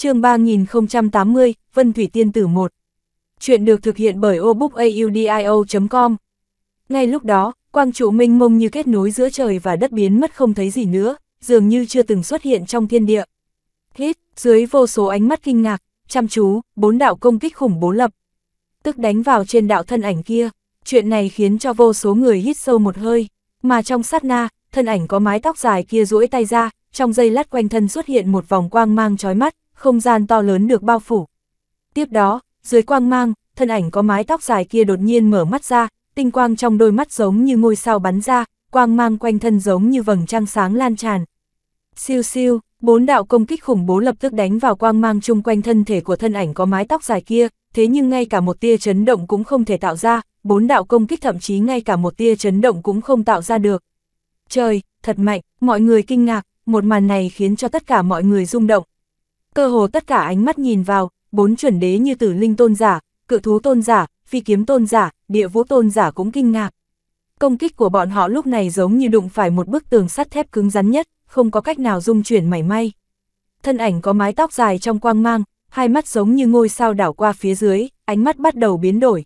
chương 3080, Vân Thủy Tiên Tử 1. Chuyện được thực hiện bởi obookaudio.com. Ngay lúc đó, quang trụ minh mông như kết nối giữa trời và đất biến mất không thấy gì nữa, dường như chưa từng xuất hiện trong thiên địa. Hít, dưới vô số ánh mắt kinh ngạc, chăm chú, bốn đạo công kích khủng bố lập. Tức đánh vào trên đạo thân ảnh kia, chuyện này khiến cho vô số người hít sâu một hơi, mà trong sát na, thân ảnh có mái tóc dài kia duỗi tay ra, trong dây lát quanh thân xuất hiện một vòng quang mang chói mắt không gian to lớn được bao phủ. Tiếp đó, dưới quang mang, thân ảnh có mái tóc dài kia đột nhiên mở mắt ra, tinh quang trong đôi mắt giống như ngôi sao bắn ra, quang mang quanh thân giống như vầng trăng sáng lan tràn. Siêu siêu, bốn đạo công kích khủng bố lập tức đánh vào quang mang chung quanh thân thể của thân ảnh có mái tóc dài kia, thế nhưng ngay cả một tia chấn động cũng không thể tạo ra, bốn đạo công kích thậm chí ngay cả một tia chấn động cũng không tạo ra được. Trời, thật mạnh, mọi người kinh ngạc, một màn này khiến cho tất cả mọi người rung động, cơ hồ tất cả ánh mắt nhìn vào, bốn chuẩn đế như tử linh tôn giả, cự thú tôn giả, phi kiếm tôn giả, địa vũ tôn giả cũng kinh ngạc. Công kích của bọn họ lúc này giống như đụng phải một bức tường sắt thép cứng rắn nhất, không có cách nào dung chuyển mảy may. Thân ảnh có mái tóc dài trong quang mang, hai mắt giống như ngôi sao đảo qua phía dưới, ánh mắt bắt đầu biến đổi.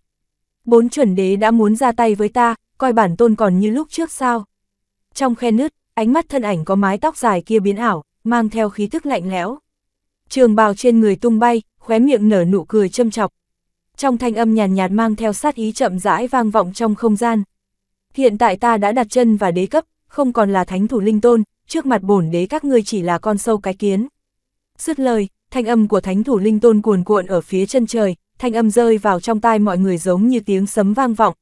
Bốn chuẩn đế đã muốn ra tay với ta, coi bản tôn còn như lúc trước sao. Trong khe nứt, ánh mắt thân ảnh có mái tóc dài kia biến ảo, mang theo khí thức lạnh lẽo trường bào trên người tung bay, khóe miệng nở nụ cười châm chọc. Trong thanh âm nhàn nhạt, nhạt mang theo sát ý chậm rãi vang vọng trong không gian. Hiện tại ta đã đặt chân và đế cấp, không còn là thánh thủ linh tôn, trước mặt bổn đế các ngươi chỉ là con sâu cái kiến. Dứt lời, thanh âm của thánh thủ linh tôn cuồn cuộn ở phía chân trời, thanh âm rơi vào trong tai mọi người giống như tiếng sấm vang vọng.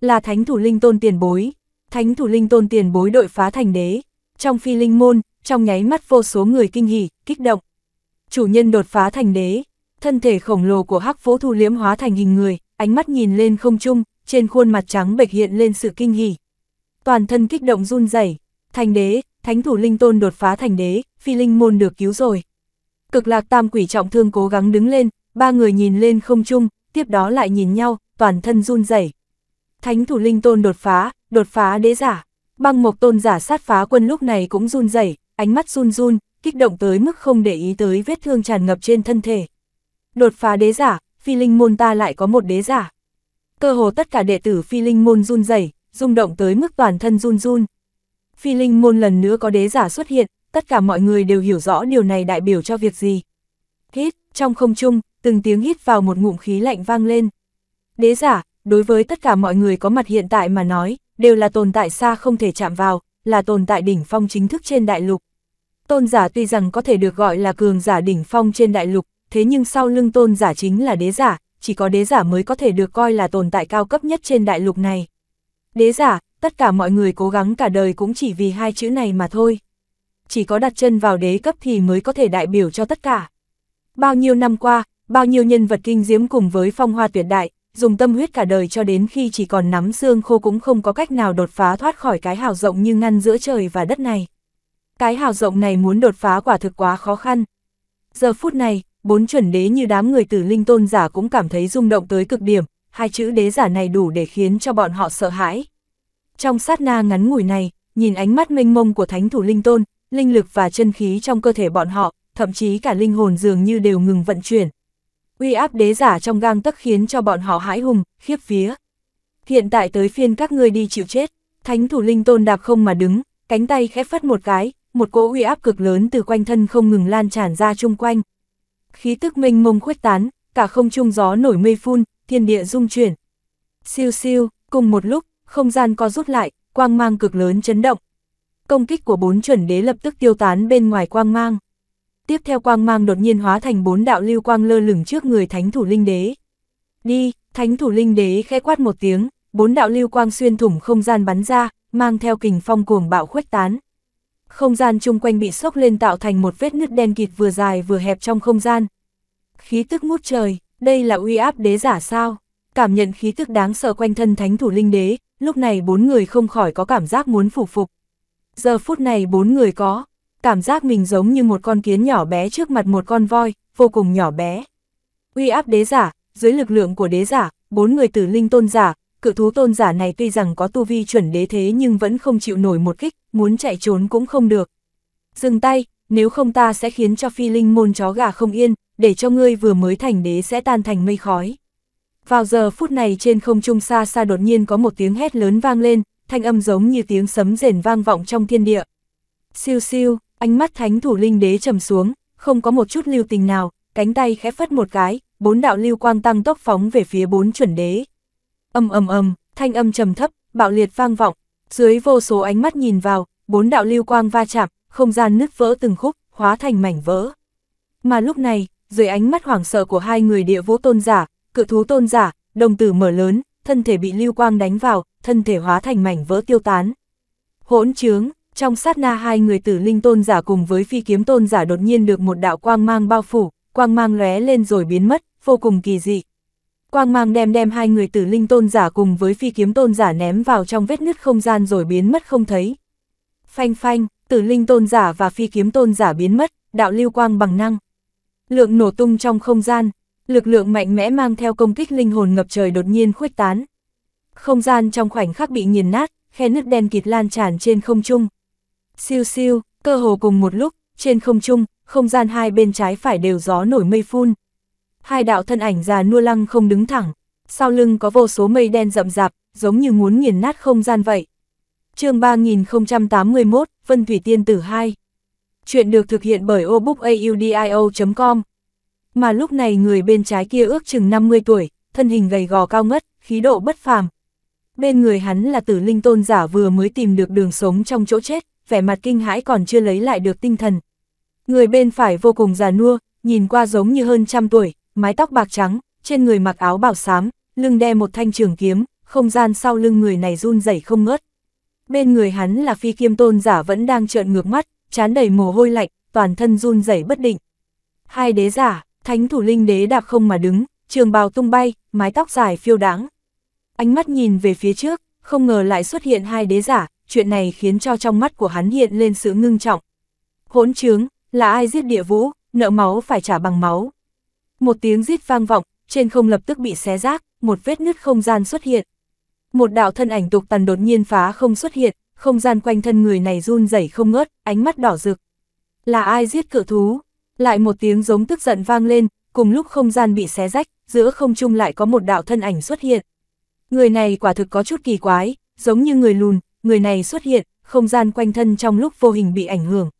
Là thánh thủ linh tôn tiền bối, thánh thủ linh tôn tiền bối đội phá thành đế. Trong phi linh môn, trong nháy mắt vô số người kinh hỉ, kích động chủ nhân đột phá thành đế, thân thể khổng lồ của hắc phố thu liếm hóa thành hình người, ánh mắt nhìn lên không trung, trên khuôn mặt trắng bệch hiện lên sự kinh hỉ. Toàn thân kích động run rẩy, thành đế, thánh thủ linh tôn đột phá thành đế, phi linh môn được cứu rồi. Cực lạc tam quỷ trọng thương cố gắng đứng lên, ba người nhìn lên không trung, tiếp đó lại nhìn nhau, toàn thân run rẩy. Thánh thủ linh tôn đột phá, đột phá đế giả. Băng mộc tôn giả sát phá quân lúc này cũng run rẩy, ánh mắt run run, kích động tới mức không để ý tới vết thương tràn ngập trên thân thể. Đột phá đế giả, phi linh môn ta lại có một đế giả. Cơ hồ tất cả đệ tử phi linh môn run rẩy, rung động tới mức toàn thân run run. Phi linh môn lần nữa có đế giả xuất hiện, tất cả mọi người đều hiểu rõ điều này đại biểu cho việc gì. Hít, trong không trung, từng tiếng hít vào một ngụm khí lạnh vang lên. Đế giả, đối với tất cả mọi người có mặt hiện tại mà nói, đều là tồn tại xa không thể chạm vào, là tồn tại đỉnh phong chính thức trên đại lục. Tôn giả tuy rằng có thể được gọi là cường giả đỉnh phong trên đại lục, thế nhưng sau lưng tôn giả chính là đế giả, chỉ có đế giả mới có thể được coi là tồn tại cao cấp nhất trên đại lục này. Đế giả, tất cả mọi người cố gắng cả đời cũng chỉ vì hai chữ này mà thôi. Chỉ có đặt chân vào đế cấp thì mới có thể đại biểu cho tất cả. Bao nhiêu năm qua, bao nhiêu nhân vật kinh diếm cùng với phong hoa tuyệt đại, dùng tâm huyết cả đời cho đến khi chỉ còn nắm xương khô cũng không có cách nào đột phá thoát khỏi cái hào rộng như ngăn giữa trời và đất này. Cái hào rộng này muốn đột phá quả thực quá khó khăn. Giờ phút này, bốn chuẩn đế như đám người tử linh tôn giả cũng cảm thấy rung động tới cực điểm, hai chữ đế giả này đủ để khiến cho bọn họ sợ hãi. Trong sát na ngắn ngủi này, nhìn ánh mắt mênh mông của thánh thủ linh tôn, linh lực và chân khí trong cơ thể bọn họ, thậm chí cả linh hồn dường như đều ngừng vận chuyển. Uy áp đế giả trong gang tấc khiến cho bọn họ hãi hùng, khiếp vía. Hiện tại tới phiên các ngươi đi chịu chết, thánh thủ linh tôn đạp không mà đứng, cánh tay khép phất một cái, một cỗ uy áp cực lớn từ quanh thân không ngừng lan tràn ra chung quanh. Khí tức minh mông khuếch tán, cả không trung gió nổi mây phun, thiên địa rung chuyển. Siêu siêu, cùng một lúc, không gian co rút lại, quang mang cực lớn chấn động. Công kích của bốn chuẩn đế lập tức tiêu tán bên ngoài quang mang. Tiếp theo quang mang đột nhiên hóa thành bốn đạo lưu quang lơ lửng trước người thánh thủ linh đế. Đi, thánh thủ linh đế khẽ quát một tiếng, bốn đạo lưu quang xuyên thủng không gian bắn ra, mang theo kình phong cuồng bạo khuếch tán không gian chung quanh bị sốc lên tạo thành một vết nứt đen kịt vừa dài vừa hẹp trong không gian. Khí tức ngút trời, đây là uy áp đế giả sao? Cảm nhận khí tức đáng sợ quanh thân thánh thủ linh đế, lúc này bốn người không khỏi có cảm giác muốn phủ phục. Giờ phút này bốn người có, cảm giác mình giống như một con kiến nhỏ bé trước mặt một con voi, vô cùng nhỏ bé. Uy áp đế giả, dưới lực lượng của đế giả, bốn người tử linh tôn giả, cự thú tôn giả này tuy rằng có tu vi chuẩn đế thế nhưng vẫn không chịu nổi một kích, muốn chạy trốn cũng không được. Dừng tay, nếu không ta sẽ khiến cho phi linh môn chó gà không yên, để cho ngươi vừa mới thành đế sẽ tan thành mây khói. Vào giờ phút này trên không trung xa xa đột nhiên có một tiếng hét lớn vang lên, thanh âm giống như tiếng sấm rền vang vọng trong thiên địa. Siêu siêu, ánh mắt thánh thủ linh đế trầm xuống, không có một chút lưu tình nào, cánh tay khẽ phất một cái, bốn đạo lưu quang tăng tốc phóng về phía bốn chuẩn đế. Âm ầm ầm, thanh âm trầm thấp, bạo liệt vang vọng, dưới vô số ánh mắt nhìn vào, bốn đạo lưu quang va chạm, không gian nứt vỡ từng khúc, hóa thành mảnh vỡ. Mà lúc này, dưới ánh mắt hoảng sợ của hai người địa vũ tôn giả, cự thú tôn giả, đồng tử mở lớn, thân thể bị lưu quang đánh vào, thân thể hóa thành mảnh vỡ tiêu tán. Hỗn trướng, trong sát na hai người tử linh tôn giả cùng với phi kiếm tôn giả đột nhiên được một đạo quang mang bao phủ, quang mang lóe lên rồi biến mất, vô cùng kỳ dị quang mang đem đem hai người tử linh tôn giả cùng với phi kiếm tôn giả ném vào trong vết nứt không gian rồi biến mất không thấy. Phanh phanh, tử linh tôn giả và phi kiếm tôn giả biến mất, đạo lưu quang bằng năng. Lượng nổ tung trong không gian, lực lượng mạnh mẽ mang theo công kích linh hồn ngập trời đột nhiên khuếch tán. Không gian trong khoảnh khắc bị nghiền nát, khe nứt đen kịt lan tràn trên không trung. Siêu siêu, cơ hồ cùng một lúc, trên không trung, không gian hai bên trái phải đều gió nổi mây phun hai đạo thân ảnh già nua lăng không đứng thẳng, sau lưng có vô số mây đen rậm rạp, giống như muốn nghiền nát không gian vậy. chương 3081, Vân Thủy Tiên Tử 2 Chuyện được thực hiện bởi obookaudio.com Mà lúc này người bên trái kia ước chừng 50 tuổi, thân hình gầy gò cao ngất, khí độ bất phàm. Bên người hắn là tử linh tôn giả vừa mới tìm được đường sống trong chỗ chết, vẻ mặt kinh hãi còn chưa lấy lại được tinh thần. Người bên phải vô cùng già nua, nhìn qua giống như hơn trăm tuổi, mái tóc bạc trắng, trên người mặc áo bảo xám, lưng đe một thanh trường kiếm, không gian sau lưng người này run rẩy không ngớt. Bên người hắn là phi kiêm tôn giả vẫn đang trợn ngược mắt, chán đầy mồ hôi lạnh, toàn thân run rẩy bất định. Hai đế giả, thánh thủ linh đế đạp không mà đứng, trường bào tung bay, mái tóc dài phiêu đáng. Ánh mắt nhìn về phía trước, không ngờ lại xuất hiện hai đế giả, chuyện này khiến cho trong mắt của hắn hiện lên sự ngưng trọng. Hỗn trướng, là ai giết địa vũ, nợ máu phải trả bằng máu. Một tiếng rít vang vọng, trên không lập tức bị xé rác, một vết nứt không gian xuất hiện. Một đạo thân ảnh tục tần đột nhiên phá không xuất hiện, không gian quanh thân người này run rẩy không ngớt, ánh mắt đỏ rực. Là ai giết cự thú? Lại một tiếng giống tức giận vang lên, cùng lúc không gian bị xé rách, giữa không trung lại có một đạo thân ảnh xuất hiện. Người này quả thực có chút kỳ quái, giống như người lùn, người này xuất hiện, không gian quanh thân trong lúc vô hình bị ảnh hưởng.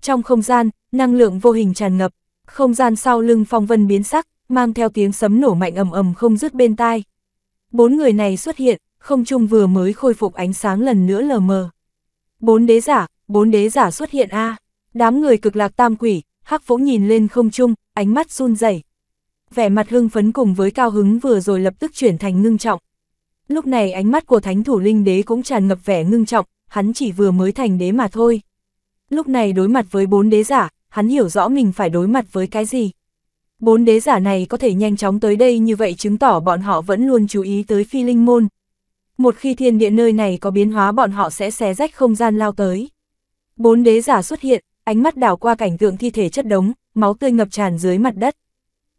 Trong không gian, năng lượng vô hình tràn ngập, không gian sau lưng phong vân biến sắc, mang theo tiếng sấm nổ mạnh ầm ầm không dứt bên tai. Bốn người này xuất hiện, không trung vừa mới khôi phục ánh sáng lần nữa lờ mờ. Bốn đế giả, bốn đế giả xuất hiện a. Đám người cực lạc tam quỷ, Hắc Vũ nhìn lên không trung, ánh mắt run rẩy. Vẻ mặt hưng phấn cùng với cao hứng vừa rồi lập tức chuyển thành ngưng trọng. Lúc này ánh mắt của Thánh thủ linh đế cũng tràn ngập vẻ ngưng trọng, hắn chỉ vừa mới thành đế mà thôi. Lúc này đối mặt với bốn đế giả, hắn hiểu rõ mình phải đối mặt với cái gì. Bốn đế giả này có thể nhanh chóng tới đây như vậy chứng tỏ bọn họ vẫn luôn chú ý tới phi linh môn. Một khi thiên địa nơi này có biến hóa bọn họ sẽ xé rách không gian lao tới. Bốn đế giả xuất hiện, ánh mắt đảo qua cảnh tượng thi thể chất đống, máu tươi ngập tràn dưới mặt đất.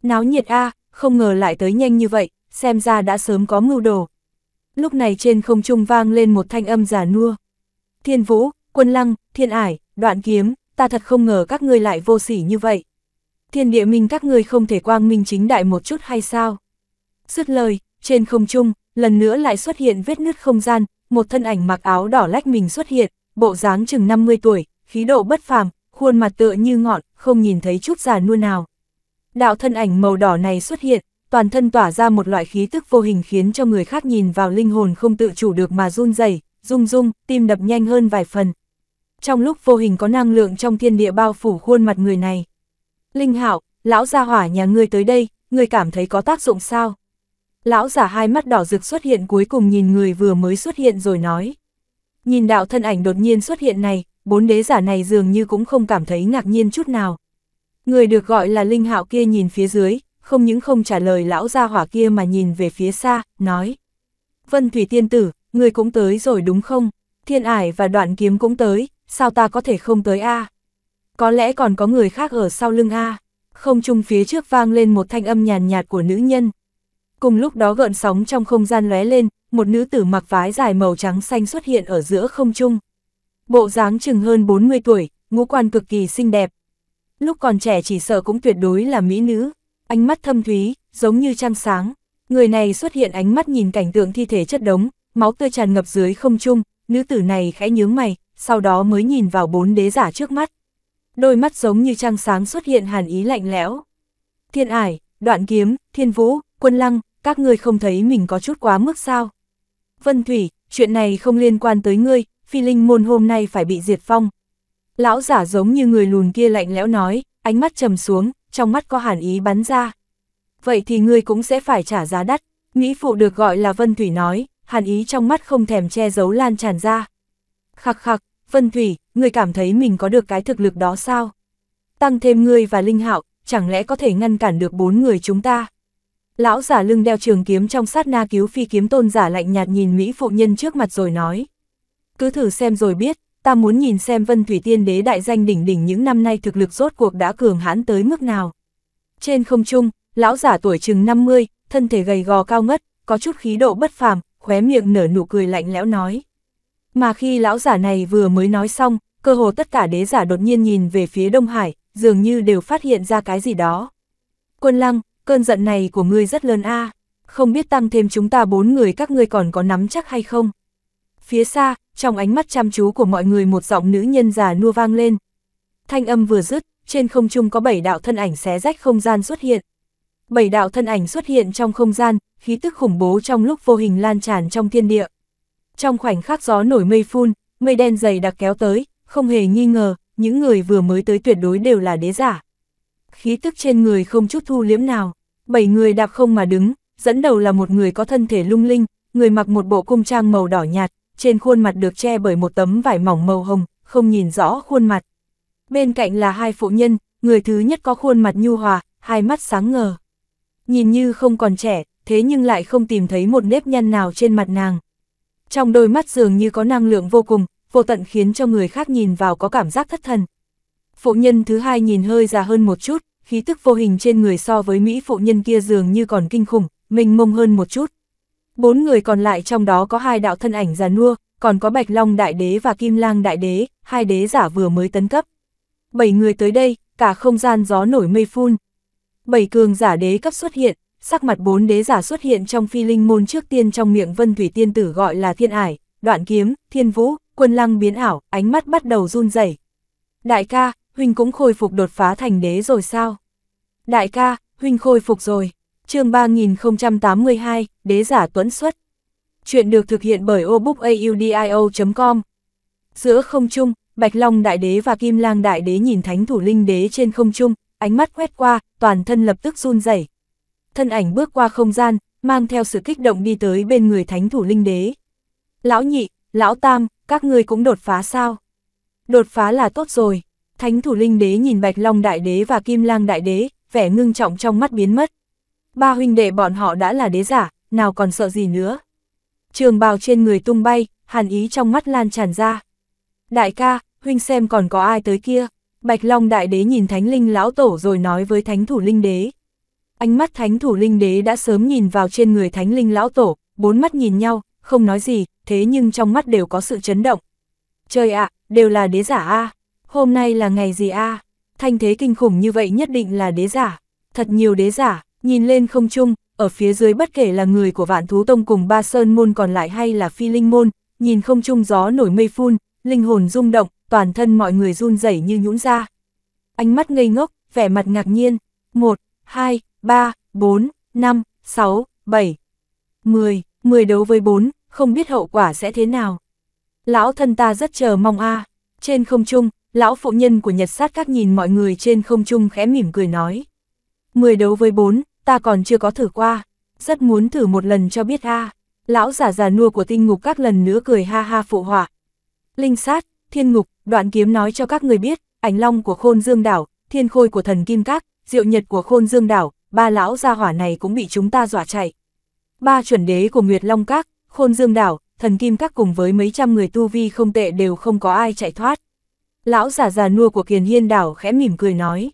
Náo nhiệt a, không ngờ lại tới nhanh như vậy, xem ra đã sớm có mưu đồ. Lúc này trên không trung vang lên một thanh âm giả nua. Thiên vũ, quân lăng, thiên ải, đoạn kiếm, ta thật không ngờ các ngươi lại vô sỉ như vậy. Thiên địa minh các ngươi không thể quang minh chính đại một chút hay sao? Dứt lời, trên không trung, lần nữa lại xuất hiện vết nứt không gian, một thân ảnh mặc áo đỏ lách mình xuất hiện, bộ dáng chừng 50 tuổi, khí độ bất phàm, khuôn mặt tựa như ngọn, không nhìn thấy chút già nua nào. Đạo thân ảnh màu đỏ này xuất hiện, toàn thân tỏa ra một loại khí tức vô hình khiến cho người khác nhìn vào linh hồn không tự chủ được mà run rẩy, rung rung, tim đập nhanh hơn vài phần, trong lúc vô hình có năng lượng trong thiên địa bao phủ khuôn mặt người này. Linh Hạo, lão gia hỏa nhà ngươi tới đây, ngươi cảm thấy có tác dụng sao? Lão giả hai mắt đỏ rực xuất hiện cuối cùng nhìn người vừa mới xuất hiện rồi nói. Nhìn đạo thân ảnh đột nhiên xuất hiện này, bốn đế giả này dường như cũng không cảm thấy ngạc nhiên chút nào. Người được gọi là Linh Hạo kia nhìn phía dưới, không những không trả lời lão gia hỏa kia mà nhìn về phía xa, nói. Vân Thủy Tiên Tử, người cũng tới rồi đúng không? Thiên ải và đoạn kiếm cũng tới, sao ta có thể không tới a? Có lẽ còn có người khác ở sau lưng a. Không trung phía trước vang lên một thanh âm nhàn nhạt của nữ nhân. Cùng lúc đó gợn sóng trong không gian lóe lên, một nữ tử mặc vái dài màu trắng xanh xuất hiện ở giữa không trung. Bộ dáng chừng hơn 40 tuổi, ngũ quan cực kỳ xinh đẹp. Lúc còn trẻ chỉ sợ cũng tuyệt đối là mỹ nữ, ánh mắt thâm thúy, giống như trăng sáng. Người này xuất hiện ánh mắt nhìn cảnh tượng thi thể chất đống, máu tươi tràn ngập dưới không trung, nữ tử này khẽ nhướng mày, sau đó mới nhìn vào bốn đế giả trước mắt. Đôi mắt giống như trăng sáng xuất hiện hàn ý lạnh lẽo. Thiên ải, đoạn kiếm, thiên vũ, quân lăng, các ngươi không thấy mình có chút quá mức sao. Vân Thủy, chuyện này không liên quan tới ngươi, phi linh môn hôm nay phải bị diệt phong. Lão giả giống như người lùn kia lạnh lẽo nói, ánh mắt trầm xuống, trong mắt có hàn ý bắn ra. Vậy thì ngươi cũng sẽ phải trả giá đắt, Mỹ phụ được gọi là Vân Thủy nói, hàn ý trong mắt không thèm che giấu lan tràn ra. Khắc khắc, Vân Thủy, ngươi cảm thấy mình có được cái thực lực đó sao? Tăng thêm ngươi và Linh Hạo, chẳng lẽ có thể ngăn cản được bốn người chúng ta? Lão giả lưng đeo trường kiếm trong sát na cứu phi kiếm tôn giả lạnh nhạt nhìn Mỹ phụ nhân trước mặt rồi nói. Cứ thử xem rồi biết, ta muốn nhìn xem Vân Thủy Tiên Đế đại danh đỉnh đỉnh những năm nay thực lực rốt cuộc đã cường hãn tới mức nào. Trên không trung, lão giả tuổi chừng 50, thân thể gầy gò cao ngất, có chút khí độ bất phàm, khóe miệng nở nụ cười lạnh lẽo nói. Mà khi lão giả này vừa mới nói xong, cơ hồ tất cả đế giả đột nhiên nhìn về phía Đông Hải, dường như đều phát hiện ra cái gì đó. Quân lăng, cơn giận này của ngươi rất lớn a không biết tăng thêm chúng ta bốn người các ngươi còn có nắm chắc hay không? Phía xa, trong ánh mắt chăm chú của mọi người một giọng nữ nhân già nua vang lên. Thanh âm vừa dứt, trên không trung có bảy đạo thân ảnh xé rách không gian xuất hiện. Bảy đạo thân ảnh xuất hiện trong không gian, khí tức khủng bố trong lúc vô hình lan tràn trong thiên địa. Trong khoảnh khắc gió nổi mây phun, mây đen dày đặc kéo tới, không hề nghi ngờ, những người vừa mới tới tuyệt đối đều là đế giả. Khí tức trên người không chút thu liếm nào, bảy người đạp không mà đứng, dẫn đầu là một người có thân thể lung linh, người mặc một bộ cung trang màu đỏ nhạt, trên khuôn mặt được che bởi một tấm vải mỏng màu hồng, không nhìn rõ khuôn mặt. Bên cạnh là hai phụ nhân, người thứ nhất có khuôn mặt nhu hòa, hai mắt sáng ngờ. Nhìn như không còn trẻ, thế nhưng lại không tìm thấy một nếp nhăn nào trên mặt nàng. Trong đôi mắt dường như có năng lượng vô cùng, vô tận khiến cho người khác nhìn vào có cảm giác thất thần. Phụ nhân thứ hai nhìn hơi già hơn một chút, khí tức vô hình trên người so với Mỹ phụ nhân kia dường như còn kinh khủng, mình mông hơn một chút. Bốn người còn lại trong đó có hai đạo thân ảnh già nua, còn có Bạch Long Đại Đế và Kim Lang Đại Đế, hai đế giả vừa mới tấn cấp. Bảy người tới đây, cả không gian gió nổi mây phun. Bảy cường giả đế cấp xuất hiện, sắc mặt bốn đế giả xuất hiện trong phi linh môn trước tiên trong miệng vân thủy tiên tử gọi là thiên ải, đoạn kiếm, thiên vũ, quân lăng biến ảo, ánh mắt bắt đầu run rẩy. Đại ca, huynh cũng khôi phục đột phá thành đế rồi sao? Đại ca, huynh khôi phục rồi. chương 3082, đế giả tuấn xuất. Chuyện được thực hiện bởi obookaudio.com. Giữa không trung, Bạch Long Đại Đế và Kim Lang Đại Đế nhìn Thánh Thủ Linh Đế trên không trung, ánh mắt quét qua, toàn thân lập tức run rẩy thân ảnh bước qua không gian, mang theo sự kích động đi tới bên người thánh thủ linh đế. Lão nhị, lão tam, các ngươi cũng đột phá sao? Đột phá là tốt rồi. Thánh thủ linh đế nhìn Bạch Long đại đế và Kim Lang đại đế, vẻ ngưng trọng trong mắt biến mất. Ba huynh đệ bọn họ đã là đế giả, nào còn sợ gì nữa. Trường bào trên người tung bay, hàn ý trong mắt lan tràn ra. Đại ca, huynh xem còn có ai tới kia. Bạch Long đại đế nhìn thánh linh lão tổ rồi nói với thánh thủ linh đế. Ánh mắt thánh thủ linh đế đã sớm nhìn vào trên người thánh linh lão tổ, bốn mắt nhìn nhau, không nói gì, thế nhưng trong mắt đều có sự chấn động. Trời ạ, đều là đế giả a hôm nay là ngày gì a thanh thế kinh khủng như vậy nhất định là đế giả. Thật nhiều đế giả, nhìn lên không chung, ở phía dưới bất kể là người của vạn thú tông cùng ba sơn môn còn lại hay là phi linh môn, nhìn không chung gió nổi mây phun, linh hồn rung động, toàn thân mọi người run rẩy như nhũn ra. Ánh mắt ngây ngốc, vẻ mặt ngạc nhiên. Một, hai, 3, 4, 5, 6, 7, 10, 10 đấu với 4, không biết hậu quả sẽ thế nào. Lão thân ta rất chờ mong a. Trên không trung, lão phụ nhân của Nhật Sát Các nhìn mọi người trên không trung khẽ mỉm cười nói. 10 đấu với 4, ta còn chưa có thử qua, rất muốn thử một lần cho biết a. Lão giả già nua của tinh ngục các lần nữa cười ha ha phụ họa. Linh sát, thiên ngục, đoạn kiếm nói cho các người biết, ảnh long của khôn dương đảo, thiên khôi của thần kim các, diệu nhật của khôn dương đảo, ba lão gia hỏa này cũng bị chúng ta dọa chạy. Ba chuẩn đế của Nguyệt Long Các, Khôn Dương Đảo, Thần Kim Các cùng với mấy trăm người tu vi không tệ đều không có ai chạy thoát. Lão giả già nua của Kiền Hiên Đảo khẽ mỉm cười nói.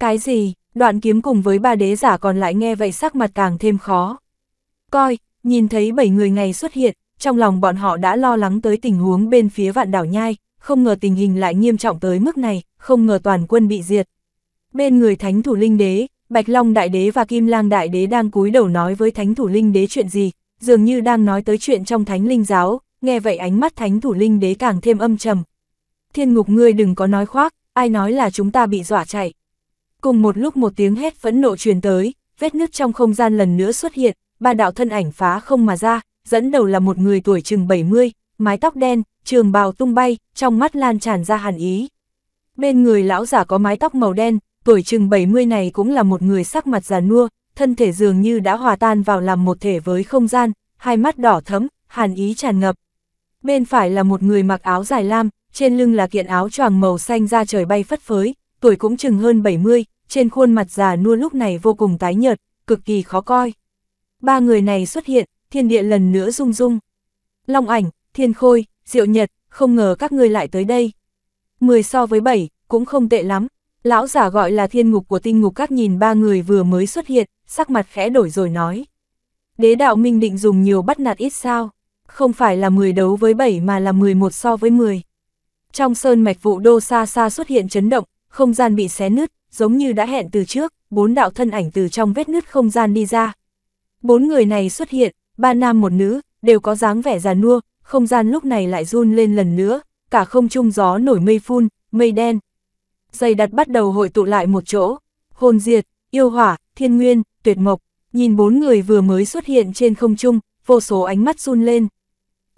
Cái gì, đoạn kiếm cùng với ba đế giả còn lại nghe vậy sắc mặt càng thêm khó. Coi, nhìn thấy bảy người ngày xuất hiện, trong lòng bọn họ đã lo lắng tới tình huống bên phía vạn đảo nhai, không ngờ tình hình lại nghiêm trọng tới mức này, không ngờ toàn quân bị diệt. Bên người thánh thủ linh đế, Bạch Long Đại Đế và Kim Lang Đại Đế đang cúi đầu nói với Thánh Thủ Linh Đế chuyện gì, dường như đang nói tới chuyện trong Thánh Linh Giáo, nghe vậy ánh mắt Thánh Thủ Linh Đế càng thêm âm trầm. Thiên ngục ngươi đừng có nói khoác, ai nói là chúng ta bị dọa chạy. Cùng một lúc một tiếng hét phẫn nộ truyền tới, vết nứt trong không gian lần nữa xuất hiện, ba đạo thân ảnh phá không mà ra, dẫn đầu là một người tuổi chừng 70, mái tóc đen, trường bào tung bay, trong mắt lan tràn ra hàn ý. Bên người lão giả có mái tóc màu đen, tuổi chừng 70 này cũng là một người sắc mặt già nua, thân thể dường như đã hòa tan vào làm một thể với không gian, hai mắt đỏ thấm, hàn ý tràn ngập. Bên phải là một người mặc áo dài lam, trên lưng là kiện áo choàng màu xanh ra trời bay phất phới, tuổi cũng chừng hơn 70, trên khuôn mặt già nua lúc này vô cùng tái nhợt, cực kỳ khó coi. Ba người này xuất hiện, thiên địa lần nữa rung rung. Long ảnh, thiên khôi, diệu nhật, không ngờ các ngươi lại tới đây. mười so với bảy cũng không tệ lắm, Lão giả gọi là thiên ngục của tinh ngục các nhìn ba người vừa mới xuất hiện, sắc mặt khẽ đổi rồi nói. Đế đạo minh định dùng nhiều bắt nạt ít sao, không phải là 10 đấu với 7 mà là 11 so với 10. Trong sơn mạch vụ đô xa xa xuất hiện chấn động, không gian bị xé nứt, giống như đã hẹn từ trước, bốn đạo thân ảnh từ trong vết nứt không gian đi ra. Bốn người này xuất hiện, ba nam một nữ, đều có dáng vẻ già nua, không gian lúc này lại run lên lần nữa, cả không trung gió nổi mây phun, mây đen, dày đặt bắt đầu hội tụ lại một chỗ. Hồn diệt, yêu hỏa, thiên nguyên, tuyệt mộc, nhìn bốn người vừa mới xuất hiện trên không trung, vô số ánh mắt run lên.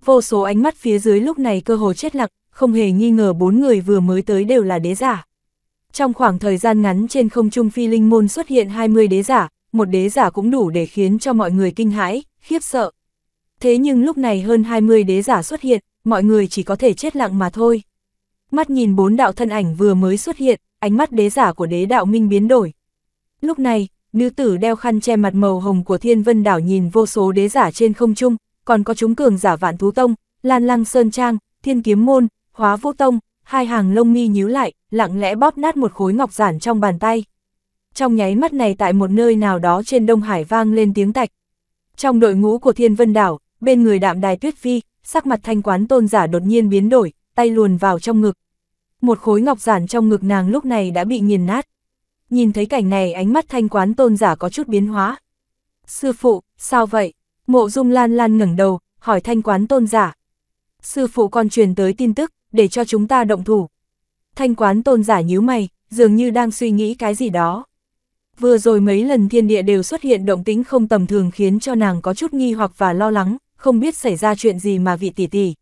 Vô số ánh mắt phía dưới lúc này cơ hồ chết lặng không hề nghi ngờ bốn người vừa mới tới đều là đế giả. Trong khoảng thời gian ngắn trên không trung phi linh môn xuất hiện 20 đế giả, một đế giả cũng đủ để khiến cho mọi người kinh hãi, khiếp sợ. Thế nhưng lúc này hơn 20 đế giả xuất hiện, mọi người chỉ có thể chết lặng mà thôi mắt nhìn bốn đạo thân ảnh vừa mới xuất hiện, ánh mắt đế giả của đế đạo minh biến đổi. Lúc này, nữ tử đeo khăn che mặt màu hồng của thiên vân đảo nhìn vô số đế giả trên không trung, còn có chúng cường giả vạn thú tông, lan lăng sơn trang, thiên kiếm môn, hóa vũ tông, hai hàng lông mi nhíu lại, lặng lẽ bóp nát một khối ngọc giản trong bàn tay. Trong nháy mắt này tại một nơi nào đó trên Đông Hải vang lên tiếng tạch. Trong đội ngũ của thiên vân đảo, bên người đạm đài tuyết phi, sắc mặt thanh quán tôn giả đột nhiên biến đổi, tay luồn vào trong ngực, một khối ngọc giản trong ngực nàng lúc này đã bị nghiền nát. Nhìn thấy cảnh này ánh mắt thanh quán tôn giả có chút biến hóa. Sư phụ, sao vậy? Mộ dung lan lan ngẩng đầu, hỏi thanh quán tôn giả. Sư phụ còn truyền tới tin tức, để cho chúng ta động thủ. Thanh quán tôn giả nhíu mày, dường như đang suy nghĩ cái gì đó. Vừa rồi mấy lần thiên địa đều xuất hiện động tĩnh không tầm thường khiến cho nàng có chút nghi hoặc và lo lắng, không biết xảy ra chuyện gì mà vị tỷ tỷ.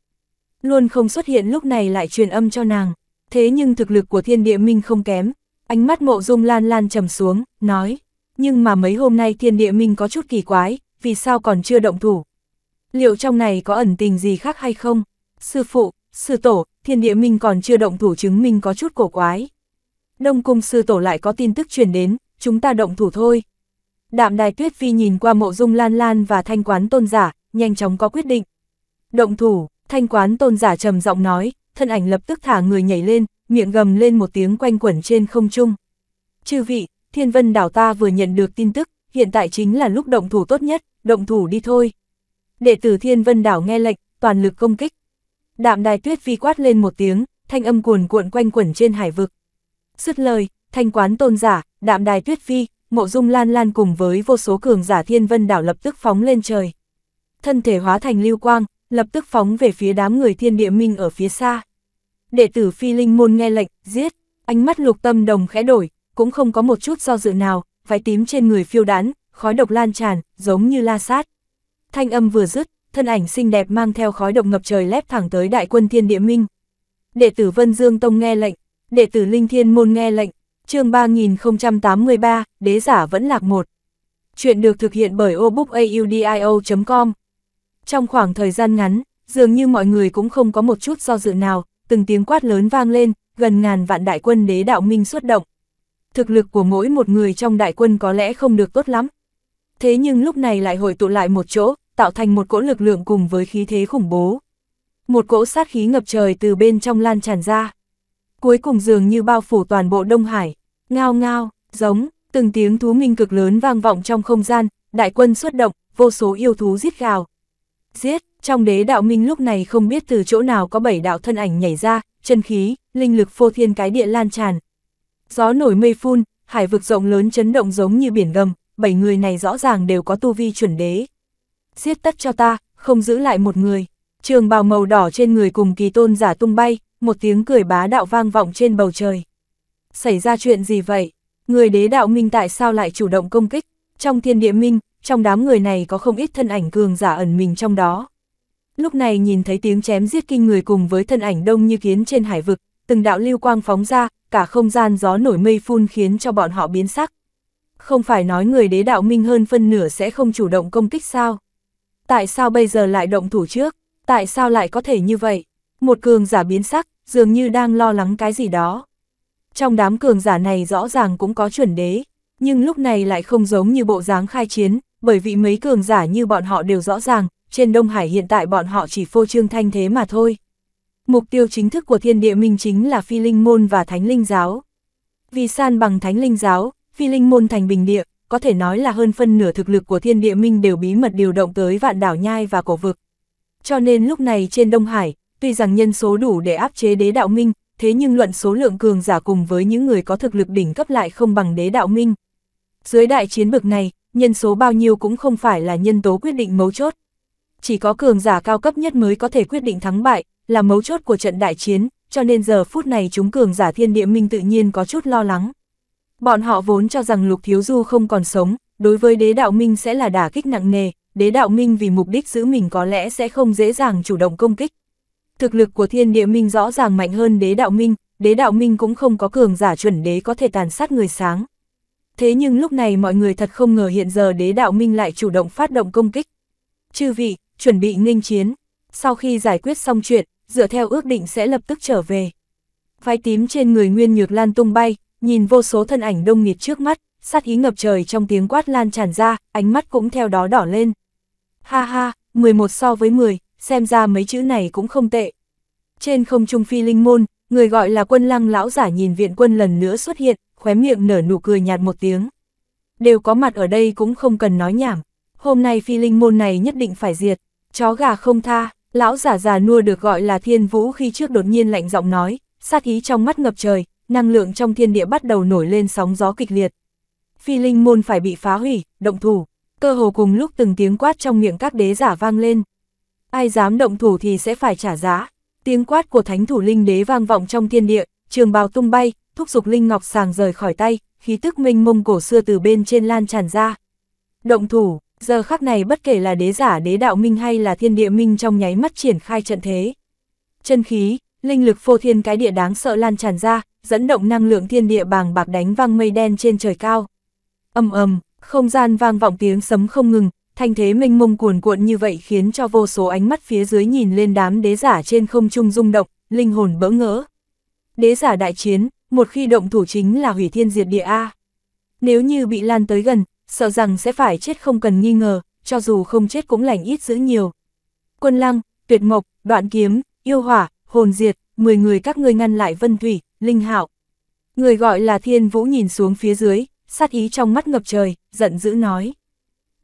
Luôn không xuất hiện lúc này lại truyền âm cho nàng thế nhưng thực lực của thiên địa minh không kém. Ánh mắt mộ dung lan lan trầm xuống, nói, nhưng mà mấy hôm nay thiên địa minh có chút kỳ quái, vì sao còn chưa động thủ. Liệu trong này có ẩn tình gì khác hay không? Sư phụ, sư tổ, thiên địa minh còn chưa động thủ chứng minh có chút cổ quái. Đông cung sư tổ lại có tin tức truyền đến, chúng ta động thủ thôi. Đạm đài tuyết phi nhìn qua mộ dung lan lan và thanh quán tôn giả, nhanh chóng có quyết định. Động thủ, thanh quán tôn giả trầm giọng nói, thân ảnh lập tức thả người nhảy lên, miệng gầm lên một tiếng quanh quẩn trên không trung. Chư vị, thiên vân đảo ta vừa nhận được tin tức, hiện tại chính là lúc động thủ tốt nhất, động thủ đi thôi. Đệ tử thiên vân đảo nghe lệnh, toàn lực công kích. Đạm đài tuyết vi quát lên một tiếng, thanh âm cuồn cuộn quanh quẩn trên hải vực. xuất lời, thanh quán tôn giả, đạm đài tuyết vi, mộ dung lan lan cùng với vô số cường giả thiên vân đảo lập tức phóng lên trời. Thân thể hóa thành lưu quang, lập tức phóng về phía đám người thiên địa minh ở phía xa. Đệ tử phi linh môn nghe lệnh, giết, ánh mắt lục tâm đồng khẽ đổi, cũng không có một chút do dự nào, váy tím trên người phiêu đán, khói độc lan tràn, giống như la sát. Thanh âm vừa dứt, thân ảnh xinh đẹp mang theo khói độc ngập trời lép thẳng tới đại quân thiên địa minh. Đệ tử Vân Dương Tông nghe lệnh, đệ tử Linh Thiên Môn nghe lệnh, chương 3083, đế giả vẫn lạc một. Chuyện được thực hiện bởi obookaudio.com trong khoảng thời gian ngắn, dường như mọi người cũng không có một chút do dự nào, từng tiếng quát lớn vang lên, gần ngàn vạn đại quân đế đạo minh xuất động. Thực lực của mỗi một người trong đại quân có lẽ không được tốt lắm. Thế nhưng lúc này lại hội tụ lại một chỗ, tạo thành một cỗ lực lượng cùng với khí thế khủng bố. Một cỗ sát khí ngập trời từ bên trong lan tràn ra. Cuối cùng dường như bao phủ toàn bộ Đông Hải, ngao ngao, giống, từng tiếng thú minh cực lớn vang vọng trong không gian, đại quân xuất động, vô số yêu thú giết gào, Giết, trong đế đạo minh lúc này không biết từ chỗ nào có bảy đạo thân ảnh nhảy ra, chân khí, linh lực phô thiên cái địa lan tràn. Gió nổi mây phun, hải vực rộng lớn chấn động giống như biển gầm, bảy người này rõ ràng đều có tu vi chuẩn đế. Giết tất cho ta, không giữ lại một người. Trường bào màu đỏ trên người cùng kỳ tôn giả tung bay, một tiếng cười bá đạo vang vọng trên bầu trời. Xảy ra chuyện gì vậy? Người đế đạo minh tại sao lại chủ động công kích? Trong thiên địa minh, trong đám người này có không ít thân ảnh cường giả ẩn mình trong đó. Lúc này nhìn thấy tiếng chém giết kinh người cùng với thân ảnh đông như kiến trên hải vực, từng đạo lưu quang phóng ra, cả không gian gió nổi mây phun khiến cho bọn họ biến sắc. Không phải nói người đế đạo minh hơn phân nửa sẽ không chủ động công kích sao? Tại sao bây giờ lại động thủ trước? Tại sao lại có thể như vậy? Một cường giả biến sắc, dường như đang lo lắng cái gì đó. Trong đám cường giả này rõ ràng cũng có chuẩn đế, nhưng lúc này lại không giống như bộ dáng khai chiến, bởi vì mấy cường giả như bọn họ đều rõ ràng, trên Đông Hải hiện tại bọn họ chỉ phô trương thanh thế mà thôi. Mục tiêu chính thức của thiên địa minh chính là phi linh môn và thánh linh giáo. Vì san bằng thánh linh giáo, phi linh môn thành bình địa, có thể nói là hơn phân nửa thực lực của thiên địa minh đều bí mật điều động tới vạn đảo nhai và cổ vực. Cho nên lúc này trên Đông Hải, tuy rằng nhân số đủ để áp chế đế đạo minh, thế nhưng luận số lượng cường giả cùng với những người có thực lực đỉnh cấp lại không bằng đế đạo minh. Dưới đại chiến bực này, nhân số bao nhiêu cũng không phải là nhân tố quyết định mấu chốt. Chỉ có cường giả cao cấp nhất mới có thể quyết định thắng bại, là mấu chốt của trận đại chiến, cho nên giờ phút này chúng cường giả thiên địa minh tự nhiên có chút lo lắng. Bọn họ vốn cho rằng Lục Thiếu Du không còn sống, đối với đế đạo minh sẽ là đả kích nặng nề, đế đạo minh vì mục đích giữ mình có lẽ sẽ không dễ dàng chủ động công kích. Thực lực của thiên địa minh rõ ràng mạnh hơn đế đạo minh, đế đạo minh cũng không có cường giả chuẩn đế có thể tàn sát người sáng. Thế nhưng lúc này mọi người thật không ngờ hiện giờ đế đạo minh lại chủ động phát động công kích. Chư vị, chuẩn bị nghênh chiến. Sau khi giải quyết xong chuyện, dựa theo ước định sẽ lập tức trở về. phái tím trên người Nguyên Nhược Lan tung bay, nhìn vô số thân ảnh đông nghịt trước mắt, sát ý ngập trời trong tiếng quát lan tràn ra, ánh mắt cũng theo đó đỏ lên. Ha ha, 11 so với 10, xem ra mấy chữ này cũng không tệ. Trên không trung phi linh môn, người gọi là quân lăng lão giả nhìn viện quân lần nữa xuất hiện, khóe miệng nở nụ cười nhạt một tiếng. Đều có mặt ở đây cũng không cần nói nhảm, hôm nay phi linh môn này nhất định phải diệt, chó gà không tha, lão giả già nua được gọi là thiên vũ khi trước đột nhiên lạnh giọng nói, sát ý trong mắt ngập trời, năng lượng trong thiên địa bắt đầu nổi lên sóng gió kịch liệt. Phi linh môn phải bị phá hủy, động thủ, cơ hồ cùng lúc từng tiếng quát trong miệng các đế giả vang lên. Ai dám động thủ thì sẽ phải trả giá, tiếng quát của thánh thủ linh đế vang vọng trong thiên địa, trường bào tung bay, thúc giục Linh Ngọc Sàng rời khỏi tay, khí tức minh mông cổ xưa từ bên trên lan tràn ra. Động thủ, giờ khắc này bất kể là đế giả đế đạo minh hay là thiên địa minh trong nháy mắt triển khai trận thế. Chân khí, linh lực phô thiên cái địa đáng sợ lan tràn ra, dẫn động năng lượng thiên địa bàng bạc đánh văng mây đen trên trời cao. Âm ầm, không gian vang vọng tiếng sấm không ngừng, thanh thế minh mông cuồn cuộn như vậy khiến cho vô số ánh mắt phía dưới nhìn lên đám đế giả trên không trung rung động, linh hồn bỡ ngỡ. Đế giả đại chiến, một khi động thủ chính là hủy thiên diệt địa A. Nếu như bị lan tới gần, sợ rằng sẽ phải chết không cần nghi ngờ, cho dù không chết cũng lành ít giữ nhiều. Quân lăng, tuyệt mộc, đoạn kiếm, yêu hỏa, hồn diệt, 10 người các ngươi ngăn lại vân thủy, linh hạo. Người gọi là thiên vũ nhìn xuống phía dưới, sát ý trong mắt ngập trời, giận dữ nói.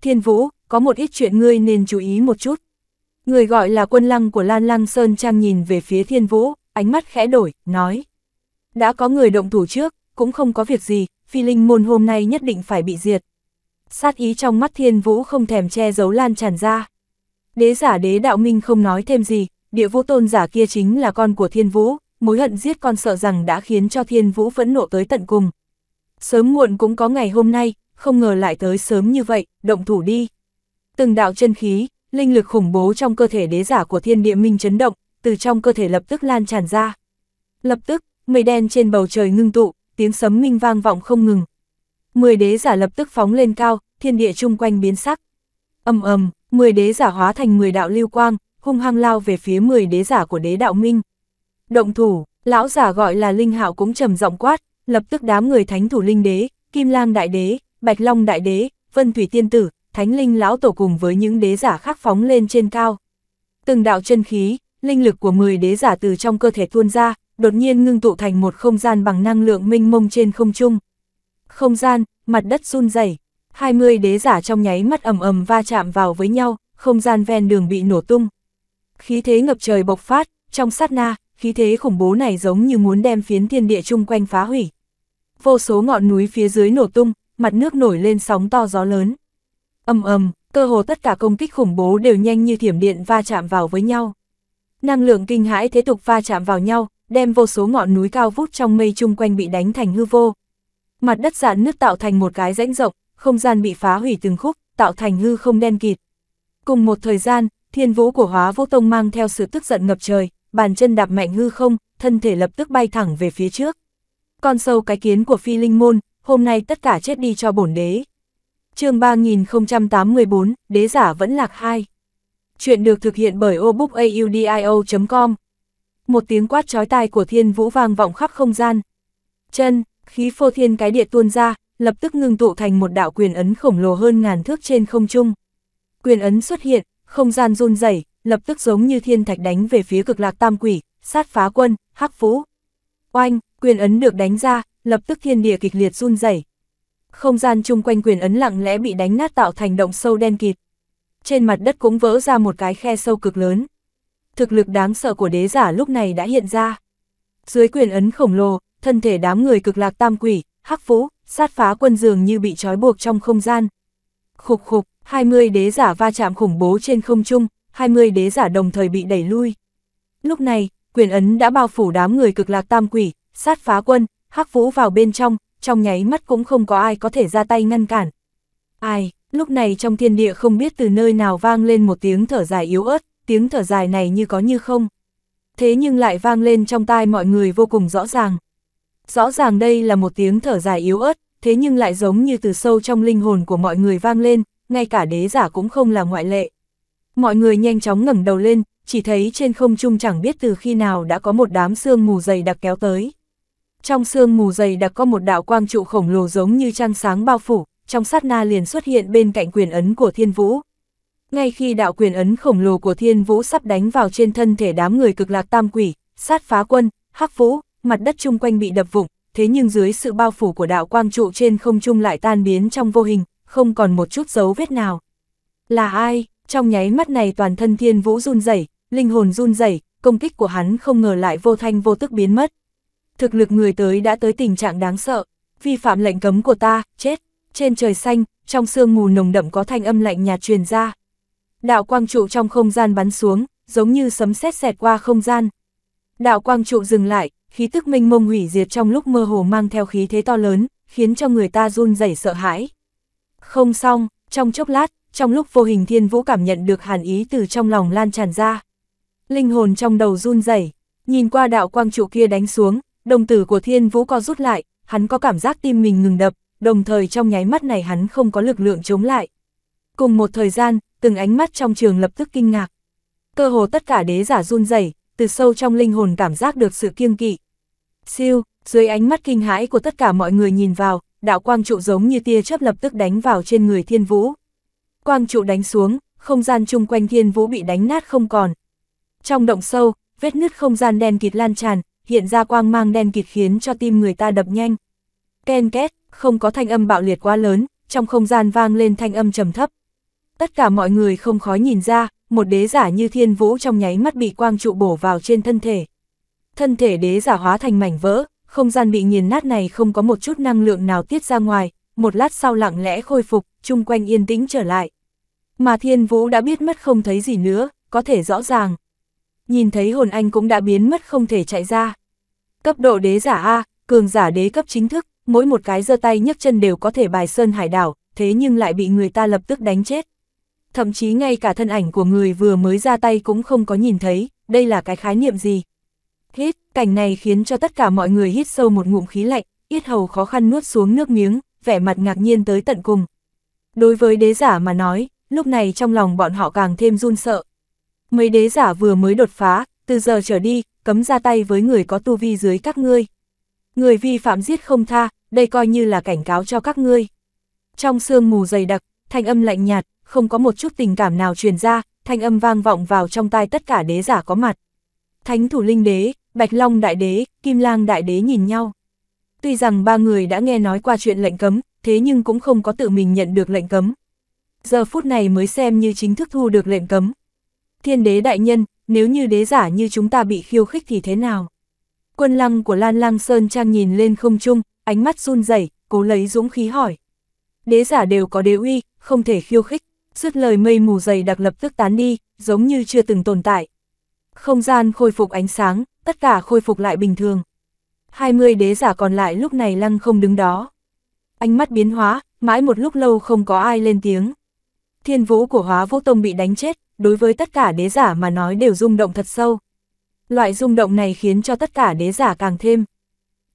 Thiên vũ, có một ít chuyện ngươi nên chú ý một chút. Người gọi là quân lăng của Lan Lăng Sơn Trang nhìn về phía thiên vũ, ánh mắt khẽ đổi, nói. Đã có người động thủ trước, cũng không có việc gì, phi linh môn hôm nay nhất định phải bị diệt. Sát ý trong mắt thiên vũ không thèm che giấu lan tràn ra. Đế giả đế đạo minh không nói thêm gì, địa vũ tôn giả kia chính là con của thiên vũ, mối hận giết con sợ rằng đã khiến cho thiên vũ phẫn nộ tới tận cùng. Sớm muộn cũng có ngày hôm nay, không ngờ lại tới sớm như vậy, động thủ đi. Từng đạo chân khí, linh lực khủng bố trong cơ thể đế giả của thiên địa minh chấn động, từ trong cơ thể lập tức lan tràn ra. Lập tức, mây đen trên bầu trời ngưng tụ, tiếng sấm minh vang vọng không ngừng. Mười đế giả lập tức phóng lên cao, thiên địa chung quanh biến sắc. Âm ầm, mười đế giả hóa thành mười đạo lưu quang, hung hăng lao về phía mười đế giả của đế đạo minh. Động thủ, lão giả gọi là Linh Hạo cũng trầm giọng quát, lập tức đám người thánh thủ linh đế, Kim Lang đại đế, Bạch Long đại đế, Vân Thủy tiên tử, Thánh Linh lão tổ cùng với những đế giả khác phóng lên trên cao. Từng đạo chân khí, linh lực của mười đế giả từ trong cơ thể tuôn ra, đột nhiên ngưng tụ thành một không gian bằng năng lượng minh mông trên không trung. Không gian, mặt đất run rẩy, 20 đế giả trong nháy mắt ầm ầm va chạm vào với nhau, không gian ven đường bị nổ tung. Khí thế ngập trời bộc phát, trong sát na, khí thế khủng bố này giống như muốn đem phiến thiên địa chung quanh phá hủy. Vô số ngọn núi phía dưới nổ tung, mặt nước nổi lên sóng to gió lớn. Ầm ầm, cơ hồ tất cả công kích khủng bố đều nhanh như thiểm điện va chạm vào với nhau. Năng lượng kinh hãi thế tục va chạm vào nhau, đem vô số ngọn núi cao vút trong mây chung quanh bị đánh thành hư vô. Mặt đất dạn nước tạo thành một cái rãnh rộng, không gian bị phá hủy từng khúc, tạo thành hư không đen kịt. Cùng một thời gian, thiên vũ của hóa vô tông mang theo sự tức giận ngập trời, bàn chân đạp mạnh hư không, thân thể lập tức bay thẳng về phía trước. Con sâu cái kiến của phi linh môn, hôm nay tất cả chết đi cho bổn đế. chương 3084, đế giả vẫn lạc hai. Chuyện được thực hiện bởi obookaudio.com một tiếng quát chói tai của thiên vũ vang vọng khắp không gian. Chân, khí phô thiên cái địa tuôn ra, lập tức ngưng tụ thành một đạo quyền ấn khổng lồ hơn ngàn thước trên không trung. Quyền ấn xuất hiện, không gian run rẩy, lập tức giống như thiên thạch đánh về phía cực lạc tam quỷ, sát phá quân, hắc vũ. Oanh, quyền ấn được đánh ra, lập tức thiên địa kịch liệt run rẩy. Không gian chung quanh quyền ấn lặng lẽ bị đánh nát tạo thành động sâu đen kịt. Trên mặt đất cũng vỡ ra một cái khe sâu cực lớn thực lực đáng sợ của đế giả lúc này đã hiện ra. Dưới quyền ấn khổng lồ, thân thể đám người cực lạc tam quỷ, hắc vũ, sát phá quân dường như bị trói buộc trong không gian. Khục khục, 20 đế giả va chạm khủng bố trên không trung, 20 đế giả đồng thời bị đẩy lui. Lúc này, quyền ấn đã bao phủ đám người cực lạc tam quỷ, sát phá quân, hắc vũ vào bên trong, trong nháy mắt cũng không có ai có thể ra tay ngăn cản. Ai, lúc này trong thiên địa không biết từ nơi nào vang lên một tiếng thở dài yếu ớt tiếng thở dài này như có như không. Thế nhưng lại vang lên trong tai mọi người vô cùng rõ ràng. Rõ ràng đây là một tiếng thở dài yếu ớt, thế nhưng lại giống như từ sâu trong linh hồn của mọi người vang lên, ngay cả đế giả cũng không là ngoại lệ. Mọi người nhanh chóng ngẩng đầu lên, chỉ thấy trên không trung chẳng biết từ khi nào đã có một đám sương mù dày đặc kéo tới. Trong sương mù dày đặc có một đạo quang trụ khổng lồ giống như trăng sáng bao phủ, trong sát na liền xuất hiện bên cạnh quyền ấn của thiên vũ. Ngay khi đạo quyền ấn khổng lồ của thiên vũ sắp đánh vào trên thân thể đám người cực lạc tam quỷ, sát phá quân, hắc vũ, mặt đất chung quanh bị đập vụng, thế nhưng dưới sự bao phủ của đạo quang trụ trên không trung lại tan biến trong vô hình, không còn một chút dấu vết nào. Là ai? Trong nháy mắt này toàn thân thiên vũ run rẩy, linh hồn run rẩy, công kích của hắn không ngờ lại vô thanh vô tức biến mất. Thực lực người tới đã tới tình trạng đáng sợ, vi phạm lệnh cấm của ta, chết. Trên trời xanh, trong sương mù nồng đậm có thanh âm lạnh nhạt truyền ra, đạo quang trụ trong không gian bắn xuống, giống như sấm sét xẹt qua không gian. Đạo quang trụ dừng lại, khí tức minh mông hủy diệt trong lúc mơ hồ mang theo khí thế to lớn, khiến cho người ta run rẩy sợ hãi. Không xong, trong chốc lát, trong lúc vô hình thiên vũ cảm nhận được hàn ý từ trong lòng lan tràn ra. Linh hồn trong đầu run rẩy, nhìn qua đạo quang trụ kia đánh xuống, đồng tử của thiên vũ co rút lại, hắn có cảm giác tim mình ngừng đập, đồng thời trong nháy mắt này hắn không có lực lượng chống lại. Cùng một thời gian, từng ánh mắt trong trường lập tức kinh ngạc. Cơ hồ tất cả đế giả run rẩy, từ sâu trong linh hồn cảm giác được sự kiêng kỵ. Siêu, dưới ánh mắt kinh hãi của tất cả mọi người nhìn vào, đạo quang trụ giống như tia chớp lập tức đánh vào trên người thiên vũ. Quang trụ đánh xuống, không gian chung quanh thiên vũ bị đánh nát không còn. Trong động sâu, vết nứt không gian đen kịt lan tràn, hiện ra quang mang đen kịt khiến cho tim người ta đập nhanh. Ken két, không có thanh âm bạo liệt quá lớn, trong không gian vang lên thanh âm trầm thấp, tất cả mọi người không khó nhìn ra, một đế giả như thiên vũ trong nháy mắt bị quang trụ bổ vào trên thân thể. Thân thể đế giả hóa thành mảnh vỡ, không gian bị nghiền nát này không có một chút năng lượng nào tiết ra ngoài, một lát sau lặng lẽ khôi phục, chung quanh yên tĩnh trở lại. Mà thiên vũ đã biết mất không thấy gì nữa, có thể rõ ràng. Nhìn thấy hồn anh cũng đã biến mất không thể chạy ra. Cấp độ đế giả A, cường giả đế cấp chính thức, mỗi một cái giơ tay nhấc chân đều có thể bài sơn hải đảo, thế nhưng lại bị người ta lập tức đánh chết thậm chí ngay cả thân ảnh của người vừa mới ra tay cũng không có nhìn thấy, đây là cái khái niệm gì. Hít, cảnh này khiến cho tất cả mọi người hít sâu một ngụm khí lạnh, yết hầu khó khăn nuốt xuống nước miếng, vẻ mặt ngạc nhiên tới tận cùng. Đối với đế giả mà nói, lúc này trong lòng bọn họ càng thêm run sợ. Mấy đế giả vừa mới đột phá, từ giờ trở đi, cấm ra tay với người có tu vi dưới các ngươi. Người vi phạm giết không tha, đây coi như là cảnh cáo cho các ngươi. Trong sương mù dày đặc, thanh âm lạnh nhạt, không có một chút tình cảm nào truyền ra, thanh âm vang vọng vào trong tai tất cả đế giả có mặt. Thánh thủ linh đế, Bạch Long đại đế, Kim Lang đại đế nhìn nhau. Tuy rằng ba người đã nghe nói qua chuyện lệnh cấm, thế nhưng cũng không có tự mình nhận được lệnh cấm. Giờ phút này mới xem như chính thức thu được lệnh cấm. Thiên đế đại nhân, nếu như đế giả như chúng ta bị khiêu khích thì thế nào? Quân lăng của Lan Lăng Sơn Trang nhìn lên không trung, ánh mắt run rẩy, cố lấy dũng khí hỏi. Đế giả đều có đế uy, không thể khiêu khích dứt lời mây mù dày đặc lập tức tán đi, giống như chưa từng tồn tại. Không gian khôi phục ánh sáng, tất cả khôi phục lại bình thường. 20 đế giả còn lại lúc này lăng không đứng đó. Ánh mắt biến hóa, mãi một lúc lâu không có ai lên tiếng. Thiên vũ của hóa vô tông bị đánh chết, đối với tất cả đế giả mà nói đều rung động thật sâu. Loại rung động này khiến cho tất cả đế giả càng thêm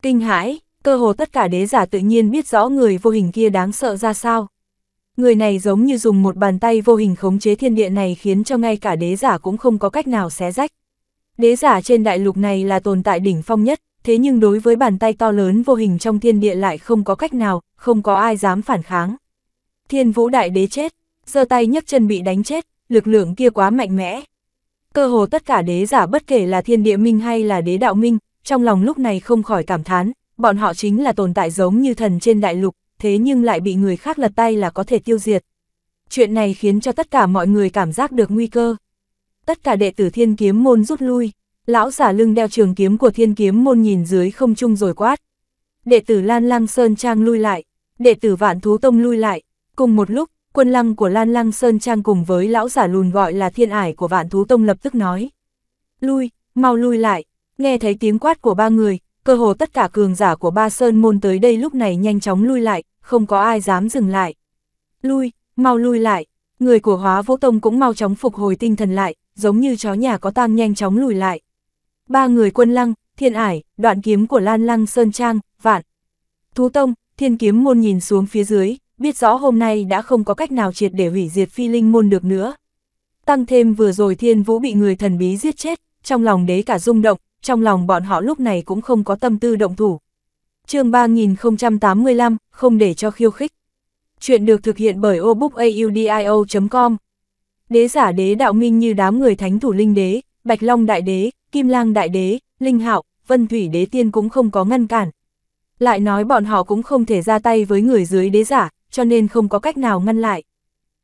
kinh hãi, cơ hồ tất cả đế giả tự nhiên biết rõ người vô hình kia đáng sợ ra sao. Người này giống như dùng một bàn tay vô hình khống chế thiên địa này khiến cho ngay cả đế giả cũng không có cách nào xé rách. Đế giả trên đại lục này là tồn tại đỉnh phong nhất, thế nhưng đối với bàn tay to lớn vô hình trong thiên địa lại không có cách nào, không có ai dám phản kháng. Thiên vũ đại đế chết, giơ tay nhấc chân bị đánh chết, lực lượng kia quá mạnh mẽ. Cơ hồ tất cả đế giả bất kể là thiên địa minh hay là đế đạo minh, trong lòng lúc này không khỏi cảm thán, bọn họ chính là tồn tại giống như thần trên đại lục, thế nhưng lại bị người khác lật tay là có thể tiêu diệt. Chuyện này khiến cho tất cả mọi người cảm giác được nguy cơ. Tất cả đệ tử thiên kiếm môn rút lui, lão giả lưng đeo trường kiếm của thiên kiếm môn nhìn dưới không trung rồi quát. Đệ tử Lan Lăng Sơn Trang lui lại, đệ tử Vạn Thú Tông lui lại, cùng một lúc, quân lăng của Lan Lăng Sơn Trang cùng với lão giả lùn gọi là thiên ải của Vạn Thú Tông lập tức nói. Lui, mau lui lại, nghe thấy tiếng quát của ba người, cơ hồ tất cả cường giả của ba sơn môn tới đây lúc này nhanh chóng lui lại, không có ai dám dừng lại. Lui, mau lui lại, người của hóa vũ tông cũng mau chóng phục hồi tinh thần lại, giống như chó nhà có tang nhanh chóng lùi lại. Ba người quân lăng, thiên ải, đoạn kiếm của Lan Lăng Sơn Trang, vạn. Thú Tông, thiên kiếm môn nhìn xuống phía dưới, biết rõ hôm nay đã không có cách nào triệt để hủy diệt phi linh môn được nữa. Tăng thêm vừa rồi thiên vũ bị người thần bí giết chết, trong lòng đế cả rung động, trong lòng bọn họ lúc này cũng không có tâm tư động thủ, chương 3085, không để cho khiêu khích. Chuyện được thực hiện bởi obookaudio.com. Đế giả đế đạo minh như đám người thánh thủ linh đế, bạch long đại đế, kim lang đại đế, linh hạo, vân thủy đế tiên cũng không có ngăn cản. Lại nói bọn họ cũng không thể ra tay với người dưới đế giả, cho nên không có cách nào ngăn lại.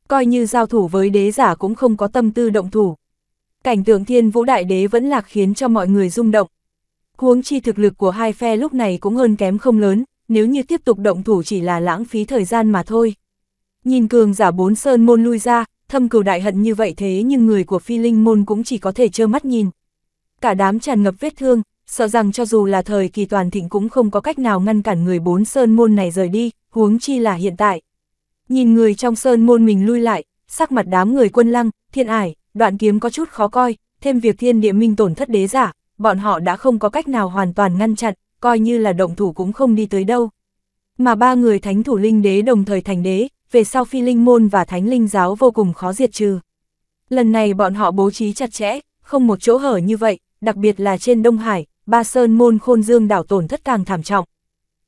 Coi như giao thủ với đế giả cũng không có tâm tư động thủ. Cảnh tượng thiên vũ đại đế vẫn lạc khiến cho mọi người rung động. Huống chi thực lực của hai phe lúc này cũng hơn kém không lớn, nếu như tiếp tục động thủ chỉ là lãng phí thời gian mà thôi. Nhìn cường giả bốn sơn môn lui ra, thâm cừu đại hận như vậy thế nhưng người của phi linh môn cũng chỉ có thể trơ mắt nhìn. Cả đám tràn ngập vết thương, sợ rằng cho dù là thời kỳ toàn thịnh cũng không có cách nào ngăn cản người bốn sơn môn này rời đi, huống chi là hiện tại. Nhìn người trong sơn môn mình lui lại, sắc mặt đám người quân lăng, thiên ải, đoạn kiếm có chút khó coi, thêm việc thiên địa minh tổn thất đế giả, bọn họ đã không có cách nào hoàn toàn ngăn chặn, coi như là động thủ cũng không đi tới đâu. Mà ba người thánh thủ linh đế đồng thời thành đế, về sau phi linh môn và thánh linh giáo vô cùng khó diệt trừ. Lần này bọn họ bố trí chặt chẽ, không một chỗ hở như vậy, đặc biệt là trên Đông Hải, ba sơn môn khôn dương đảo tổn thất càng thảm trọng.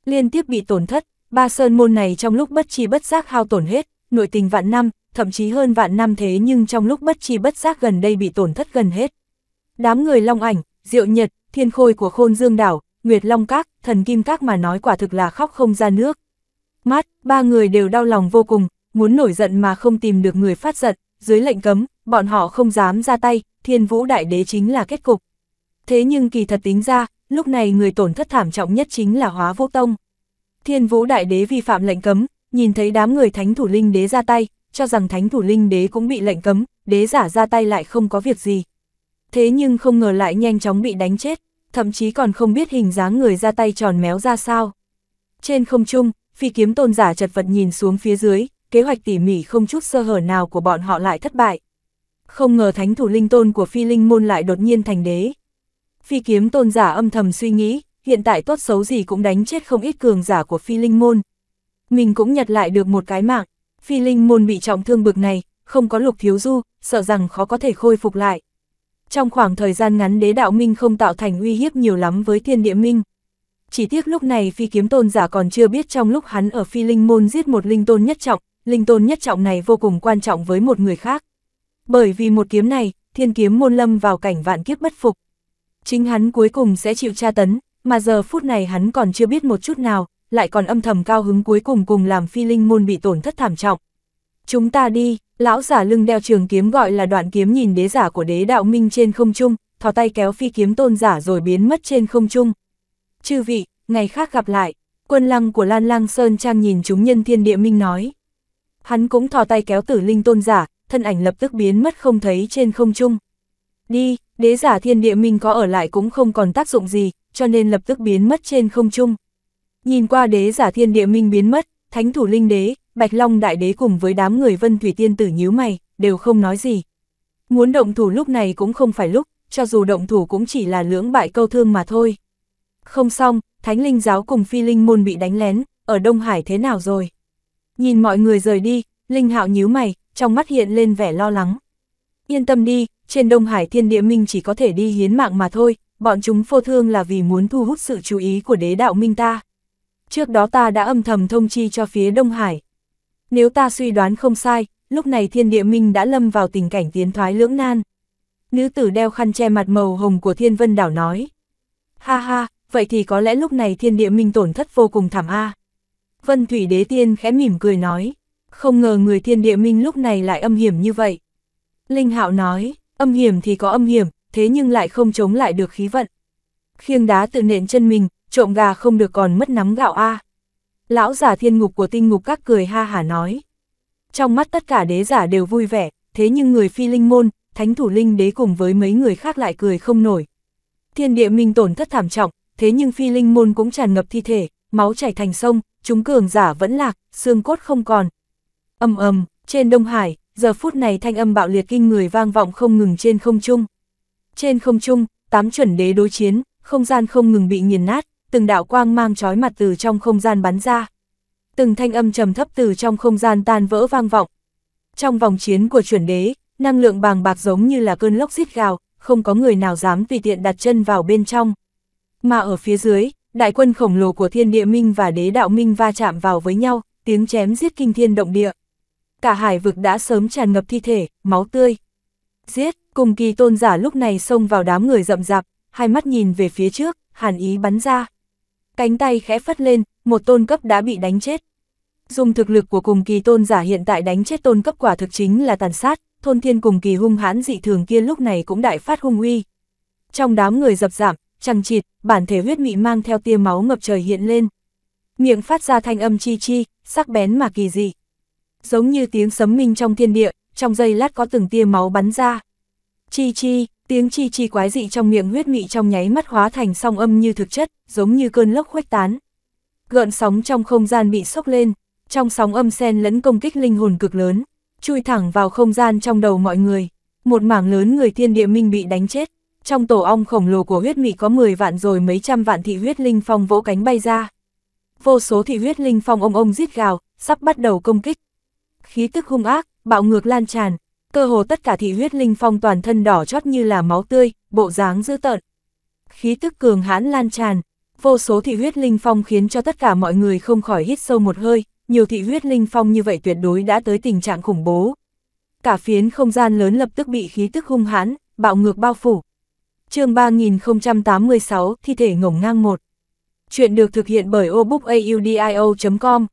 Liên tiếp bị tổn thất, ba sơn môn này trong lúc bất chi bất giác hao tổn hết, nội tình vạn năm, thậm chí hơn vạn năm thế nhưng trong lúc bất chi bất giác gần đây bị tổn thất gần hết. Đám người long ảnh, Diệu Nhật, thiên khôi của khôn dương đảo, Nguyệt Long Các, thần Kim Các mà nói quả thực là khóc không ra nước. Mát, ba người đều đau lòng vô cùng, muốn nổi giận mà không tìm được người phát giận, dưới lệnh cấm, bọn họ không dám ra tay, thiên vũ đại đế chính là kết cục. Thế nhưng kỳ thật tính ra, lúc này người tổn thất thảm trọng nhất chính là hóa vô tông. Thiên vũ đại đế vi phạm lệnh cấm, nhìn thấy đám người thánh thủ linh đế ra tay, cho rằng thánh thủ linh đế cũng bị lệnh cấm, đế giả ra tay lại không có việc gì, thế nhưng không ngờ lại nhanh chóng bị đánh chết, thậm chí còn không biết hình dáng người ra tay tròn méo ra sao. Trên không trung, phi kiếm tôn giả chật vật nhìn xuống phía dưới, kế hoạch tỉ mỉ không chút sơ hở nào của bọn họ lại thất bại. Không ngờ thánh thủ linh tôn của phi linh môn lại đột nhiên thành đế. Phi kiếm tôn giả âm thầm suy nghĩ, hiện tại tốt xấu gì cũng đánh chết không ít cường giả của phi linh môn. Mình cũng nhặt lại được một cái mạng, phi linh môn bị trọng thương bực này, không có lục thiếu du, sợ rằng khó có thể khôi phục lại. Trong khoảng thời gian ngắn đế đạo minh không tạo thành uy hiếp nhiều lắm với thiên địa minh. Chỉ tiếc lúc này phi kiếm tôn giả còn chưa biết trong lúc hắn ở phi linh môn giết một linh tôn nhất trọng, linh tôn nhất trọng này vô cùng quan trọng với một người khác. Bởi vì một kiếm này, thiên kiếm môn lâm vào cảnh vạn kiếp bất phục. Chính hắn cuối cùng sẽ chịu tra tấn, mà giờ phút này hắn còn chưa biết một chút nào, lại còn âm thầm cao hứng cuối cùng cùng làm phi linh môn bị tổn thất thảm trọng. Chúng ta đi, Lão giả lưng đeo trường kiếm gọi là đoạn kiếm nhìn đế giả của đế đạo minh trên không trung, thò tay kéo phi kiếm tôn giả rồi biến mất trên không trung. Chư vị, ngày khác gặp lại, quân lăng của Lan Lang Sơn Trang nhìn chúng nhân thiên địa minh nói. Hắn cũng thò tay kéo tử linh tôn giả, thân ảnh lập tức biến mất không thấy trên không trung. Đi, đế giả thiên địa minh có ở lại cũng không còn tác dụng gì, cho nên lập tức biến mất trên không trung. Nhìn qua đế giả thiên địa minh biến mất, thánh thủ linh đế, Bạch Long Đại Đế cùng với đám người Vân Thủy Tiên Tử nhíu mày, đều không nói gì. Muốn động thủ lúc này cũng không phải lúc, cho dù động thủ cũng chỉ là lưỡng bại câu thương mà thôi. Không xong, Thánh Linh Giáo cùng Phi Linh Môn bị đánh lén, ở Đông Hải thế nào rồi? Nhìn mọi người rời đi, Linh Hạo nhíu mày, trong mắt hiện lên vẻ lo lắng. Yên tâm đi, trên Đông Hải thiên địa minh chỉ có thể đi hiến mạng mà thôi, bọn chúng phô thương là vì muốn thu hút sự chú ý của đế đạo minh ta. Trước đó ta đã âm thầm thông chi cho phía Đông Hải, nếu ta suy đoán không sai, lúc này thiên địa minh đã lâm vào tình cảnh tiến thoái lưỡng nan. Nữ tử đeo khăn che mặt màu hồng của thiên vân đảo nói. Ha ha, vậy thì có lẽ lúc này thiên địa minh tổn thất vô cùng thảm a. Vân Thủy Đế Tiên khẽ mỉm cười nói, không ngờ người thiên địa minh lúc này lại âm hiểm như vậy. Linh Hạo nói, âm hiểm thì có âm hiểm, thế nhưng lại không chống lại được khí vận. Khiêng đá tự nện chân mình, trộm gà không được còn mất nắm gạo a. À. Lão giả thiên ngục của tinh ngục các cười ha hả nói. Trong mắt tất cả đế giả đều vui vẻ, thế nhưng người phi linh môn, thánh thủ linh đế cùng với mấy người khác lại cười không nổi. Thiên địa minh tổn thất thảm trọng, thế nhưng phi linh môn cũng tràn ngập thi thể, máu chảy thành sông, chúng cường giả vẫn lạc, xương cốt không còn. Âm ầm, trên Đông Hải, giờ phút này thanh âm bạo liệt kinh người vang vọng không ngừng trên không trung. Trên không trung, tám chuẩn đế đối chiến, không gian không ngừng bị nghiền nát, từng đạo quang mang trói mặt từ trong không gian bắn ra. Từng thanh âm trầm thấp từ trong không gian tan vỡ vang vọng. Trong vòng chiến của chuẩn đế, năng lượng bàng bạc giống như là cơn lốc xít gào, không có người nào dám tùy tiện đặt chân vào bên trong. Mà ở phía dưới, đại quân khổng lồ của thiên địa minh và đế đạo minh va chạm vào với nhau, tiếng chém giết kinh thiên động địa. Cả hải vực đã sớm tràn ngập thi thể, máu tươi. Giết, cùng kỳ tôn giả lúc này xông vào đám người rậm rạp, hai mắt nhìn về phía trước, hàn ý bắn ra. Cánh tay khẽ phất lên, một tôn cấp đã bị đánh chết. Dùng thực lực của cùng kỳ tôn giả hiện tại đánh chết tôn cấp quả thực chính là tàn sát, thôn thiên cùng kỳ hung hãn dị thường kia lúc này cũng đại phát hung uy. Trong đám người dập giảm, chằng chịt, bản thể huyết mị mang theo tia máu ngập trời hiện lên. Miệng phát ra thanh âm chi chi, sắc bén mà kỳ dị. Giống như tiếng sấm minh trong thiên địa, trong giây lát có từng tia máu bắn ra. Chi chi, Tiếng chi chi quái dị trong miệng huyết mị trong nháy mắt hóa thành song âm như thực chất, giống như cơn lốc khuếch tán. Gợn sóng trong không gian bị sốc lên, trong sóng âm sen lẫn công kích linh hồn cực lớn, chui thẳng vào không gian trong đầu mọi người. Một mảng lớn người thiên địa minh bị đánh chết, trong tổ ong khổng lồ của huyết mị có 10 vạn rồi mấy trăm vạn thị huyết linh phong vỗ cánh bay ra. Vô số thị huyết linh phong ông ông rít gào, sắp bắt đầu công kích. Khí tức hung ác, bạo ngược lan tràn, cơ hồ tất cả thị huyết linh phong toàn thân đỏ chót như là máu tươi, bộ dáng dữ tợn. Khí tức cường hãn lan tràn, vô số thị huyết linh phong khiến cho tất cả mọi người không khỏi hít sâu một hơi, nhiều thị huyết linh phong như vậy tuyệt đối đã tới tình trạng khủng bố. Cả phiến không gian lớn lập tức bị khí tức hung hãn, bạo ngược bao phủ. chương 3086, thi thể ngổng ngang một. Chuyện được thực hiện bởi obookaudio.com.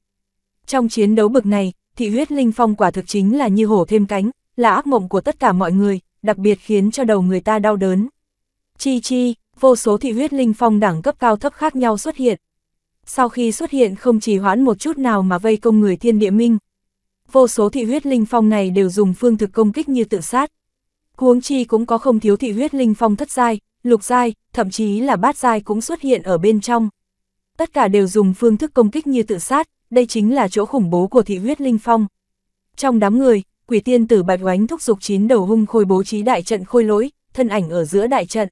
Trong chiến đấu bực này, thị huyết linh phong quả thực chính là như hổ thêm cánh, là ác mộng của tất cả mọi người, đặc biệt khiến cho đầu người ta đau đớn. Chi chi, vô số thị huyết linh phong đẳng cấp cao thấp khác nhau xuất hiện. Sau khi xuất hiện không chỉ hoãn một chút nào mà vây công người thiên địa minh. Vô số thị huyết linh phong này đều dùng phương thực công kích như tự sát. Huống chi cũng có không thiếu thị huyết linh phong thất giai, lục giai, thậm chí là bát giai cũng xuất hiện ở bên trong. Tất cả đều dùng phương thức công kích như tự sát, đây chính là chỗ khủng bố của thị huyết linh phong. Trong đám người, quỷ tiên tử bạch oánh thúc giục chín đầu hung khôi bố trí đại trận khôi lỗi, thân ảnh ở giữa đại trận.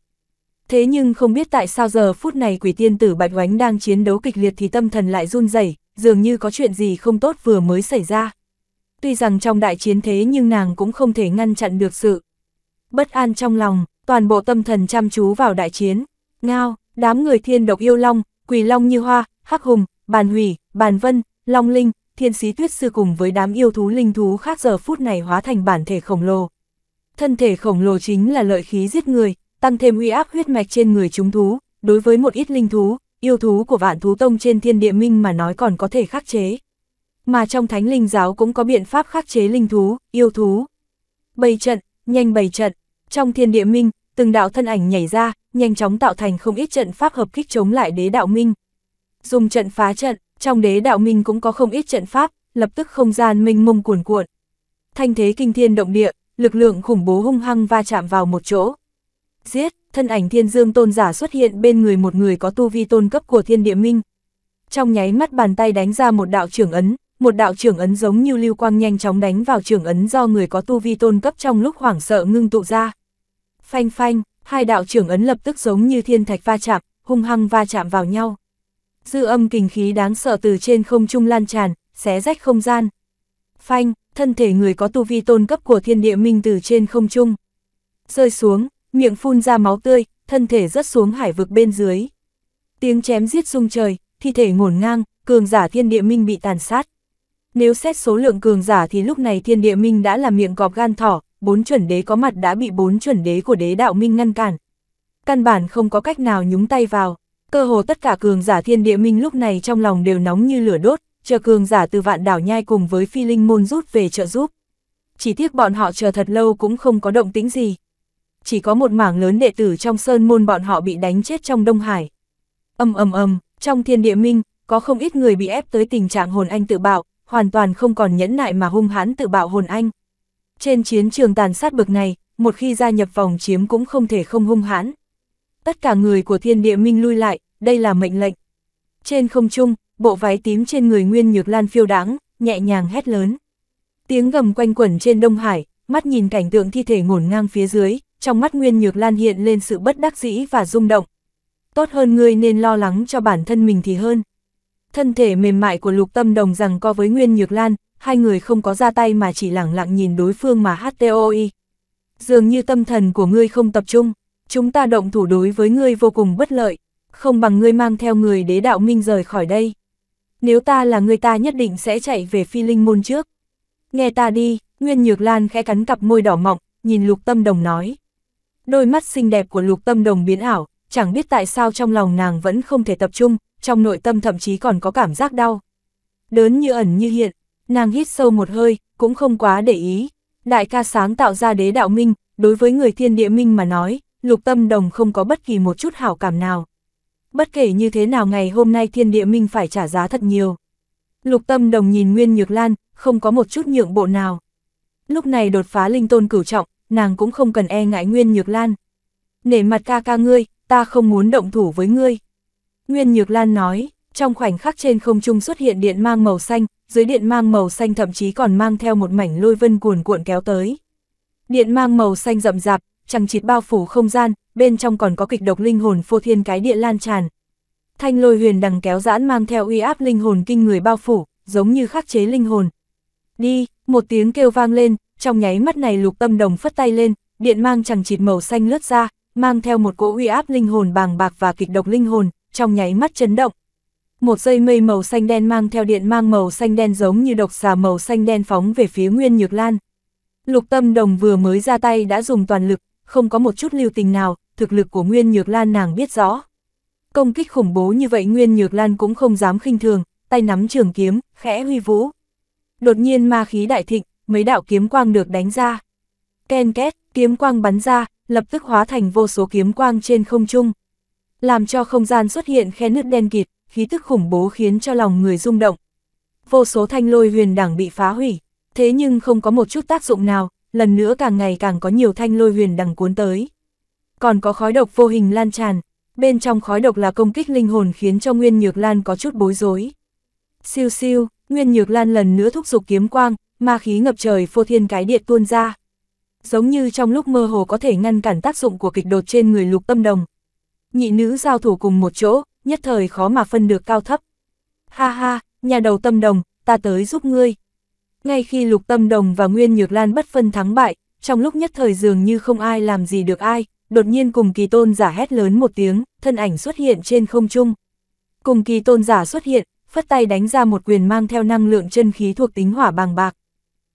Thế nhưng không biết tại sao giờ phút này quỷ tiên tử bạch oánh đang chiến đấu kịch liệt thì tâm thần lại run rẩy dường như có chuyện gì không tốt vừa mới xảy ra. Tuy rằng trong đại chiến thế nhưng nàng cũng không thể ngăn chặn được sự bất an trong lòng, toàn bộ tâm thần chăm chú vào đại chiến. Ngao, đám người thiên độc yêu long, quỷ long như hoa, hắc hùng, bàn hủy, bàn vân, long linh, thiên sĩ tuyết sư cùng với đám yêu thú linh thú khác giờ phút này hóa thành bản thể khổng lồ. Thân thể khổng lồ chính là lợi khí giết người, tăng thêm uy áp huyết mạch trên người chúng thú, đối với một ít linh thú, yêu thú của vạn thú tông trên thiên địa minh mà nói còn có thể khắc chế. Mà trong thánh linh giáo cũng có biện pháp khắc chế linh thú, yêu thú. Bày trận, nhanh bày trận, trong thiên địa minh, từng đạo thân ảnh nhảy ra, nhanh chóng tạo thành không ít trận pháp hợp kích chống lại đế đạo minh. Dùng trận phá trận, trong đế đạo minh cũng có không ít trận pháp, lập tức không gian minh mông cuồn cuộn. Thanh thế kinh thiên động địa, lực lượng khủng bố hung hăng va chạm vào một chỗ. Giết, thân ảnh thiên dương tôn giả xuất hiện bên người một người có tu vi tôn cấp của thiên địa minh. Trong nháy mắt bàn tay đánh ra một đạo trưởng ấn, một đạo trưởng ấn giống như lưu quang nhanh chóng đánh vào trưởng ấn do người có tu vi tôn cấp trong lúc hoảng sợ ngưng tụ ra. Phanh phanh, hai đạo trưởng ấn lập tức giống như thiên thạch va chạm, hung hăng va chạm vào nhau dư âm kinh khí đáng sợ từ trên không trung lan tràn, xé rách không gian. Phanh, thân thể người có tu vi tôn cấp của thiên địa minh từ trên không trung. Rơi xuống, miệng phun ra máu tươi, thân thể rớt xuống hải vực bên dưới. Tiếng chém giết rung trời, thi thể ngổn ngang, cường giả thiên địa minh bị tàn sát. Nếu xét số lượng cường giả thì lúc này thiên địa minh đã là miệng cọp gan thỏ, bốn chuẩn đế có mặt đã bị bốn chuẩn đế của đế đạo minh ngăn cản. Căn bản không có cách nào nhúng tay vào. Cơ hồ tất cả cường giả thiên địa minh lúc này trong lòng đều nóng như lửa đốt, chờ cường giả từ vạn đảo nhai cùng với phi linh môn rút về trợ giúp. Chỉ tiếc bọn họ chờ thật lâu cũng không có động tĩnh gì. Chỉ có một mảng lớn đệ tử trong sơn môn bọn họ bị đánh chết trong Đông Hải. Âm âm âm, trong thiên địa minh, có không ít người bị ép tới tình trạng hồn anh tự bạo, hoàn toàn không còn nhẫn nại mà hung hãn tự bạo hồn anh. Trên chiến trường tàn sát bực này, một khi gia nhập vòng chiếm cũng không thể không hung hãn tất cả người của thiên địa minh lui lại, đây là mệnh lệnh. Trên không trung, bộ váy tím trên người Nguyên Nhược Lan phiêu đáng, nhẹ nhàng hét lớn. Tiếng gầm quanh quẩn trên Đông Hải, mắt nhìn cảnh tượng thi thể ngổn ngang phía dưới, trong mắt Nguyên Nhược Lan hiện lên sự bất đắc dĩ và rung động. Tốt hơn ngươi nên lo lắng cho bản thân mình thì hơn. Thân thể mềm mại của Lục Tâm Đồng rằng co với Nguyên Nhược Lan, hai người không có ra tay mà chỉ lẳng lặng nhìn đối phương mà HTOI. Dường như tâm thần của ngươi không tập trung chúng ta động thủ đối với ngươi vô cùng bất lợi, không bằng ngươi mang theo người đế đạo minh rời khỏi đây. Nếu ta là người ta nhất định sẽ chạy về phi linh môn trước. Nghe ta đi, Nguyên Nhược Lan khẽ cắn cặp môi đỏ mọng, nhìn Lục Tâm Đồng nói. Đôi mắt xinh đẹp của Lục Tâm Đồng biến ảo, chẳng biết tại sao trong lòng nàng vẫn không thể tập trung, trong nội tâm thậm chí còn có cảm giác đau. Đớn như ẩn như hiện, nàng hít sâu một hơi, cũng không quá để ý. Đại ca sáng tạo ra đế đạo minh, đối với người thiên địa minh mà nói, Lục Tâm Đồng không có bất kỳ một chút hảo cảm nào. Bất kể như thế nào ngày hôm nay thiên địa minh phải trả giá thật nhiều. Lục Tâm Đồng nhìn Nguyên Nhược Lan, không có một chút nhượng bộ nào. Lúc này đột phá linh tôn cửu trọng, nàng cũng không cần e ngại Nguyên Nhược Lan. Nể mặt ca ca ngươi, ta không muốn động thủ với ngươi. Nguyên Nhược Lan nói, trong khoảnh khắc trên không trung xuất hiện điện mang màu xanh, dưới điện mang màu xanh thậm chí còn mang theo một mảnh lôi vân cuồn cuộn kéo tới. Điện mang màu xanh rậm rạp, chẳng chịt bao phủ không gian, bên trong còn có kịch độc linh hồn phô thiên cái địa lan tràn. Thanh lôi huyền đằng kéo giãn mang theo uy áp linh hồn kinh người bao phủ, giống như khắc chế linh hồn. Đi, một tiếng kêu vang lên, trong nháy mắt này lục tâm đồng phất tay lên, điện mang chẳng chịt màu xanh lướt ra, mang theo một cỗ uy áp linh hồn bàng bạc và kịch độc linh hồn, trong nháy mắt chấn động. Một dây mây màu xanh đen mang theo điện mang màu xanh đen giống như độc xà màu xanh đen phóng về phía Nguyên Nhược Lan. Lục Tâm Đồng vừa mới ra tay đã dùng toàn lực, không có một chút lưu tình nào, thực lực của Nguyên Nhược Lan nàng biết rõ. Công kích khủng bố như vậy Nguyên Nhược Lan cũng không dám khinh thường, tay nắm trường kiếm, khẽ huy vũ. Đột nhiên ma khí đại thịnh, mấy đạo kiếm quang được đánh ra. Ken két, kiếm quang bắn ra, lập tức hóa thành vô số kiếm quang trên không trung. Làm cho không gian xuất hiện khe nước đen kịt, khí tức khủng bố khiến cho lòng người rung động. Vô số thanh lôi huyền đảng bị phá hủy, thế nhưng không có một chút tác dụng nào, lần nữa càng ngày càng có nhiều thanh lôi huyền đằng cuốn tới. Còn có khói độc vô hình lan tràn, bên trong khói độc là công kích linh hồn khiến cho Nguyên Nhược Lan có chút bối rối. Siêu siêu, Nguyên Nhược Lan lần nữa thúc giục kiếm quang, ma khí ngập trời phô thiên cái địa tuôn ra. Giống như trong lúc mơ hồ có thể ngăn cản tác dụng của kịch đột trên người lục tâm đồng. Nhị nữ giao thủ cùng một chỗ, nhất thời khó mà phân được cao thấp. Ha ha, nhà đầu tâm đồng, ta tới giúp ngươi, ngay khi Lục Tâm Đồng và Nguyên Nhược Lan bất phân thắng bại, trong lúc nhất thời dường như không ai làm gì được ai, đột nhiên cùng kỳ tôn giả hét lớn một tiếng, thân ảnh xuất hiện trên không trung. Cùng kỳ tôn giả xuất hiện, phất tay đánh ra một quyền mang theo năng lượng chân khí thuộc tính hỏa bàng bạc.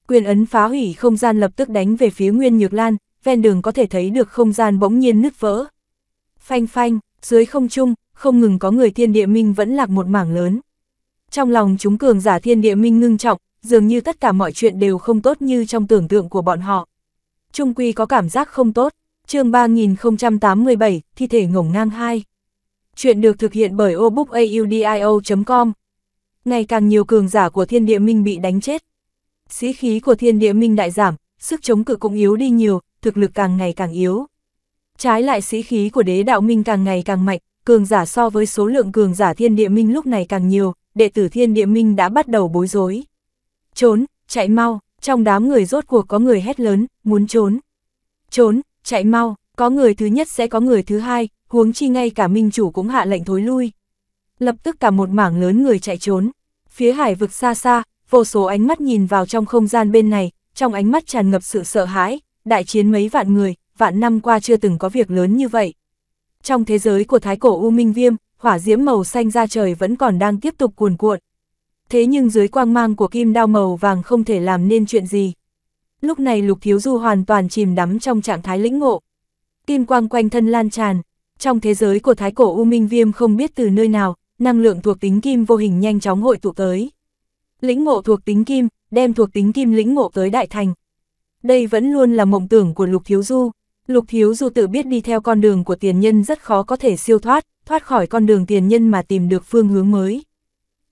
Quyền ấn phá hủy không gian lập tức đánh về phía Nguyên Nhược Lan, ven đường có thể thấy được không gian bỗng nhiên nứt vỡ. Phanh phanh, dưới không trung, không ngừng có người thiên địa minh vẫn lạc một mảng lớn. Trong lòng chúng cường giả thiên địa minh ngưng trọng, dường như tất cả mọi chuyện đều không tốt như trong tưởng tượng của bọn họ. Trung Quy có cảm giác không tốt, chương 3087, thi thể ngổng ngang 2. Chuyện được thực hiện bởi obookaudio.com. Ngày càng nhiều cường giả của thiên địa minh bị đánh chết. Sĩ khí của thiên địa minh đại giảm, sức chống cự cũng yếu đi nhiều, thực lực càng ngày càng yếu. Trái lại sĩ khí của đế đạo minh càng ngày càng mạnh, cường giả so với số lượng cường giả thiên địa minh lúc này càng nhiều, đệ tử thiên địa minh đã bắt đầu bối rối trốn, chạy mau, trong đám người rốt cuộc có người hét lớn, muốn trốn. Trốn, chạy mau, có người thứ nhất sẽ có người thứ hai, huống chi ngay cả minh chủ cũng hạ lệnh thối lui. Lập tức cả một mảng lớn người chạy trốn, phía hải vực xa xa, vô số ánh mắt nhìn vào trong không gian bên này, trong ánh mắt tràn ngập sự sợ hãi, đại chiến mấy vạn người, vạn năm qua chưa từng có việc lớn như vậy. Trong thế giới của thái cổ U Minh Viêm, hỏa diễm màu xanh ra trời vẫn còn đang tiếp tục cuồn cuộn thế nhưng dưới quang mang của kim đao màu vàng không thể làm nên chuyện gì. Lúc này Lục Thiếu Du hoàn toàn chìm đắm trong trạng thái lĩnh ngộ. Kim quang quanh thân lan tràn, trong thế giới của thái cổ U Minh Viêm không biết từ nơi nào, năng lượng thuộc tính kim vô hình nhanh chóng hội tụ tới. Lĩnh ngộ thuộc tính kim, đem thuộc tính kim lĩnh ngộ tới đại thành. Đây vẫn luôn là mộng tưởng của Lục Thiếu Du. Lục Thiếu Du tự biết đi theo con đường của tiền nhân rất khó có thể siêu thoát, thoát khỏi con đường tiền nhân mà tìm được phương hướng mới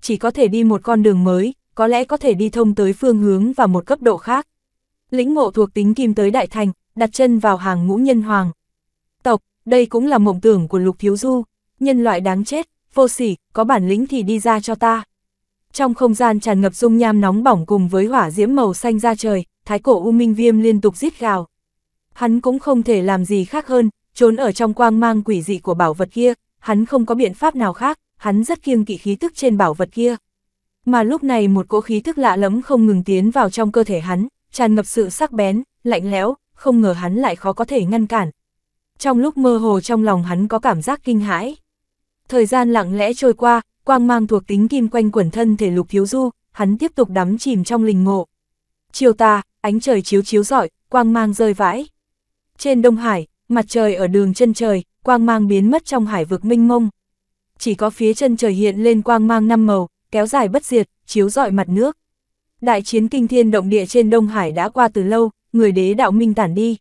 chỉ có thể đi một con đường mới, có lẽ có thể đi thông tới phương hướng và một cấp độ khác. Lĩnh ngộ thuộc tính kim tới đại thành, đặt chân vào hàng ngũ nhân hoàng. Tộc, đây cũng là mộng tưởng của Lục Thiếu Du, nhân loại đáng chết, vô sỉ, có bản lĩnh thì đi ra cho ta. Trong không gian tràn ngập dung nham nóng bỏng cùng với hỏa diễm màu xanh ra trời, thái cổ U Minh Viêm liên tục rít gào. Hắn cũng không thể làm gì khác hơn, trốn ở trong quang mang quỷ dị của bảo vật kia, hắn không có biện pháp nào khác hắn rất kiêng kỵ khí tức trên bảo vật kia. Mà lúc này một cỗ khí tức lạ lẫm không ngừng tiến vào trong cơ thể hắn, tràn ngập sự sắc bén, lạnh lẽo, không ngờ hắn lại khó có thể ngăn cản. Trong lúc mơ hồ trong lòng hắn có cảm giác kinh hãi. Thời gian lặng lẽ trôi qua, quang mang thuộc tính kim quanh quẩn thân thể lục thiếu du, hắn tiếp tục đắm chìm trong linh ngộ. Chiều tà, ánh trời chiếu chiếu rọi, quang mang rơi vãi. Trên Đông Hải, mặt trời ở đường chân trời, quang mang biến mất trong hải vực minh mông chỉ có phía chân trời hiện lên quang mang năm màu, kéo dài bất diệt, chiếu rọi mặt nước. Đại chiến kinh thiên động địa trên Đông Hải đã qua từ lâu, người đế đạo minh tản đi.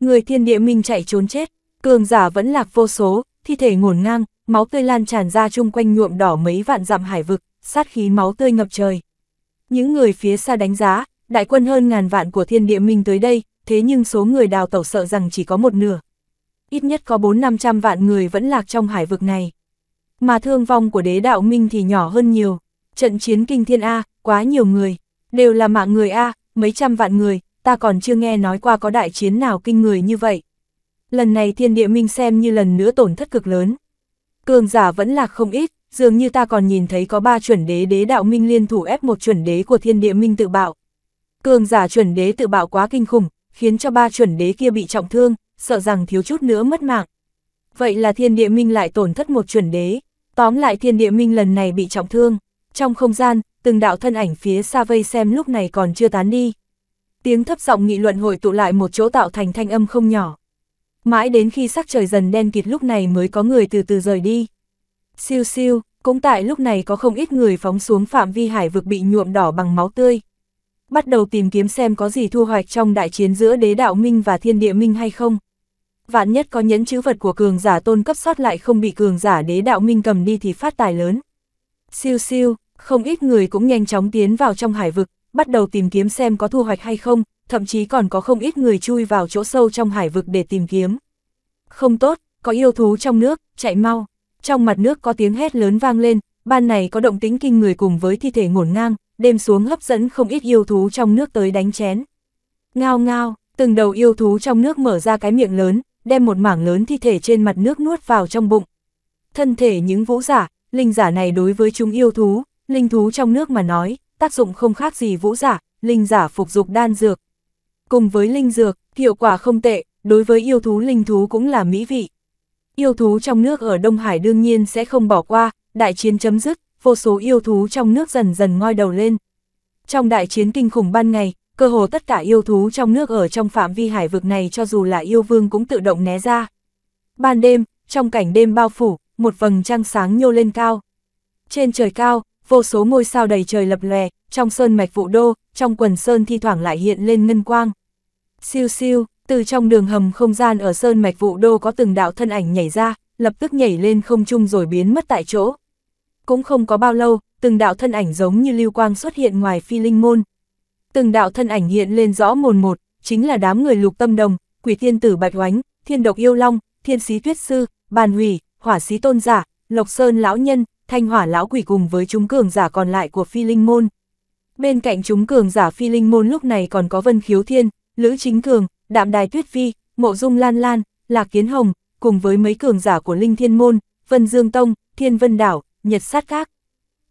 Người thiên địa minh chạy trốn chết, cường giả vẫn lạc vô số, thi thể ngổn ngang, máu tươi lan tràn ra chung quanh nhuộm đỏ mấy vạn dặm hải vực, sát khí máu tươi ngập trời. Những người phía xa đánh giá, đại quân hơn ngàn vạn của thiên địa minh tới đây, thế nhưng số người đào tẩu sợ rằng chỉ có một nửa. Ít nhất có bốn năm trăm vạn người vẫn lạc trong hải vực này mà thương vong của đế đạo minh thì nhỏ hơn nhiều. Trận chiến kinh thiên A, quá nhiều người, đều là mạng người A, mấy trăm vạn người, ta còn chưa nghe nói qua có đại chiến nào kinh người như vậy. Lần này thiên địa minh xem như lần nữa tổn thất cực lớn. Cường giả vẫn là không ít, dường như ta còn nhìn thấy có ba chuẩn đế đế đạo minh liên thủ ép một chuẩn đế của thiên địa minh tự bạo. Cường giả chuẩn đế tự bạo quá kinh khủng, khiến cho ba chuẩn đế kia bị trọng thương, sợ rằng thiếu chút nữa mất mạng. Vậy là thiên địa minh lại tổn thất một chuẩn đế. Tóm lại thiên địa minh lần này bị trọng thương, trong không gian, từng đạo thân ảnh phía xa vây xem lúc này còn chưa tán đi. Tiếng thấp giọng nghị luận hội tụ lại một chỗ tạo thành thanh âm không nhỏ. Mãi đến khi sắc trời dần đen kịt lúc này mới có người từ từ rời đi. Siêu siêu, cũng tại lúc này có không ít người phóng xuống phạm vi hải vực bị nhuộm đỏ bằng máu tươi. Bắt đầu tìm kiếm xem có gì thu hoạch trong đại chiến giữa đế đạo minh và thiên địa minh hay không vạn nhất có nhẫn chữ vật của cường giả tôn cấp sót lại không bị cường giả đế đạo minh cầm đi thì phát tài lớn. Siêu siêu, không ít người cũng nhanh chóng tiến vào trong hải vực, bắt đầu tìm kiếm xem có thu hoạch hay không, thậm chí còn có không ít người chui vào chỗ sâu trong hải vực để tìm kiếm. Không tốt, có yêu thú trong nước, chạy mau. Trong mặt nước có tiếng hét lớn vang lên, ban này có động tính kinh người cùng với thi thể ngổn ngang, đêm xuống hấp dẫn không ít yêu thú trong nước tới đánh chén. Ngao ngao, từng đầu yêu thú trong nước mở ra cái miệng lớn, đem một mảng lớn thi thể trên mặt nước nuốt vào trong bụng. Thân thể những vũ giả, linh giả này đối với chúng yêu thú, linh thú trong nước mà nói, tác dụng không khác gì vũ giả, linh giả phục dục đan dược. Cùng với linh dược, hiệu quả không tệ, đối với yêu thú linh thú cũng là mỹ vị. Yêu thú trong nước ở Đông Hải đương nhiên sẽ không bỏ qua, đại chiến chấm dứt, vô số yêu thú trong nước dần dần ngoi đầu lên. Trong đại chiến kinh khủng ban ngày, cơ hồ tất cả yêu thú trong nước ở trong phạm vi hải vực này cho dù là yêu vương cũng tự động né ra. Ban đêm, trong cảnh đêm bao phủ, một vầng trăng sáng nhô lên cao. Trên trời cao, vô số ngôi sao đầy trời lập lòe, trong sơn mạch vụ đô, trong quần sơn thi thoảng lại hiện lên ngân quang. Siêu siêu, từ trong đường hầm không gian ở sơn mạch vụ đô có từng đạo thân ảnh nhảy ra, lập tức nhảy lên không trung rồi biến mất tại chỗ. Cũng không có bao lâu, từng đạo thân ảnh giống như lưu quang xuất hiện ngoài phi linh môn, từng đạo thân ảnh hiện lên rõ mồn một, chính là đám người lục tâm đồng, quỷ tiên tử bạch oánh, thiên độc yêu long, thiên sĩ tuyết sư, bàn hủy, hỏa sĩ tôn giả, lộc sơn lão nhân, thanh hỏa lão quỷ cùng với chúng cường giả còn lại của phi linh môn. Bên cạnh chúng cường giả phi linh môn lúc này còn có Vân Khiếu Thiên, Lữ Chính Cường, Đạm Đài Tuyết phi Mộ Dung Lan Lan, Lạc Kiến Hồng, cùng với mấy cường giả của Linh Thiên Môn, Vân Dương Tông, Thiên Vân Đảo, Nhật Sát Các.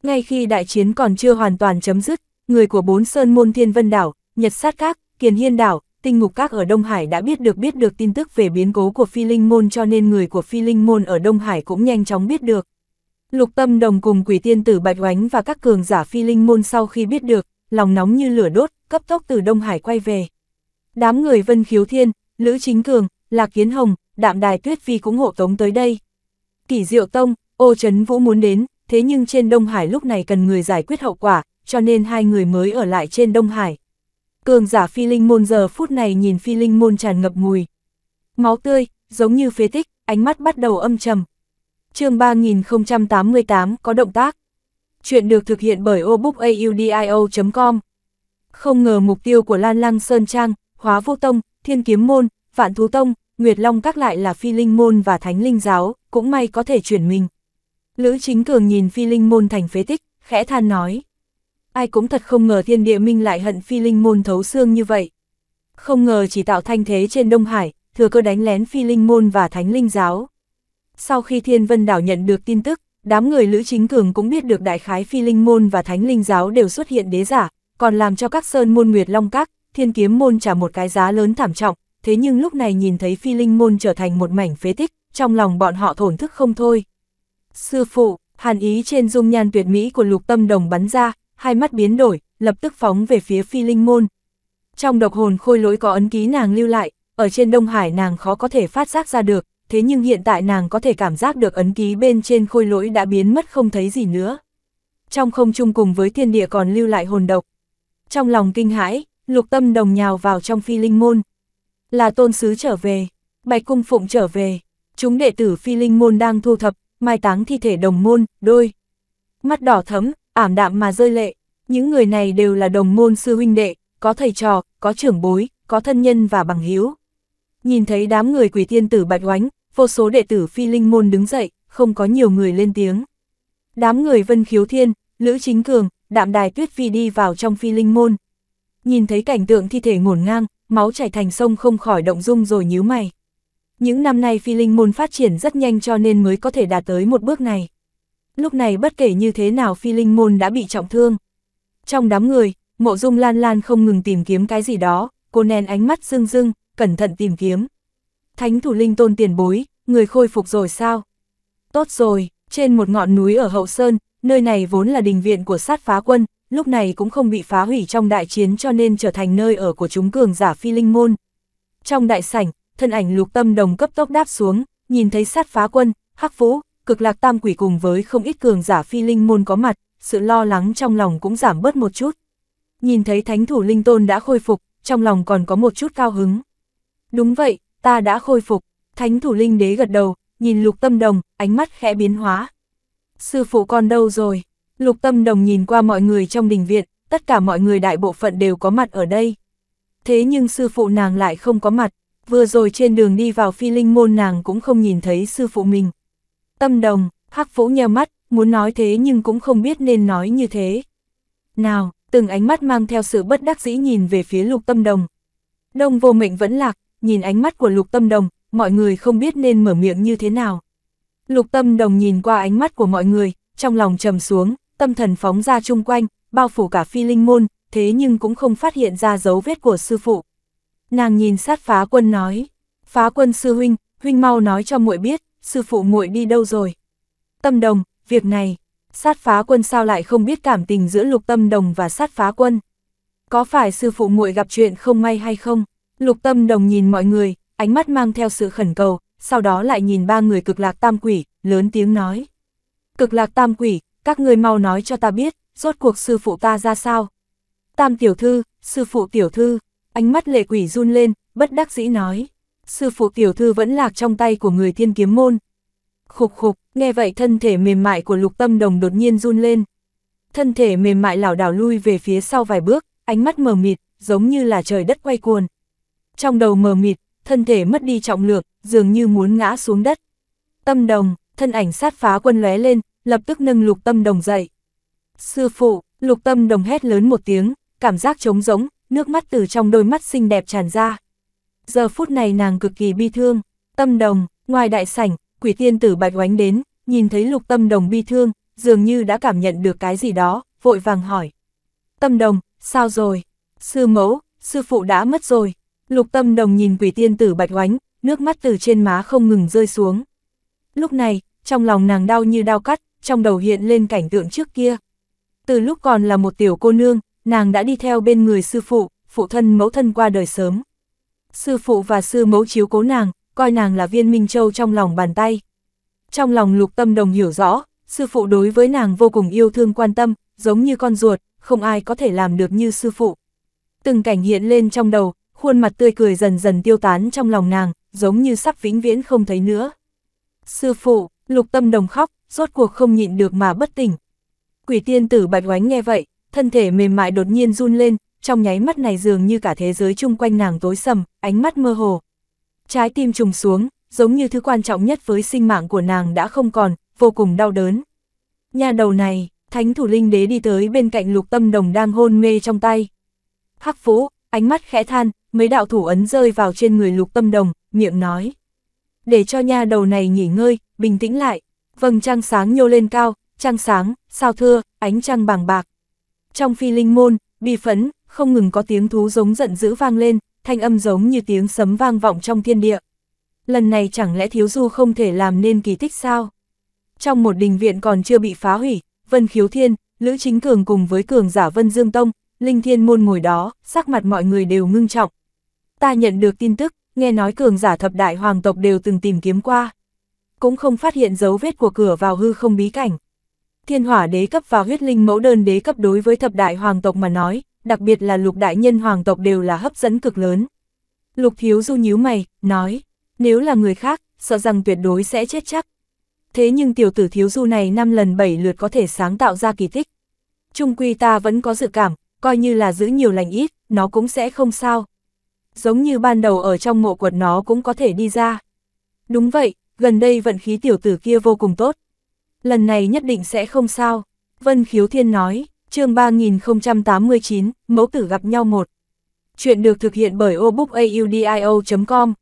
Ngay khi đại chiến còn chưa hoàn toàn chấm dứt, người của bốn sơn môn thiên vân đảo, nhật sát các, kiền hiên đảo, tinh ngục các ở Đông Hải đã biết được biết được tin tức về biến cố của phi linh môn cho nên người của phi linh môn ở Đông Hải cũng nhanh chóng biết được. Lục tâm đồng cùng quỷ tiên tử Bạch Oánh và các cường giả phi linh môn sau khi biết được, lòng nóng như lửa đốt, cấp tốc từ Đông Hải quay về. Đám người Vân Khiếu Thiên, Lữ Chính Cường, Lạc Kiến Hồng, Đạm Đài Tuyết Phi cũng hộ tống tới đây. Kỷ Diệu Tông, Ô Trấn Vũ muốn đến, thế nhưng trên Đông Hải lúc này cần người giải quyết hậu quả, cho nên hai người mới ở lại trên Đông Hải. Cường giả phi linh môn giờ phút này nhìn phi linh môn tràn ngập mùi. Máu tươi, giống như phế tích, ánh mắt bắt đầu âm trầm. chương 3088 có động tác. Chuyện được thực hiện bởi obookaudio.com. Không ngờ mục tiêu của Lan Lăng Sơn Trang, Hóa Vô Tông, Thiên Kiếm Môn, Vạn Thú Tông, Nguyệt Long các lại là phi linh môn và thánh linh giáo, cũng may có thể chuyển mình. Lữ Chính Cường nhìn phi linh môn thành phế tích, khẽ than nói ai cũng thật không ngờ thiên địa minh lại hận phi linh môn thấu xương như vậy. Không ngờ chỉ tạo thanh thế trên Đông Hải, thừa cơ đánh lén phi linh môn và thánh linh giáo. Sau khi thiên vân đảo nhận được tin tức, đám người Lữ Chính Cường cũng biết được đại khái phi linh môn và thánh linh giáo đều xuất hiện đế giả, còn làm cho các sơn môn nguyệt long các, thiên kiếm môn trả một cái giá lớn thảm trọng, thế nhưng lúc này nhìn thấy phi linh môn trở thành một mảnh phế tích, trong lòng bọn họ thổn thức không thôi. Sư phụ, hàn ý trên dung nhan tuyệt mỹ của lục tâm đồng bắn ra, hai mắt biến đổi, lập tức phóng về phía phi linh môn. Trong độc hồn khôi lỗi có ấn ký nàng lưu lại, ở trên Đông Hải nàng khó có thể phát giác ra được, thế nhưng hiện tại nàng có thể cảm giác được ấn ký bên trên khôi lỗi đã biến mất không thấy gì nữa. Trong không trung cùng với thiên địa còn lưu lại hồn độc. Trong lòng kinh hãi, lục tâm đồng nhào vào trong phi linh môn. Là tôn sứ trở về, bạch cung phụng trở về, chúng đệ tử phi linh môn đang thu thập, mai táng thi thể đồng môn, đôi. Mắt đỏ thấm, ảm đạm mà rơi lệ. Những người này đều là đồng môn sư huynh đệ, có thầy trò, có trưởng bối, có thân nhân và bằng hiếu. Nhìn thấy đám người quỷ tiên tử bạch oánh, vô số đệ tử phi linh môn đứng dậy, không có nhiều người lên tiếng. Đám người vân khiếu thiên, lữ chính cường, đạm đài tuyết phi đi vào trong phi linh môn. Nhìn thấy cảnh tượng thi thể ngổn ngang, máu chảy thành sông không khỏi động dung rồi nhíu mày. Những năm nay phi linh môn phát triển rất nhanh cho nên mới có thể đạt tới một bước này lúc này bất kể như thế nào phi linh môn đã bị trọng thương. Trong đám người, mộ dung lan lan không ngừng tìm kiếm cái gì đó, cô nén ánh mắt rưng rưng, cẩn thận tìm kiếm. Thánh thủ linh tôn tiền bối, người khôi phục rồi sao? Tốt rồi, trên một ngọn núi ở Hậu Sơn, nơi này vốn là đình viện của sát phá quân, lúc này cũng không bị phá hủy trong đại chiến cho nên trở thành nơi ở của chúng cường giả phi linh môn. Trong đại sảnh, thân ảnh lục tâm đồng cấp tốc đáp xuống, nhìn thấy sát phá quân, hắc vũ, cực lạc tam quỷ cùng với không ít cường giả phi linh môn có mặt, sự lo lắng trong lòng cũng giảm bớt một chút. Nhìn thấy thánh thủ linh tôn đã khôi phục, trong lòng còn có một chút cao hứng. Đúng vậy, ta đã khôi phục, thánh thủ linh đế gật đầu, nhìn lục tâm đồng, ánh mắt khẽ biến hóa. Sư phụ con đâu rồi? Lục tâm đồng nhìn qua mọi người trong đình viện, tất cả mọi người đại bộ phận đều có mặt ở đây. Thế nhưng sư phụ nàng lại không có mặt, vừa rồi trên đường đi vào phi linh môn nàng cũng không nhìn thấy sư phụ mình. Tâm đồng, hắc phổ nhờ mắt, muốn nói thế nhưng cũng không biết nên nói như thế. Nào, từng ánh mắt mang theo sự bất đắc dĩ nhìn về phía lục tâm đồng. Đông vô mệnh vẫn lạc, nhìn ánh mắt của lục tâm đồng, mọi người không biết nên mở miệng như thế nào. Lục tâm đồng nhìn qua ánh mắt của mọi người, trong lòng trầm xuống, tâm thần phóng ra chung quanh, bao phủ cả phi linh môn, thế nhưng cũng không phát hiện ra dấu vết của sư phụ. Nàng nhìn sát phá quân nói, phá quân sư huynh, huynh mau nói cho muội biết, sư phụ muội đi đâu rồi? Tâm đồng, việc này, sát phá quân sao lại không biết cảm tình giữa lục tâm đồng và sát phá quân? Có phải sư phụ muội gặp chuyện không may hay không? Lục tâm đồng nhìn mọi người, ánh mắt mang theo sự khẩn cầu, sau đó lại nhìn ba người cực lạc tam quỷ, lớn tiếng nói. Cực lạc tam quỷ, các người mau nói cho ta biết, rốt cuộc sư phụ ta ra sao? Tam tiểu thư, sư phụ tiểu thư, ánh mắt lệ quỷ run lên, bất đắc dĩ nói sư phụ tiểu thư vẫn lạc trong tay của người thiên kiếm môn. Khục khục, nghe vậy thân thể mềm mại của lục tâm đồng đột nhiên run lên. Thân thể mềm mại lảo đảo lui về phía sau vài bước, ánh mắt mờ mịt, giống như là trời đất quay cuồn. Trong đầu mờ mịt, thân thể mất đi trọng lượng, dường như muốn ngã xuống đất. Tâm đồng, thân ảnh sát phá quân lóe lên, lập tức nâng lục tâm đồng dậy. Sư phụ, lục tâm đồng hét lớn một tiếng, cảm giác trống rỗng, nước mắt từ trong đôi mắt xinh đẹp tràn ra giờ phút này nàng cực kỳ bi thương, tâm đồng, ngoài đại sảnh, quỷ tiên tử bạch oánh đến, nhìn thấy lục tâm đồng bi thương, dường như đã cảm nhận được cái gì đó, vội vàng hỏi. Tâm đồng, sao rồi? Sư mẫu, sư phụ đã mất rồi. Lục tâm đồng nhìn quỷ tiên tử bạch oánh, nước mắt từ trên má không ngừng rơi xuống. Lúc này, trong lòng nàng đau như đau cắt, trong đầu hiện lên cảnh tượng trước kia. Từ lúc còn là một tiểu cô nương, nàng đã đi theo bên người sư phụ, phụ thân mẫu thân qua đời sớm. Sư phụ và sư mẫu chiếu cố nàng, coi nàng là viên minh châu trong lòng bàn tay. Trong lòng lục tâm đồng hiểu rõ, sư phụ đối với nàng vô cùng yêu thương quan tâm, giống như con ruột, không ai có thể làm được như sư phụ. Từng cảnh hiện lên trong đầu, khuôn mặt tươi cười dần dần tiêu tán trong lòng nàng, giống như sắp vĩnh viễn không thấy nữa. Sư phụ, lục tâm đồng khóc, rốt cuộc không nhịn được mà bất tỉnh. Quỷ tiên tử bạch oánh nghe vậy, thân thể mềm mại đột nhiên run lên, trong nháy mắt này dường như cả thế giới chung quanh nàng tối sầm, ánh mắt mơ hồ. Trái tim trùng xuống, giống như thứ quan trọng nhất với sinh mạng của nàng đã không còn, vô cùng đau đớn. Nhà đầu này, thánh thủ linh đế đi tới bên cạnh lục tâm đồng đang hôn mê trong tay. Hắc vũ, ánh mắt khẽ than, mấy đạo thủ ấn rơi vào trên người lục tâm đồng, miệng nói. Để cho nha đầu này nghỉ ngơi, bình tĩnh lại, vầng trăng sáng nhô lên cao, trăng sáng, sao thưa, ánh trăng bàng bạc. Trong phi linh môn, bi phấn, không ngừng có tiếng thú giống giận dữ vang lên, thanh âm giống như tiếng sấm vang vọng trong thiên địa. Lần này chẳng lẽ thiếu du không thể làm nên kỳ tích sao? Trong một đình viện còn chưa bị phá hủy, Vân Khiếu Thiên, Lữ Chính Cường cùng với cường giả Vân Dương Tông, Linh Thiên Môn ngồi đó, sắc mặt mọi người đều ngưng trọng. Ta nhận được tin tức, nghe nói cường giả thập đại hoàng tộc đều từng tìm kiếm qua. Cũng không phát hiện dấu vết của cửa vào hư không bí cảnh. Thiên hỏa đế cấp và huyết linh mẫu đơn đế cấp đối với thập đại hoàng tộc mà nói, đặc biệt là lục đại nhân hoàng tộc đều là hấp dẫn cực lớn. Lục thiếu du nhíu mày, nói, nếu là người khác, sợ rằng tuyệt đối sẽ chết chắc. Thế nhưng tiểu tử thiếu du này năm lần bảy lượt có thể sáng tạo ra kỳ tích. Trung quy ta vẫn có dự cảm, coi như là giữ nhiều lành ít, nó cũng sẽ không sao. Giống như ban đầu ở trong mộ quật nó cũng có thể đi ra. Đúng vậy, gần đây vận khí tiểu tử kia vô cùng tốt. Lần này nhất định sẽ không sao. Vân Khiếu Thiên nói, chương 3089, mẫu tử gặp nhau một. Chuyện được thực hiện bởi obookaudio.com.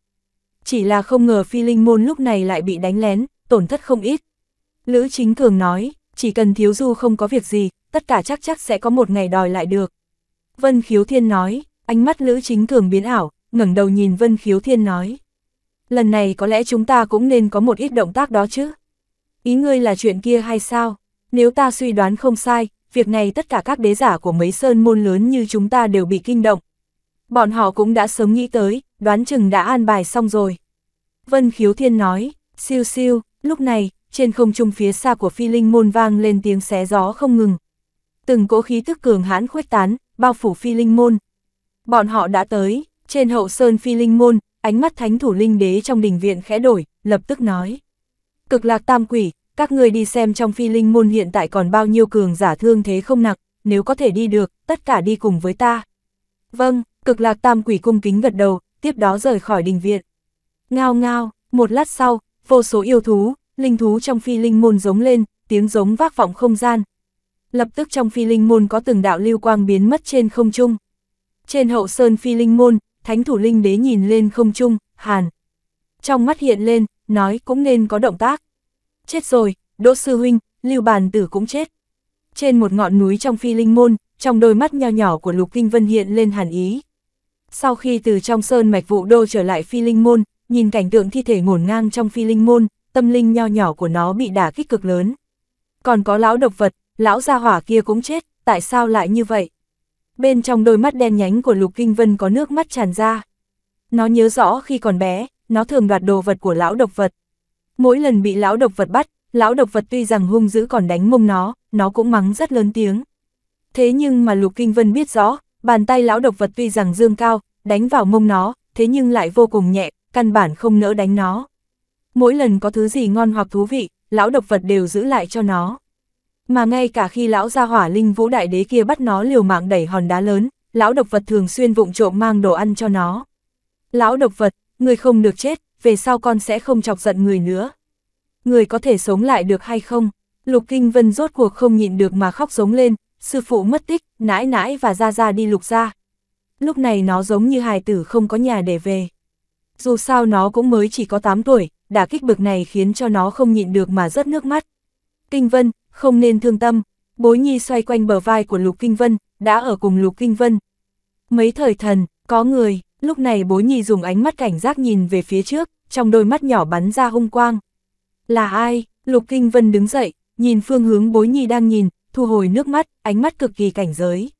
Chỉ là không ngờ Phi Linh Môn lúc này lại bị đánh lén, tổn thất không ít. Lữ Chính Cường nói, chỉ cần thiếu du không có việc gì, tất cả chắc chắc sẽ có một ngày đòi lại được. Vân Khiếu Thiên nói, ánh mắt Lữ Chính Cường biến ảo, ngẩng đầu nhìn Vân Khiếu Thiên nói. Lần này có lẽ chúng ta cũng nên có một ít động tác đó chứ. Ý ngươi là chuyện kia hay sao? Nếu ta suy đoán không sai, việc này tất cả các đế giả của mấy sơn môn lớn như chúng ta đều bị kinh động. Bọn họ cũng đã sớm nghĩ tới, đoán chừng đã an bài xong rồi. Vân Khiếu Thiên nói, siêu siêu, lúc này, trên không trung phía xa của phi linh môn vang lên tiếng xé gió không ngừng. Từng cỗ khí tức cường hãn khuếch tán, bao phủ phi linh môn. Bọn họ đã tới, trên hậu sơn phi linh môn, ánh mắt thánh thủ linh đế trong đình viện khẽ đổi, lập tức nói. Cực lạc tam quỷ, các người đi xem trong phi linh môn hiện tại còn bao nhiêu cường giả thương thế không nặng, nếu có thể đi được, tất cả đi cùng với ta. Vâng, cực lạc tam quỷ cung kính gật đầu, tiếp đó rời khỏi đình viện. Ngao ngao, một lát sau, vô số yêu thú, linh thú trong phi linh môn giống lên, tiếng giống vác vọng không gian. Lập tức trong phi linh môn có từng đạo lưu quang biến mất trên không trung. Trên hậu sơn phi linh môn, thánh thủ linh đế nhìn lên không trung, hàn. Trong mắt hiện lên, nói cũng nên có động tác. Chết rồi, Đỗ Sư Huynh, Lưu Bàn Tử cũng chết. Trên một ngọn núi trong phi linh môn, trong đôi mắt nho nhỏ của Lục Kinh Vân hiện lên hàn ý. Sau khi từ trong sơn mạch vụ đô trở lại phi linh môn, nhìn cảnh tượng thi thể ngổn ngang trong phi linh môn, tâm linh nho nhỏ của nó bị đả kích cực lớn. Còn có lão độc vật, lão gia hỏa kia cũng chết, tại sao lại như vậy? Bên trong đôi mắt đen nhánh của Lục Kinh Vân có nước mắt tràn ra. Nó nhớ rõ khi còn bé, nó thường đoạt đồ vật của lão độc vật. Mỗi lần bị lão độc vật bắt, lão độc vật tuy rằng hung dữ còn đánh mông nó, nó cũng mắng rất lớn tiếng. Thế nhưng mà Lục Kinh Vân biết rõ, bàn tay lão độc vật tuy rằng dương cao, đánh vào mông nó, thế nhưng lại vô cùng nhẹ, căn bản không nỡ đánh nó. Mỗi lần có thứ gì ngon hoặc thú vị, lão độc vật đều giữ lại cho nó. Mà ngay cả khi lão gia hỏa linh vũ đại đế kia bắt nó liều mạng đẩy hòn đá lớn, lão độc vật thường xuyên vụng trộm mang đồ ăn cho nó. Lão độc vật, người không được chết, về sau con sẽ không chọc giận người nữa. Người có thể sống lại được hay không? Lục Kinh Vân rốt cuộc không nhịn được mà khóc giống lên, sư phụ mất tích, nãi nãi và ra ra đi lục ra. Lúc này nó giống như hài tử không có nhà để về. Dù sao nó cũng mới chỉ có 8 tuổi, đả kích bực này khiến cho nó không nhịn được mà rớt nước mắt. Kinh Vân, không nên thương tâm, bối nhi xoay quanh bờ vai của Lục Kinh Vân, đã ở cùng Lục Kinh Vân. Mấy thời thần, có người, Lúc này bối nhì dùng ánh mắt cảnh giác nhìn về phía trước, trong đôi mắt nhỏ bắn ra hung quang. Là ai? Lục Kinh Vân đứng dậy, nhìn phương hướng bối nhì đang nhìn, thu hồi nước mắt, ánh mắt cực kỳ cảnh giới.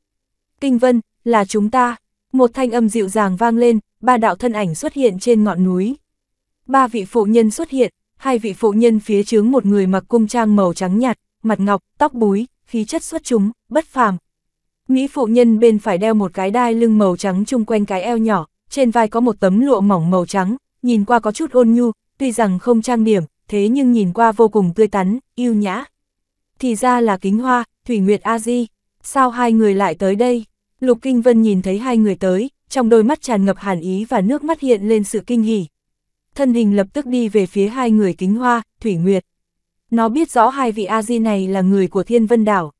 Kinh Vân, là chúng ta. Một thanh âm dịu dàng vang lên, ba đạo thân ảnh xuất hiện trên ngọn núi. Ba vị phụ nhân xuất hiện, hai vị phụ nhân phía trước một người mặc cung trang màu trắng nhạt, mặt ngọc, tóc búi, khí chất xuất chúng, bất phàm. Mỹ phụ nhân bên phải đeo một cái đai lưng màu trắng chung quanh cái eo nhỏ, trên vai có một tấm lụa mỏng màu trắng, nhìn qua có chút ôn nhu, tuy rằng không trang điểm, thế nhưng nhìn qua vô cùng tươi tắn, yêu nhã. Thì ra là kính hoa, Thủy Nguyệt A Di, sao hai người lại tới đây? Lục Kinh Vân nhìn thấy hai người tới, trong đôi mắt tràn ngập hàn ý và nước mắt hiện lên sự kinh hỉ. Thân hình lập tức đi về phía hai người kính hoa, Thủy Nguyệt. Nó biết rõ hai vị A Di này là người của Thiên Vân Đảo.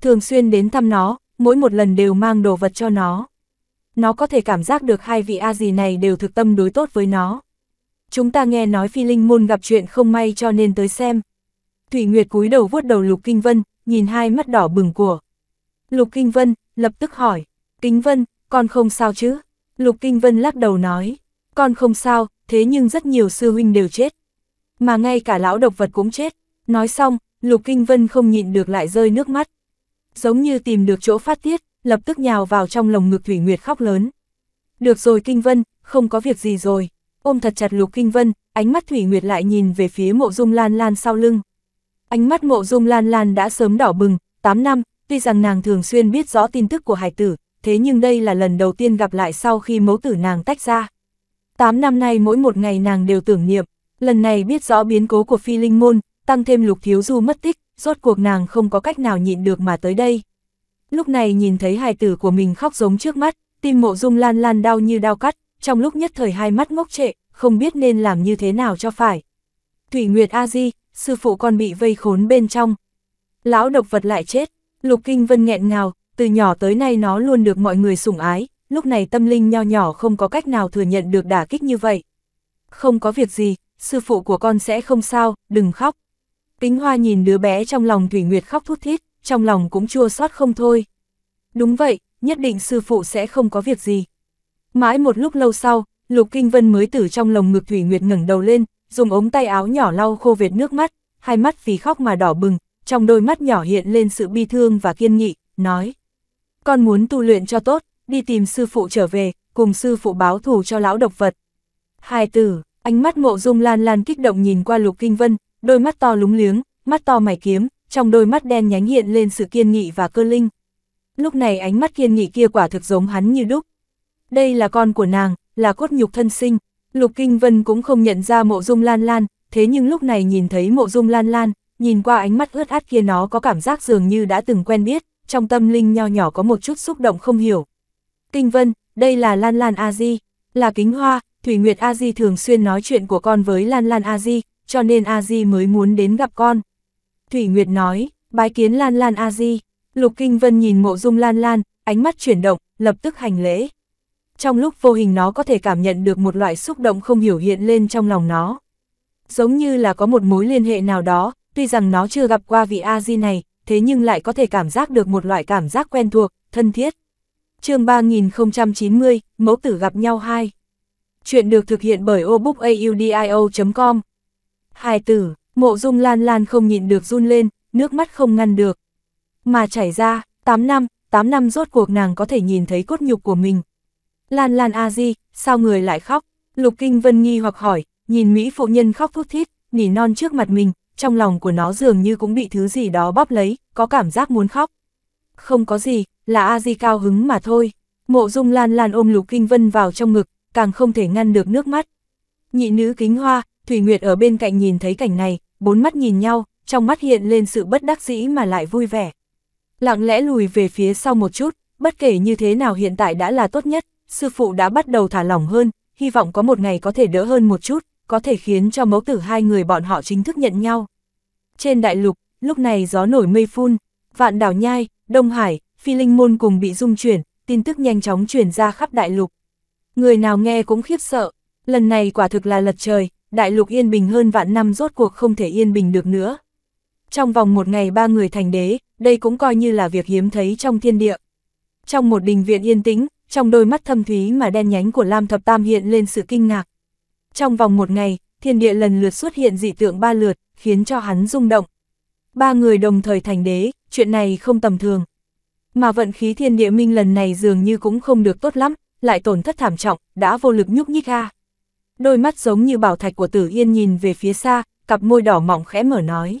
Thường xuyên đến thăm nó, mỗi một lần đều mang đồ vật cho nó nó có thể cảm giác được hai vị A gì này đều thực tâm đối tốt với nó. Chúng ta nghe nói phi linh môn gặp chuyện không may cho nên tới xem. Thủy Nguyệt cúi đầu vuốt đầu Lục Kinh Vân, nhìn hai mắt đỏ bừng của. Lục Kinh Vân, lập tức hỏi, kinh Vân, con không sao chứ? Lục Kinh Vân lắc đầu nói, con không sao, thế nhưng rất nhiều sư huynh đều chết. Mà ngay cả lão độc vật cũng chết. Nói xong, Lục Kinh Vân không nhịn được lại rơi nước mắt. Giống như tìm được chỗ phát tiết, lập tức nhào vào trong lồng ngực Thủy Nguyệt khóc lớn. Được rồi Kinh Vân, không có việc gì rồi. Ôm thật chặt Lục Kinh Vân, ánh mắt Thủy Nguyệt lại nhìn về phía mộ dung lan lan sau lưng. Ánh mắt mộ dung lan lan đã sớm đỏ bừng, 8 năm, tuy rằng nàng thường xuyên biết rõ tin tức của hải tử, thế nhưng đây là lần đầu tiên gặp lại sau khi mẫu tử nàng tách ra. 8 năm nay mỗi một ngày nàng đều tưởng niệm, lần này biết rõ biến cố của phi linh môn, tăng thêm lục thiếu du mất tích, rốt cuộc nàng không có cách nào nhịn được mà tới đây lúc này nhìn thấy hài tử của mình khóc giống trước mắt, tim mộ dung lan lan đau như đau cắt, trong lúc nhất thời hai mắt ngốc trệ, không biết nên làm như thế nào cho phải. Thủy Nguyệt A Di, sư phụ con bị vây khốn bên trong. Lão độc vật lại chết, Lục Kinh Vân nghẹn ngào, từ nhỏ tới nay nó luôn được mọi người sủng ái, lúc này tâm linh nho nhỏ không có cách nào thừa nhận được đả kích như vậy. Không có việc gì, sư phụ của con sẽ không sao, đừng khóc. Kính Hoa nhìn đứa bé trong lòng Thủy Nguyệt khóc thút thít, trong lòng cũng chua xót không thôi. Đúng vậy, nhất định sư phụ sẽ không có việc gì. Mãi một lúc lâu sau, Lục Kinh Vân mới từ trong lòng ngực Thủy Nguyệt ngẩng đầu lên, dùng ống tay áo nhỏ lau khô vệt nước mắt, hai mắt vì khóc mà đỏ bừng, trong đôi mắt nhỏ hiện lên sự bi thương và kiên nghị, nói. Con muốn tu luyện cho tốt, đi tìm sư phụ trở về, cùng sư phụ báo thù cho lão độc vật. Hai tử, ánh mắt mộ dung lan lan kích động nhìn qua Lục Kinh Vân, đôi mắt to lúng liếng, mắt to mày kiếm, trong đôi mắt đen nhánh hiện lên sự kiên nghị và cơ linh. Lúc này ánh mắt kiên nghị kia quả thực giống hắn như đúc. Đây là con của nàng, là cốt nhục thân sinh, Lục Kinh Vân cũng không nhận ra mộ dung lan lan, thế nhưng lúc này nhìn thấy mộ dung lan lan, nhìn qua ánh mắt ướt át kia nó có cảm giác dường như đã từng quen biết, trong tâm linh nho nhỏ có một chút xúc động không hiểu. Kinh Vân, đây là Lan Lan A Di, là Kính Hoa, Thủy Nguyệt A Di thường xuyên nói chuyện của con với Lan Lan A Di, cho nên A Di mới muốn đến gặp con. Thủy Nguyệt nói, bái kiến Lan Lan A-di. Lục Kinh Vân nhìn mộ dung Lan Lan, ánh mắt chuyển động, lập tức hành lễ. Trong lúc vô hình nó có thể cảm nhận được một loại xúc động không hiểu hiện lên trong lòng nó. Giống như là có một mối liên hệ nào đó, tuy rằng nó chưa gặp qua vị A-di này, thế nhưng lại có thể cảm giác được một loại cảm giác quen thuộc, thân thiết. chương 3090, mẫu tử gặp nhau hai. Chuyện được thực hiện bởi obookaudio.com Hai tử Mộ dung lan lan không nhịn được run lên, nước mắt không ngăn được. Mà chảy ra, 8 năm, 8 năm rốt cuộc nàng có thể nhìn thấy cốt nhục của mình. Lan lan a di, sao người lại khóc? Lục Kinh Vân nghi hoặc hỏi, nhìn Mỹ phụ nhân khóc thút thít, nỉ non trước mặt mình, trong lòng của nó dường như cũng bị thứ gì đó bóp lấy, có cảm giác muốn khóc. Không có gì, là a di cao hứng mà thôi. Mộ dung lan lan ôm Lục Kinh Vân vào trong ngực, càng không thể ngăn được nước mắt. Nhị nữ kính hoa, Thủy Nguyệt ở bên cạnh nhìn thấy cảnh này, bốn mắt nhìn nhau, trong mắt hiện lên sự bất đắc dĩ mà lại vui vẻ. Lặng lẽ lùi về phía sau một chút, bất kể như thế nào hiện tại đã là tốt nhất, sư phụ đã bắt đầu thả lỏng hơn, hy vọng có một ngày có thể đỡ hơn một chút, có thể khiến cho mẫu tử hai người bọn họ chính thức nhận nhau. Trên đại lục, lúc này gió nổi mây phun, vạn đảo nhai, Đông Hải, Phi Linh Môn cùng bị rung chuyển, tin tức nhanh chóng truyền ra khắp đại lục. Người nào nghe cũng khiếp sợ, lần này quả thực là lật trời, đại lục yên bình hơn vạn năm rốt cuộc không thể yên bình được nữa. Trong vòng một ngày ba người thành đế, đây cũng coi như là việc hiếm thấy trong thiên địa. Trong một đình viện yên tĩnh, trong đôi mắt thâm thúy mà đen nhánh của Lam Thập Tam hiện lên sự kinh ngạc. Trong vòng một ngày, thiên địa lần lượt xuất hiện dị tượng ba lượt, khiến cho hắn rung động. Ba người đồng thời thành đế, chuyện này không tầm thường. Mà vận khí thiên địa minh lần này dường như cũng không được tốt lắm, lại tổn thất thảm trọng, đã vô lực nhúc nhích a đôi mắt giống như bảo thạch của tử yên nhìn về phía xa, cặp môi đỏ mọng khẽ mở nói.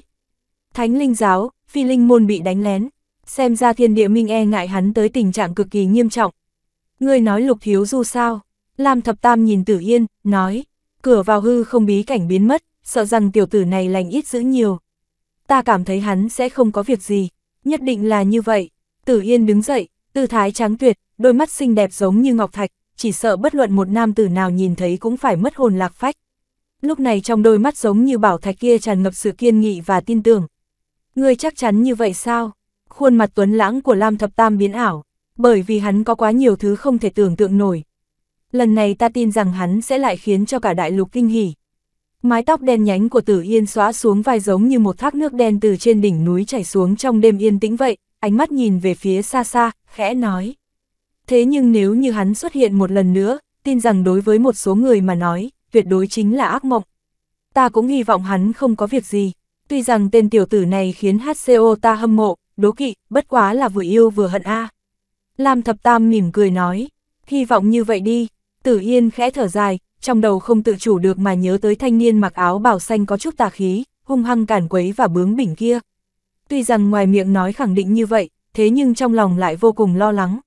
Thánh linh giáo, phi linh môn bị đánh lén, xem ra thiên địa minh e ngại hắn tới tình trạng cực kỳ nghiêm trọng. Ngươi nói lục thiếu du sao? Lam thập tam nhìn tử yên, nói, cửa vào hư không bí cảnh biến mất, sợ rằng tiểu tử này lành ít giữ nhiều. Ta cảm thấy hắn sẽ không có việc gì, nhất định là như vậy. Tử yên đứng dậy, tư thái trắng tuyệt, đôi mắt xinh đẹp giống như ngọc thạch, chỉ sợ bất luận một nam tử nào nhìn thấy cũng phải mất hồn lạc phách. Lúc này trong đôi mắt giống như bảo thạch kia tràn ngập sự kiên nghị và tin tưởng. Ngươi chắc chắn như vậy sao? Khuôn mặt tuấn lãng của Lam Thập Tam biến ảo, bởi vì hắn có quá nhiều thứ không thể tưởng tượng nổi. Lần này ta tin rằng hắn sẽ lại khiến cho cả đại lục kinh hỉ. Mái tóc đen nhánh của Tử Yên xóa xuống vai giống như một thác nước đen từ trên đỉnh núi chảy xuống trong đêm yên tĩnh vậy, ánh mắt nhìn về phía xa xa, khẽ nói. Thế nhưng nếu như hắn xuất hiện một lần nữa, tin rằng đối với một số người mà nói, tuyệt đối chính là ác mộng. Ta cũng hy vọng hắn không có việc gì. Tuy rằng tên tiểu tử này khiến HCO ta hâm mộ, đố kỵ, bất quá là vừa yêu vừa hận a. Lam Thập Tam mỉm cười nói, hy vọng như vậy đi. Tử Yên khẽ thở dài, trong đầu không tự chủ được mà nhớ tới thanh niên mặc áo bào xanh có chút tà khí, hung hăng cản quấy và bướng bỉnh kia. Tuy rằng ngoài miệng nói khẳng định như vậy, thế nhưng trong lòng lại vô cùng lo lắng.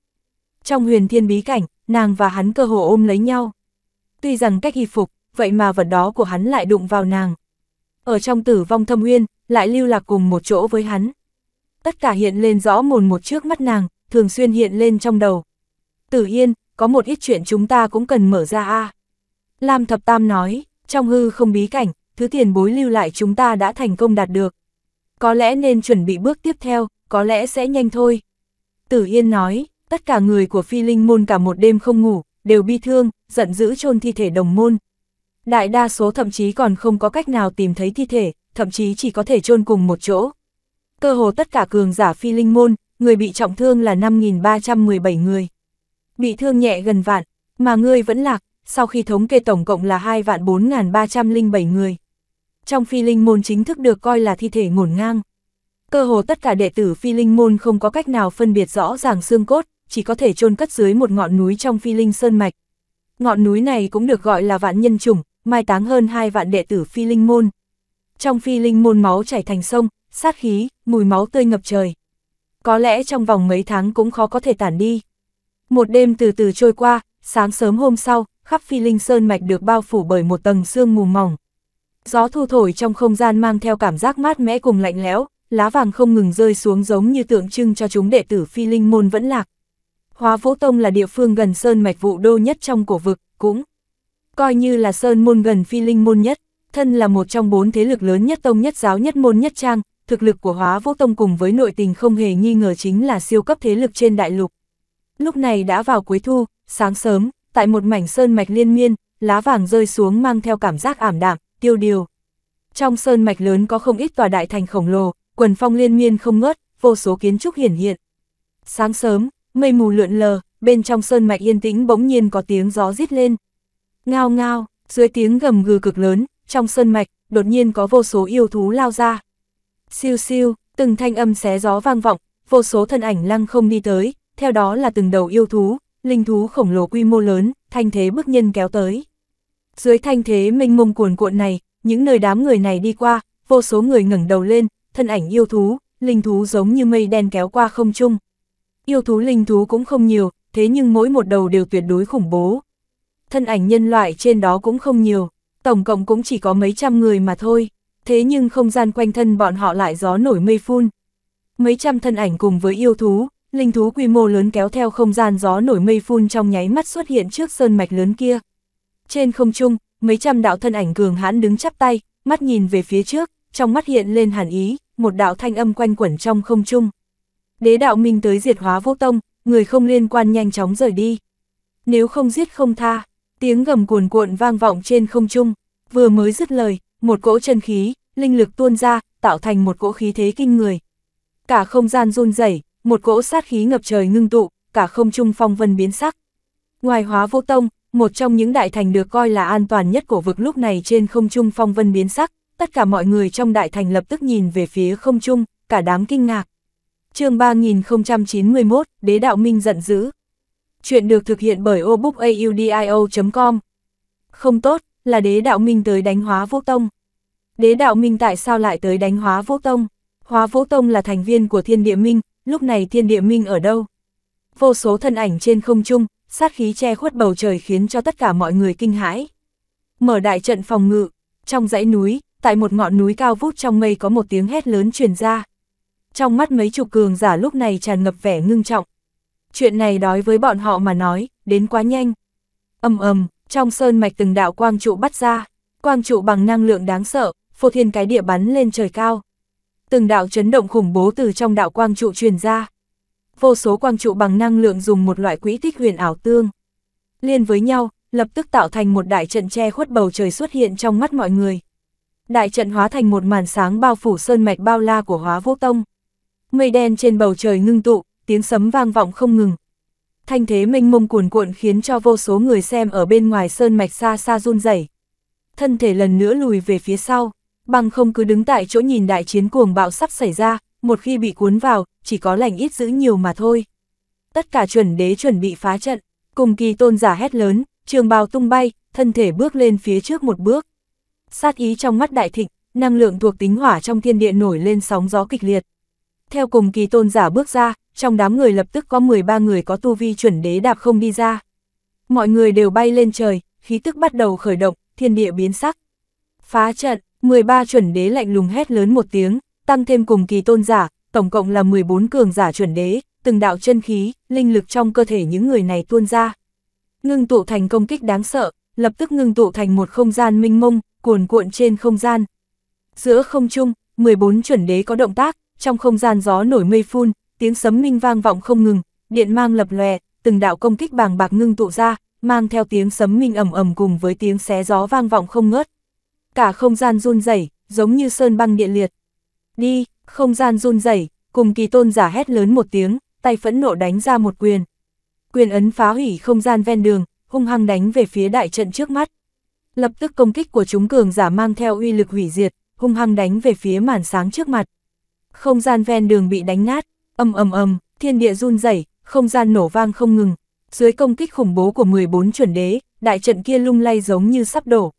Trong huyền thiên bí cảnh, nàng và hắn cơ hồ ôm lấy nhau. Tuy rằng cách y phục, vậy mà vật đó của hắn lại đụng vào nàng. Ở trong tử vong thâm uyên, lại lưu lạc cùng một chỗ với hắn. Tất cả hiện lên rõ mồn một trước mắt nàng, thường xuyên hiện lên trong đầu. Tử Yên, có một ít chuyện chúng ta cũng cần mở ra a. Lam Thập Tam nói, trong hư không bí cảnh, thứ tiền bối lưu lại chúng ta đã thành công đạt được. Có lẽ nên chuẩn bị bước tiếp theo, có lẽ sẽ nhanh thôi. Tử Yên nói, tất cả người của phi linh môn cả một đêm không ngủ, đều bi thương, giận dữ chôn thi thể đồng môn. Đại đa số thậm chí còn không có cách nào tìm thấy thi thể, thậm chí chỉ có thể chôn cùng một chỗ. Cơ hồ tất cả cường giả phi linh môn, người bị trọng thương là 5.317 người. Bị thương nhẹ gần vạn, mà ngươi vẫn lạc, sau khi thống kê tổng cộng là 2 vạn 4.307 người. Trong phi linh môn chính thức được coi là thi thể ngổn ngang. Cơ hồ tất cả đệ tử phi linh môn không có cách nào phân biệt rõ ràng xương cốt, chỉ có thể chôn cất dưới một ngọn núi trong phi linh sơn mạch. Ngọn núi này cũng được gọi là vạn nhân trùng, mai táng hơn hai vạn đệ tử phi linh môn. Trong phi linh môn máu chảy thành sông, sát khí, mùi máu tươi ngập trời. Có lẽ trong vòng mấy tháng cũng khó có thể tản đi. Một đêm từ từ trôi qua, sáng sớm hôm sau, khắp phi linh sơn mạch được bao phủ bởi một tầng sương mù mỏng. Gió thu thổi trong không gian mang theo cảm giác mát mẽ cùng lạnh lẽo, lá vàng không ngừng rơi xuống giống như tượng trưng cho chúng đệ tử phi linh môn vẫn lạc. Hóa Vũ Tông là địa phương gần sơn mạch vụ đô nhất trong cổ vực, cũng coi như là sơn môn gần phi linh môn nhất, thân là một trong bốn thế lực lớn nhất tông nhất giáo nhất môn nhất trang, thực lực của Hóa Vũ Tông cùng với nội tình không hề nghi ngờ chính là siêu cấp thế lực trên đại lục. Lúc này đã vào cuối thu, sáng sớm, tại một mảnh sơn mạch liên miên, lá vàng rơi xuống mang theo cảm giác ảm đạm, tiêu điều. Trong sơn mạch lớn có không ít tòa đại thành khổng lồ, quần phong liên miên không ngớt, vô số kiến trúc hiển hiện. Sáng sớm, mây mù lượn lờ, bên trong sơn mạch yên tĩnh bỗng nhiên có tiếng gió rít lên. Ngao ngao, dưới tiếng gầm gừ cực lớn, trong sơn mạch, đột nhiên có vô số yêu thú lao ra. Siêu siêu, từng thanh âm xé gió vang vọng, vô số thân ảnh lăng không đi tới, theo đó là từng đầu yêu thú, linh thú khổng lồ quy mô lớn, thanh thế bức nhân kéo tới. Dưới thanh thế mênh mông cuồn cuộn này, những nơi đám người này đi qua, vô số người ngẩng đầu lên, thân ảnh yêu thú, linh thú giống như mây đen kéo qua không trung, Yêu thú linh thú cũng không nhiều, thế nhưng mỗi một đầu đều tuyệt đối khủng bố. Thân ảnh nhân loại trên đó cũng không nhiều, tổng cộng cũng chỉ có mấy trăm người mà thôi, thế nhưng không gian quanh thân bọn họ lại gió nổi mây phun. Mấy trăm thân ảnh cùng với yêu thú, linh thú quy mô lớn kéo theo không gian gió nổi mây phun trong nháy mắt xuất hiện trước sơn mạch lớn kia. Trên không trung, mấy trăm đạo thân ảnh cường hãn đứng chắp tay, mắt nhìn về phía trước, trong mắt hiện lên hàn ý, một đạo thanh âm quanh quẩn trong không trung đế đạo minh tới diệt hóa vô tông, người không liên quan nhanh chóng rời đi. Nếu không giết không tha, tiếng gầm cuồn cuộn vang vọng trên không trung, vừa mới dứt lời, một cỗ chân khí, linh lực tuôn ra, tạo thành một cỗ khí thế kinh người. Cả không gian run rẩy, một cỗ sát khí ngập trời ngưng tụ, cả không trung phong vân biến sắc. Ngoài hóa vô tông, một trong những đại thành được coi là an toàn nhất của vực lúc này trên không trung phong vân biến sắc, tất cả mọi người trong đại thành lập tức nhìn về phía không trung, cả đám kinh ngạc chương 3091, Đế Đạo Minh giận dữ. Chuyện được thực hiện bởi obookaudio.com. Không tốt, là Đế Đạo Minh tới đánh hóa vô tông. Đế Đạo Minh tại sao lại tới đánh hóa vô tông? Hóa vô tông là thành viên của Thiên Địa Minh, lúc này Thiên Địa Minh ở đâu? Vô số thân ảnh trên không trung, sát khí che khuất bầu trời khiến cho tất cả mọi người kinh hãi. Mở đại trận phòng ngự, trong dãy núi, tại một ngọn núi cao vút trong mây có một tiếng hét lớn truyền ra trong mắt mấy chục cường giả lúc này tràn ngập vẻ ngưng trọng. Chuyện này đối với bọn họ mà nói, đến quá nhanh. Âm ầm, trong sơn mạch từng đạo quang trụ bắt ra, quang trụ bằng năng lượng đáng sợ, phô thiên cái địa bắn lên trời cao. Từng đạo chấn động khủng bố từ trong đạo quang trụ truyền ra. Vô số quang trụ bằng năng lượng dùng một loại quỹ tích huyền ảo tương. Liên với nhau, lập tức tạo thành một đại trận che khuất bầu trời xuất hiện trong mắt mọi người. Đại trận hóa thành một màn sáng bao phủ sơn mạch bao la của hóa vũ tông mây đen trên bầu trời ngưng tụ, tiếng sấm vang vọng không ngừng. Thanh thế mênh mông cuồn cuộn khiến cho vô số người xem ở bên ngoài sơn mạch xa xa run rẩy. Thân thể lần nữa lùi về phía sau, bằng không cứ đứng tại chỗ nhìn đại chiến cuồng bạo sắp xảy ra, một khi bị cuốn vào, chỉ có lành ít giữ nhiều mà thôi. Tất cả chuẩn đế chuẩn bị phá trận, cùng kỳ tôn giả hét lớn, trường bào tung bay, thân thể bước lên phía trước một bước. Sát ý trong mắt đại thịnh, năng lượng thuộc tính hỏa trong thiên địa nổi lên sóng gió kịch liệt. Theo cùng kỳ tôn giả bước ra, trong đám người lập tức có 13 người có tu vi chuẩn đế đạp không đi ra. Mọi người đều bay lên trời, khí tức bắt đầu khởi động, thiên địa biến sắc. Phá trận, 13 chuẩn đế lạnh lùng hét lớn một tiếng, tăng thêm cùng kỳ tôn giả, tổng cộng là 14 cường giả chuẩn đế, từng đạo chân khí, linh lực trong cơ thể những người này tuôn ra. Ngưng tụ thành công kích đáng sợ, lập tức ngưng tụ thành một không gian minh mông, cuồn cuộn trên không gian. Giữa không trung, 14 chuẩn đế có động tác, trong không gian gió nổi mây phun, tiếng sấm minh vang vọng không ngừng, điện mang lập lòe, từng đạo công kích bàng bạc ngưng tụ ra, mang theo tiếng sấm minh ầm ầm cùng với tiếng xé gió vang vọng không ngớt. Cả không gian run rẩy, giống như sơn băng điện liệt. Đi, không gian run rẩy, cùng kỳ tôn giả hét lớn một tiếng, tay phẫn nộ đánh ra một quyền. Quyền ấn phá hủy không gian ven đường, hung hăng đánh về phía đại trận trước mắt. Lập tức công kích của chúng cường giả mang theo uy lực hủy diệt, hung hăng đánh về phía màn sáng trước mặt. Không gian ven đường bị đánh nát, ầm ầm ầm, thiên địa run rẩy, không gian nổ vang không ngừng. Dưới công kích khủng bố của 14 chuẩn đế, đại trận kia lung lay giống như sắp đổ.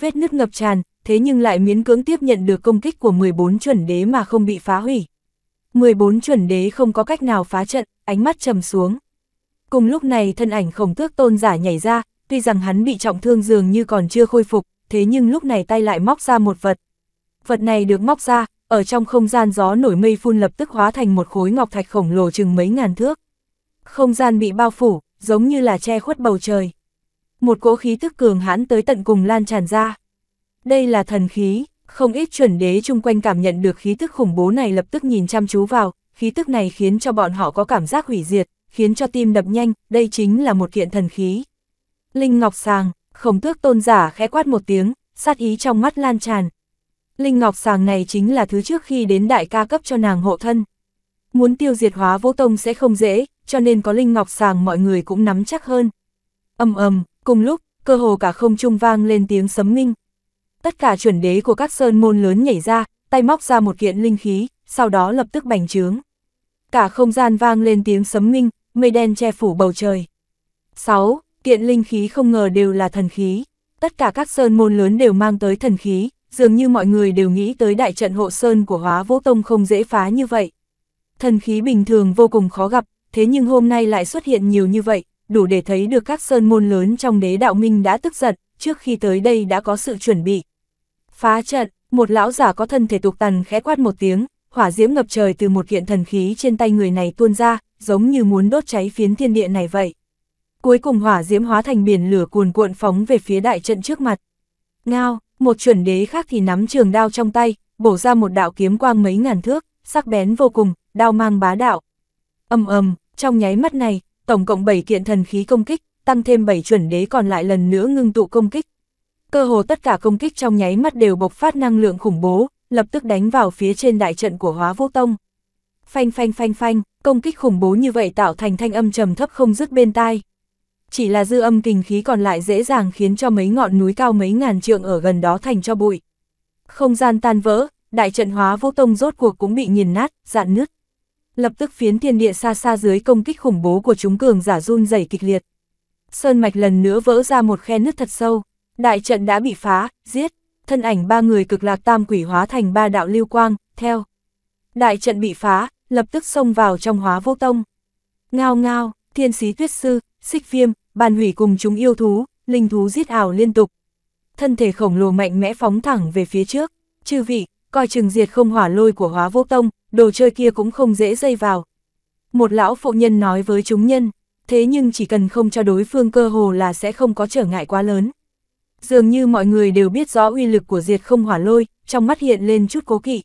Vết nứt ngập tràn, thế nhưng lại miễn cưỡng tiếp nhận được công kích của 14 chuẩn đế mà không bị phá hủy. 14 chuẩn đế không có cách nào phá trận, ánh mắt trầm xuống. Cùng lúc này thân ảnh khổng tước tôn giả nhảy ra, tuy rằng hắn bị trọng thương dường như còn chưa khôi phục, thế nhưng lúc này tay lại móc ra một vật. Vật này được móc ra, ở trong không gian gió nổi mây phun lập tức hóa thành một khối ngọc thạch khổng lồ chừng mấy ngàn thước. Không gian bị bao phủ, giống như là che khuất bầu trời. Một cỗ khí tức cường hãn tới tận cùng lan tràn ra. Đây là thần khí, không ít chuẩn đế chung quanh cảm nhận được khí tức khủng bố này lập tức nhìn chăm chú vào, khí tức này khiến cho bọn họ có cảm giác hủy diệt, khiến cho tim đập nhanh, đây chính là một kiện thần khí. Linh Ngọc Sàng, khổng tước tôn giả khẽ quát một tiếng, sát ý trong mắt lan tràn, Linh Ngọc Sàng này chính là thứ trước khi đến đại ca cấp cho nàng hộ thân. Muốn tiêu diệt hóa vô tông sẽ không dễ, cho nên có Linh Ngọc Sàng mọi người cũng nắm chắc hơn. Âm ầm, cùng lúc, cơ hồ cả không trung vang lên tiếng sấm minh. Tất cả chuẩn đế của các sơn môn lớn nhảy ra, tay móc ra một kiện linh khí, sau đó lập tức bành trướng. Cả không gian vang lên tiếng sấm minh, mây đen che phủ bầu trời. 6. Kiện linh khí không ngờ đều là thần khí. Tất cả các sơn môn lớn đều mang tới thần khí, dường như mọi người đều nghĩ tới đại trận hộ sơn của hóa vô tông không dễ phá như vậy. Thần khí bình thường vô cùng khó gặp, thế nhưng hôm nay lại xuất hiện nhiều như vậy, đủ để thấy được các sơn môn lớn trong đế đạo minh đã tức giận, trước khi tới đây đã có sự chuẩn bị. Phá trận, một lão giả có thân thể tục tần khẽ quát một tiếng, hỏa diễm ngập trời từ một kiện thần khí trên tay người này tuôn ra, giống như muốn đốt cháy phiến thiên địa này vậy. Cuối cùng hỏa diễm hóa thành biển lửa cuồn cuộn phóng về phía đại trận trước mặt. Ngao, một chuẩn đế khác thì nắm trường đao trong tay, bổ ra một đạo kiếm quang mấy ngàn thước, sắc bén vô cùng, đao mang bá đạo. Âm ầm, trong nháy mắt này, tổng cộng 7 kiện thần khí công kích, tăng thêm 7 chuẩn đế còn lại lần nữa ngưng tụ công kích. Cơ hồ tất cả công kích trong nháy mắt đều bộc phát năng lượng khủng bố, lập tức đánh vào phía trên đại trận của Hóa Vô Tông. Phanh phanh phanh phanh, công kích khủng bố như vậy tạo thành thanh âm trầm thấp không dứt bên tai chỉ là dư âm kinh khí còn lại dễ dàng khiến cho mấy ngọn núi cao mấy ngàn trượng ở gần đó thành cho bụi. Không gian tan vỡ, đại trận hóa vô tông rốt cuộc cũng bị nghiền nát, dạn nứt. Lập tức phiến thiên địa xa xa dưới công kích khủng bố của chúng cường giả run rẩy kịch liệt. Sơn mạch lần nữa vỡ ra một khe nứt thật sâu, đại trận đã bị phá, giết, thân ảnh ba người cực lạc tam quỷ hóa thành ba đạo lưu quang, theo. Đại trận bị phá, lập tức xông vào trong hóa vô tông. Ngao ngao, thiên sĩ tuyết sư, xích viêm, bàn hủy cùng chúng yêu thú, linh thú giết ảo liên tục. Thân thể khổng lồ mạnh mẽ phóng thẳng về phía trước, chư vị, coi chừng diệt không hỏa lôi của hóa vô tông, đồ chơi kia cũng không dễ dây vào. Một lão phụ nhân nói với chúng nhân, thế nhưng chỉ cần không cho đối phương cơ hồ là sẽ không có trở ngại quá lớn. Dường như mọi người đều biết rõ uy lực của diệt không hỏa lôi, trong mắt hiện lên chút cố kỵ.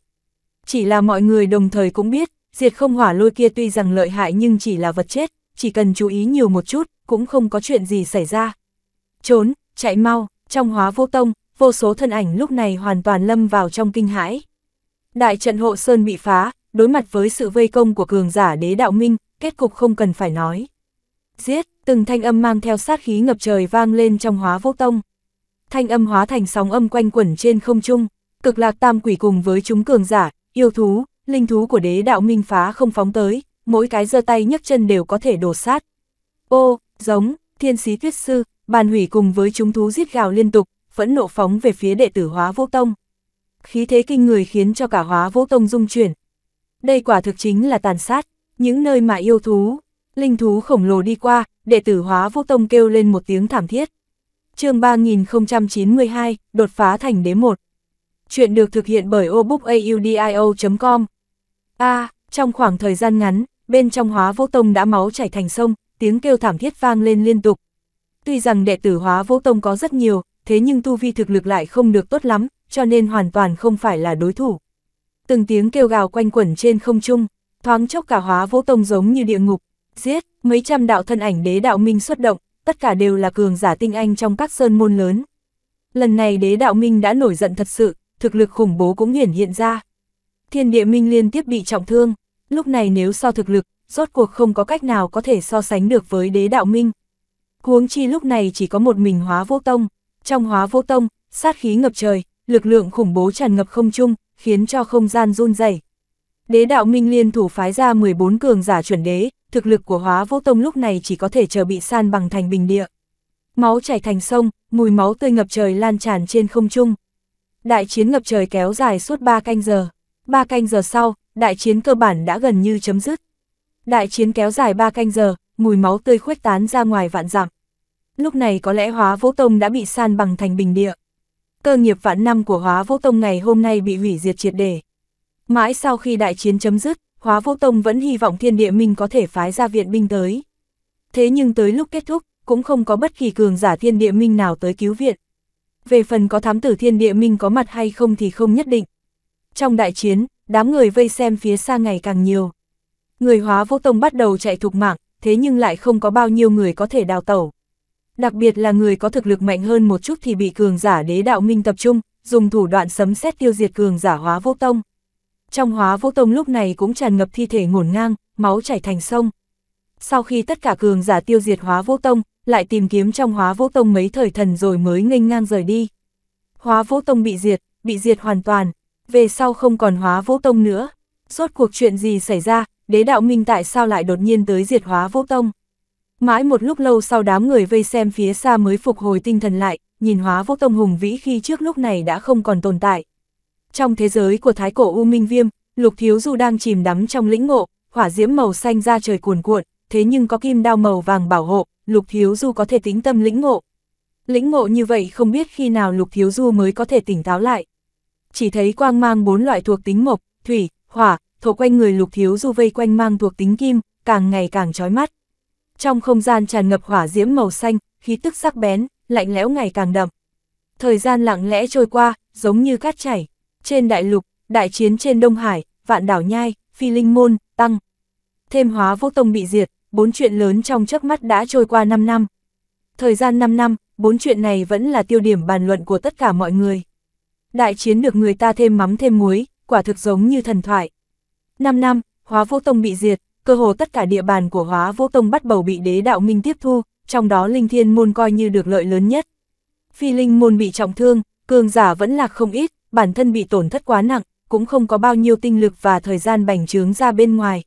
Chỉ là mọi người đồng thời cũng biết, diệt không hỏa lôi kia tuy rằng lợi hại nhưng chỉ là vật chết, chỉ cần chú ý nhiều một chút, cũng không có chuyện gì xảy ra. Trốn, chạy mau, trong hóa vô tông, vô số thân ảnh lúc này hoàn toàn lâm vào trong kinh hãi. Đại trận hộ Sơn bị phá, đối mặt với sự vây công của cường giả đế đạo minh, kết cục không cần phải nói. Giết, từng thanh âm mang theo sát khí ngập trời vang lên trong hóa vô tông. Thanh âm hóa thành sóng âm quanh quẩn trên không trung, cực lạc tam quỷ cùng với chúng cường giả, yêu thú, linh thú của đế đạo minh phá không phóng tới, mỗi cái giơ tay nhấc chân đều có thể đổ sát. Ô, giống, thiên sĩ tuyết sư, bàn hủy cùng với chúng thú giết gào liên tục, phẫn nộ phóng về phía đệ tử hóa vô tông. Khí thế kinh người khiến cho cả hóa vô tông dung chuyển. Đây quả thực chính là tàn sát, những nơi mà yêu thú, linh thú khổng lồ đi qua, đệ tử hóa vô tông kêu lên một tiếng thảm thiết. chương 3092, đột phá thành đế một. Chuyện được thực hiện bởi obookaudio.com. A, trong khoảng thời gian ngắn, bên trong hóa vô tông đã máu chảy thành sông, tiếng kêu thảm thiết vang lên liên tục. Tuy rằng đệ tử hóa vô tông có rất nhiều, thế nhưng tu vi thực lực lại không được tốt lắm, cho nên hoàn toàn không phải là đối thủ. Từng tiếng kêu gào quanh quẩn trên không trung, thoáng chốc cả hóa vô tông giống như địa ngục, giết, mấy trăm đạo thân ảnh đế đạo minh xuất động, tất cả đều là cường giả tinh anh trong các sơn môn lớn. Lần này đế đạo minh đã nổi giận thật sự, thực lực khủng bố cũng hiển hiện ra. Thiên địa minh liên tiếp bị trọng thương, lúc này nếu so thực lực, rốt cuộc không có cách nào có thể so sánh được với đế đạo minh. Huống chi lúc này chỉ có một mình hóa vô tông, trong hóa vô tông, sát khí ngập trời, lực lượng khủng bố tràn ngập không trung, khiến cho không gian run rẩy. Đế đạo minh liên thủ phái ra 14 cường giả chuẩn đế, thực lực của hóa vô tông lúc này chỉ có thể chờ bị san bằng thành bình địa. Máu chảy thành sông, mùi máu tươi ngập trời lan tràn trên không trung. Đại chiến ngập trời kéo dài suốt 3 canh giờ. 3 canh giờ sau, đại chiến cơ bản đã gần như chấm dứt. Đại chiến kéo dài ba canh giờ, mùi máu tươi khuếch tán ra ngoài vạn dặm. Lúc này có lẽ Hóa Vô Tông đã bị san bằng thành bình địa. Cơ nghiệp vạn năm của Hóa Vô Tông ngày hôm nay bị hủy diệt triệt để. Mãi sau khi đại chiến chấm dứt, Hóa Vô Tông vẫn hy vọng thiên địa minh có thể phái ra viện binh tới. Thế nhưng tới lúc kết thúc, cũng không có bất kỳ cường giả thiên địa minh nào tới cứu viện. Về phần có thám tử thiên địa minh có mặt hay không thì không nhất định. Trong đại chiến, đám người vây xem phía xa ngày càng nhiều. Người hóa vô tông bắt đầu chạy thục mạng, thế nhưng lại không có bao nhiêu người có thể đào tẩu. Đặc biệt là người có thực lực mạnh hơn một chút thì bị cường giả đế đạo minh tập trung, dùng thủ đoạn sấm xét tiêu diệt cường giả hóa vô tông. Trong hóa vô tông lúc này cũng tràn ngập thi thể ngổn ngang, máu chảy thành sông. Sau khi tất cả cường giả tiêu diệt hóa vô tông, lại tìm kiếm trong hóa vô tông mấy thời thần rồi mới nghênh ngang rời đi. Hóa vô tông bị diệt, bị diệt hoàn toàn, về sau không còn hóa vô tông nữa. Rốt cuộc chuyện gì xảy ra, đế đạo minh tại sao lại đột nhiên tới diệt hóa vô tông. Mãi một lúc lâu sau đám người vây xem phía xa mới phục hồi tinh thần lại, nhìn hóa vô tông hùng vĩ khi trước lúc này đã không còn tồn tại. Trong thế giới của thái cổ U Minh Viêm, Lục Thiếu Du đang chìm đắm trong lĩnh ngộ, hỏa diễm màu xanh ra trời cuồn cuộn, thế nhưng có kim đao màu vàng bảo hộ, Lục Thiếu Du có thể tính tâm lĩnh ngộ. Lĩnh ngộ như vậy không biết khi nào Lục Thiếu Du mới có thể tỉnh táo lại. Chỉ thấy quang mang bốn loại thuộc tính mộc, thủy, hỏa, thổ quanh người lục thiếu du vây quanh mang thuộc tính kim, càng ngày càng trói mắt. Trong không gian tràn ngập hỏa diễm màu xanh, khí tức sắc bén, lạnh lẽo ngày càng đậm. Thời gian lặng lẽ trôi qua, giống như cát chảy. Trên đại lục, đại chiến trên Đông Hải, vạn đảo nhai, phi linh môn, tăng. Thêm hóa vô tông bị diệt, bốn chuyện lớn trong chớp mắt đã trôi qua 5 năm. Thời gian 5 năm, bốn chuyện này vẫn là tiêu điểm bàn luận của tất cả mọi người. Đại chiến được người ta thêm mắm thêm muối, quả thực giống như thần thoại. 5 năm, hóa vũ tông bị diệt, cơ hồ tất cả địa bàn của hóa vũ tông bắt bầu bị đế đạo minh tiếp thu, trong đó linh thiên môn coi như được lợi lớn nhất. Phi linh môn bị trọng thương, cường giả vẫn lạc không ít, bản thân bị tổn thất quá nặng, cũng không có bao nhiêu tinh lực và thời gian bành trướng ra bên ngoài.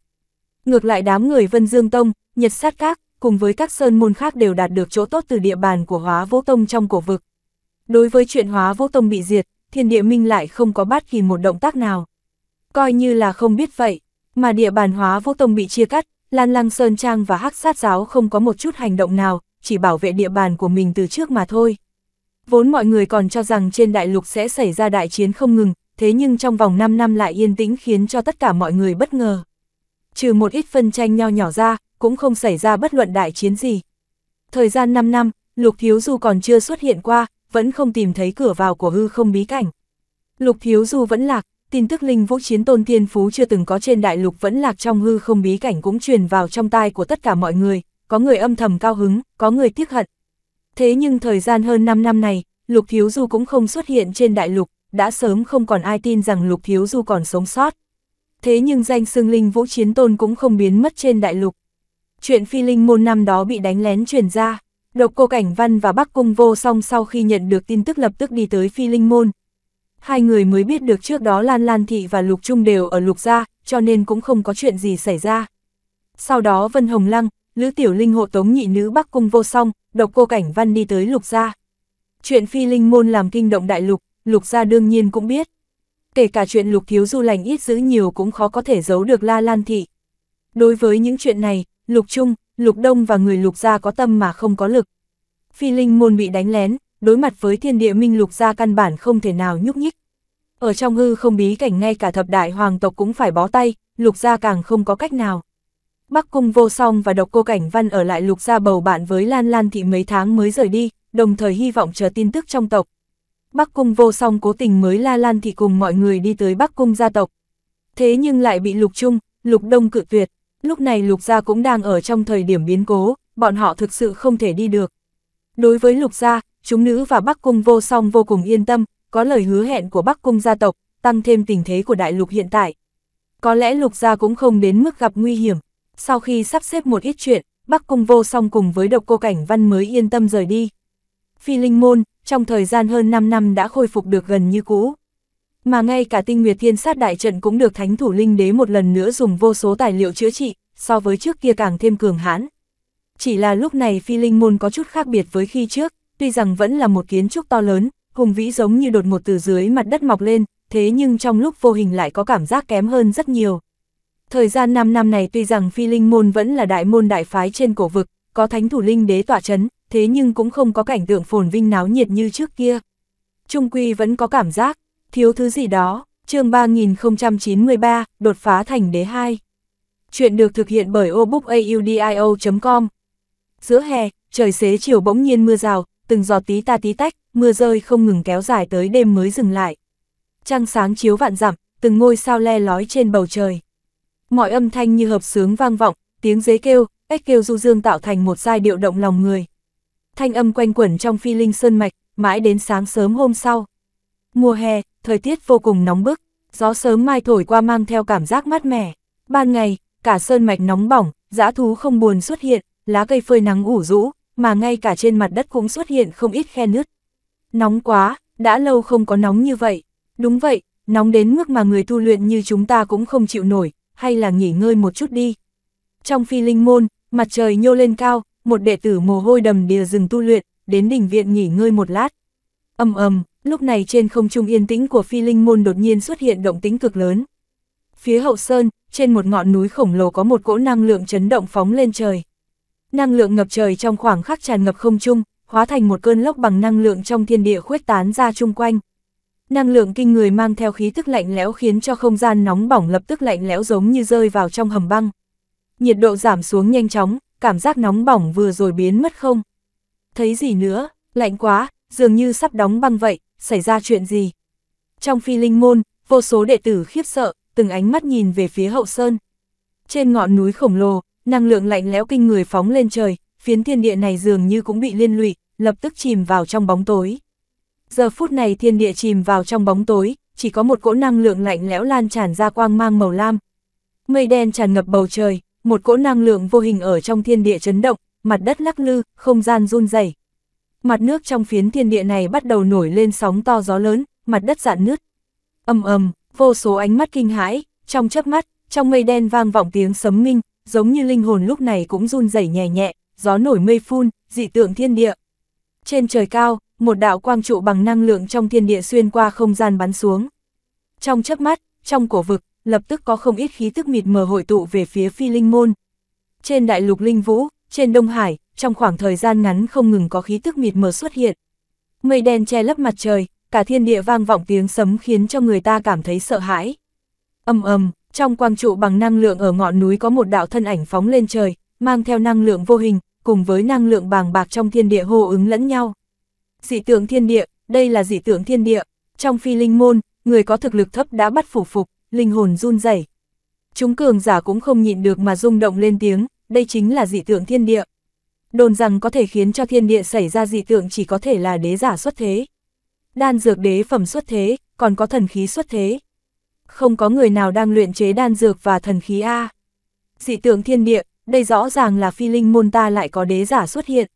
Ngược lại đám người Vân Dương Tông, Nhật Sát Các, cùng với các sơn môn khác đều đạt được chỗ tốt từ địa bàn của hóa vũ tông trong cổ vực. Đối với chuyện hóa vũ tông bị diệt, thiên địa minh lại không có bất kỳ một động tác nào coi như là không biết vậy. Mà địa bàn hóa vô tông bị chia cắt, Lan Lăng Sơn Trang và Hắc Sát Giáo không có một chút hành động nào, chỉ bảo vệ địa bàn của mình từ trước mà thôi. Vốn mọi người còn cho rằng trên đại lục sẽ xảy ra đại chiến không ngừng, thế nhưng trong vòng 5 năm lại yên tĩnh khiến cho tất cả mọi người bất ngờ. Trừ một ít phân tranh nho nhỏ ra, cũng không xảy ra bất luận đại chiến gì. Thời gian 5 năm, Lục Thiếu Du còn chưa xuất hiện qua, vẫn không tìm thấy cửa vào của hư không bí cảnh. Lục Thiếu Du vẫn lạc, tin tức linh vũ chiến tôn thiên phú chưa từng có trên đại lục vẫn lạc trong hư không bí cảnh cũng truyền vào trong tai của tất cả mọi người, có người âm thầm cao hứng, có người tiếc hận. Thế nhưng thời gian hơn 5 năm này, Lục Thiếu Du cũng không xuất hiện trên đại lục, đã sớm không còn ai tin rằng Lục Thiếu Du còn sống sót. Thế nhưng danh xương linh vũ chiến tôn cũng không biến mất trên đại lục. Chuyện phi linh môn năm đó bị đánh lén truyền ra, độc cô cảnh văn và bắc cung vô song sau khi nhận được tin tức lập tức đi tới phi linh môn, hai người mới biết được trước đó Lan Lan Thị và Lục Trung đều ở Lục Gia, cho nên cũng không có chuyện gì xảy ra. Sau đó Vân Hồng Lăng, Lữ Tiểu Linh hộ tống nhị nữ Bắc Cung vô song, độc cô cảnh văn đi tới Lục Gia. Chuyện phi linh môn làm kinh động đại lục, Lục Gia đương nhiên cũng biết. Kể cả chuyện Lục Thiếu Du lành ít giữ nhiều cũng khó có thể giấu được La Lan Thị. Đối với những chuyện này, Lục Trung, Lục Đông và người Lục Gia có tâm mà không có lực. Phi linh môn bị đánh lén, đối mặt với thiên địa minh lục ra căn bản không thể nào nhúc nhích. Ở trong hư không bí cảnh ngay cả thập đại hoàng tộc cũng phải bó tay, lục ra càng không có cách nào. Bắc cung vô song và độc cô cảnh văn ở lại lục ra bầu bạn với Lan Lan thị mấy tháng mới rời đi, đồng thời hy vọng chờ tin tức trong tộc. Bắc cung vô song cố tình mới la Lan thị cùng mọi người đi tới Bắc cung gia tộc. Thế nhưng lại bị lục trung, lục đông cự tuyệt. Lúc này lục gia cũng đang ở trong thời điểm biến cố, bọn họ thực sự không thể đi được. Đối với lục gia, chúng nữ và Bắc Cung vô song vô cùng yên tâm, có lời hứa hẹn của Bắc Cung gia tộc, tăng thêm tình thế của đại lục hiện tại. Có lẽ lục gia cũng không đến mức gặp nguy hiểm. Sau khi sắp xếp một ít chuyện, Bắc Cung vô song cùng với độc cô cảnh văn mới yên tâm rời đi. Phi Linh Môn, trong thời gian hơn 5 năm đã khôi phục được gần như cũ. Mà ngay cả tinh nguyệt thiên sát đại trận cũng được thánh thủ linh đế một lần nữa dùng vô số tài liệu chữa trị, so với trước kia càng thêm cường hãn. Chỉ là lúc này phi linh môn có chút khác biệt với khi trước, tuy rằng vẫn là một kiến trúc to lớn, hùng vĩ giống như đột một từ dưới mặt đất mọc lên, thế nhưng trong lúc vô hình lại có cảm giác kém hơn rất nhiều. Thời gian 5 năm này tuy rằng phi linh môn vẫn là đại môn đại phái trên cổ vực, có thánh thủ linh đế tỏa chấn, thế nhưng cũng không có cảnh tượng phồn vinh náo nhiệt như trước kia. Trung Quy vẫn có cảm giác, thiếu thứ gì đó, chương 3093, đột phá thành đế 2. Chuyện được thực hiện bởi obookaudio.com Giữa hè, trời xế chiều bỗng nhiên mưa rào, từng giọt tí ta tí tách, mưa rơi không ngừng kéo dài tới đêm mới dừng lại. Trăng sáng chiếu vạn dặm, từng ngôi sao le lói trên bầu trời. Mọi âm thanh như hợp sướng vang vọng, tiếng dế kêu, ếch kêu du dương tạo thành một giai điệu động lòng người. Thanh âm quanh quẩn trong phi linh sơn mạch, mãi đến sáng sớm hôm sau. Mùa hè, thời tiết vô cùng nóng bức, gió sớm mai thổi qua mang theo cảm giác mát mẻ. Ban ngày, cả sơn mạch nóng bỏng, dã thú không buồn xuất hiện, lá cây phơi nắng ủ rũ, mà ngay cả trên mặt đất cũng xuất hiện không ít khe nứt. Nóng quá, đã lâu không có nóng như vậy. Đúng vậy, nóng đến mức mà người tu luyện như chúng ta cũng không chịu nổi, hay là nghỉ ngơi một chút đi. Trong phi linh môn, mặt trời nhô lên cao, một đệ tử mồ hôi đầm đìa dừng tu luyện, đến đỉnh viện nghỉ ngơi một lát. ầm ầm, lúc này trên không trung yên tĩnh của phi linh môn đột nhiên xuất hiện động tính cực lớn. Phía hậu sơn, trên một ngọn núi khổng lồ có một cỗ năng lượng chấn động phóng lên trời năng lượng ngập trời trong khoảng khắc tràn ngập không trung, hóa thành một cơn lốc bằng năng lượng trong thiên địa khuếch tán ra chung quanh. Năng lượng kinh người mang theo khí thức lạnh lẽo khiến cho không gian nóng bỏng lập tức lạnh lẽo giống như rơi vào trong hầm băng. Nhiệt độ giảm xuống nhanh chóng, cảm giác nóng bỏng vừa rồi biến mất không. Thấy gì nữa, lạnh quá, dường như sắp đóng băng vậy, xảy ra chuyện gì? Trong phi linh môn, vô số đệ tử khiếp sợ, từng ánh mắt nhìn về phía hậu sơn. Trên ngọn núi khổng lồ, năng lượng lạnh lẽo kinh người phóng lên trời, phiến thiên địa này dường như cũng bị liên lụy, lập tức chìm vào trong bóng tối. Giờ phút này thiên địa chìm vào trong bóng tối, chỉ có một cỗ năng lượng lạnh lẽo lan tràn ra quang mang màu lam. Mây đen tràn ngập bầu trời, một cỗ năng lượng vô hình ở trong thiên địa chấn động, mặt đất lắc lư, không gian run rẩy. Mặt nước trong phiến thiên địa này bắt đầu nổi lên sóng to gió lớn, mặt đất dạn nứt. Ầm ầm, vô số ánh mắt kinh hãi, trong chớp mắt, trong mây đen vang vọng tiếng sấm minh, giống như linh hồn lúc này cũng run rẩy nhẹ nhẹ, gió nổi mây phun, dị tượng thiên địa. Trên trời cao, một đạo quang trụ bằng năng lượng trong thiên địa xuyên qua không gian bắn xuống. Trong chớp mắt, trong cổ vực, lập tức có không ít khí tức mịt mờ hội tụ về phía phi linh môn. Trên đại lục linh vũ, trên Đông Hải, trong khoảng thời gian ngắn không ngừng có khí tức mịt mờ xuất hiện. Mây đen che lấp mặt trời, cả thiên địa vang vọng tiếng sấm khiến cho người ta cảm thấy sợ hãi. Âm ầm, trong quang trụ bằng năng lượng ở ngọn núi có một đạo thân ảnh phóng lên trời, mang theo năng lượng vô hình, cùng với năng lượng bàng bạc trong thiên địa hô ứng lẫn nhau. Dị tượng thiên địa, đây là dị tượng thiên địa. Trong phi linh môn, người có thực lực thấp đã bắt phủ phục, linh hồn run rẩy. Chúng cường giả cũng không nhịn được mà rung động lên tiếng, đây chính là dị tượng thiên địa. Đồn rằng có thể khiến cho thiên địa xảy ra dị tượng chỉ có thể là đế giả xuất thế. Đan dược đế phẩm xuất thế, còn có thần khí xuất thế không có người nào đang luyện chế đan dược và thần khí A. Dị tượng thiên địa, đây rõ ràng là phi linh môn ta lại có đế giả xuất hiện.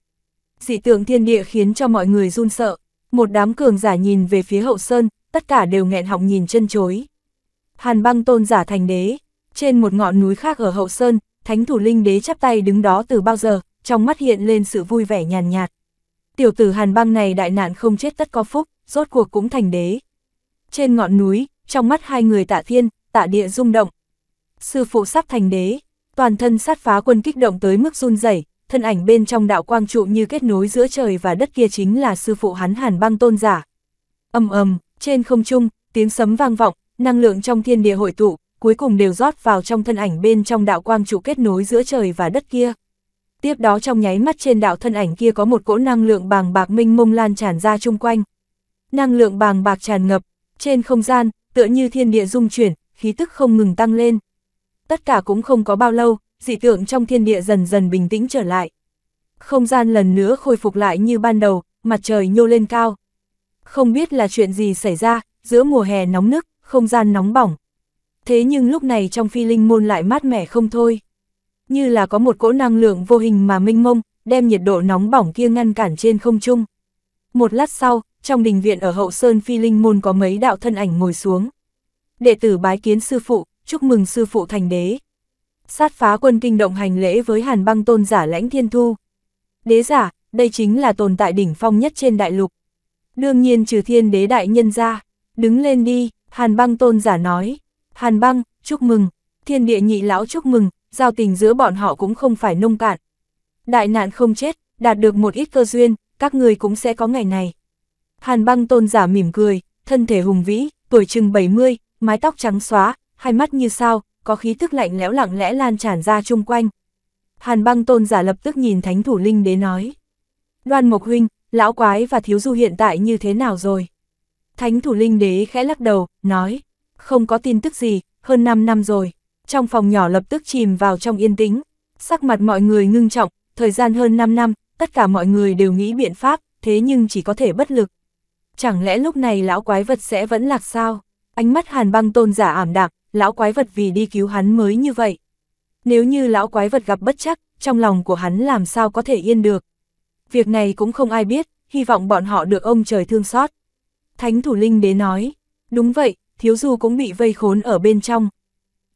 Dị tượng thiên địa khiến cho mọi người run sợ, một đám cường giả nhìn về phía hậu sơn, tất cả đều nghẹn họng nhìn chân chối. Hàn băng tôn giả thành đế, trên một ngọn núi khác ở hậu sơn, thánh thủ linh đế chắp tay đứng đó từ bao giờ, trong mắt hiện lên sự vui vẻ nhàn nhạt, nhạt. Tiểu tử hàn băng này đại nạn không chết tất có phúc, rốt cuộc cũng thành đế. Trên ngọn núi, trong mắt hai người tạ thiên, tạ địa rung động. Sư phụ sắp thành đế, toàn thân sát phá quân kích động tới mức run rẩy thân ảnh bên trong đạo quang trụ như kết nối giữa trời và đất kia chính là sư phụ hắn hàn băng tôn giả. ầm ầm trên không trung, tiếng sấm vang vọng, năng lượng trong thiên địa hội tụ, cuối cùng đều rót vào trong thân ảnh bên trong đạo quang trụ kết nối giữa trời và đất kia. Tiếp đó trong nháy mắt trên đạo thân ảnh kia có một cỗ năng lượng bàng bạc minh mông lan tràn ra chung quanh. Năng lượng bàng bạc tràn ngập, trên không gian, tựa như thiên địa dung chuyển, khí tức không ngừng tăng lên. Tất cả cũng không có bao lâu, dị tượng trong thiên địa dần dần bình tĩnh trở lại. Không gian lần nữa khôi phục lại như ban đầu, mặt trời nhô lên cao. Không biết là chuyện gì xảy ra, giữa mùa hè nóng nức, không gian nóng bỏng. Thế nhưng lúc này trong phi linh môn lại mát mẻ không thôi. Như là có một cỗ năng lượng vô hình mà minh mông, đem nhiệt độ nóng bỏng kia ngăn cản trên không trung. Một lát sau, trong đình viện ở hậu sơn phi linh môn có mấy đạo thân ảnh ngồi xuống. Đệ tử bái kiến sư phụ, chúc mừng sư phụ thành đế. Sát phá quân kinh động hành lễ với hàn băng tôn giả lãnh thiên thu. Đế giả, đây chính là tồn tại đỉnh phong nhất trên đại lục. Đương nhiên trừ thiên đế đại nhân ra, đứng lên đi, hàn băng tôn giả nói. Hàn băng, chúc mừng, thiên địa nhị lão chúc mừng, giao tình giữa bọn họ cũng không phải nông cạn. Đại nạn không chết, đạt được một ít cơ duyên, các người cũng sẽ có ngày này. Hàn băng tôn giả mỉm cười, thân thể hùng vĩ, tuổi chừng 70, mái tóc trắng xóa, hai mắt như sao, có khí thức lạnh lẽo lặng lẽ lan tràn ra chung quanh. Hàn băng tôn giả lập tức nhìn thánh thủ linh đế nói. Đoan Mộc Huynh, lão quái và thiếu du hiện tại như thế nào rồi? Thánh thủ linh đế khẽ lắc đầu, nói. Không có tin tức gì, hơn 5 năm rồi. Trong phòng nhỏ lập tức chìm vào trong yên tĩnh. Sắc mặt mọi người ngưng trọng, thời gian hơn 5 năm, tất cả mọi người đều nghĩ biện pháp, thế nhưng chỉ có thể bất lực chẳng lẽ lúc này lão quái vật sẽ vẫn lạc sao? Ánh mắt hàn băng tôn giả ảm đạm, lão quái vật vì đi cứu hắn mới như vậy. Nếu như lão quái vật gặp bất chắc, trong lòng của hắn làm sao có thể yên được. Việc này cũng không ai biết, hy vọng bọn họ được ông trời thương xót. Thánh thủ linh đế nói, đúng vậy, thiếu du cũng bị vây khốn ở bên trong.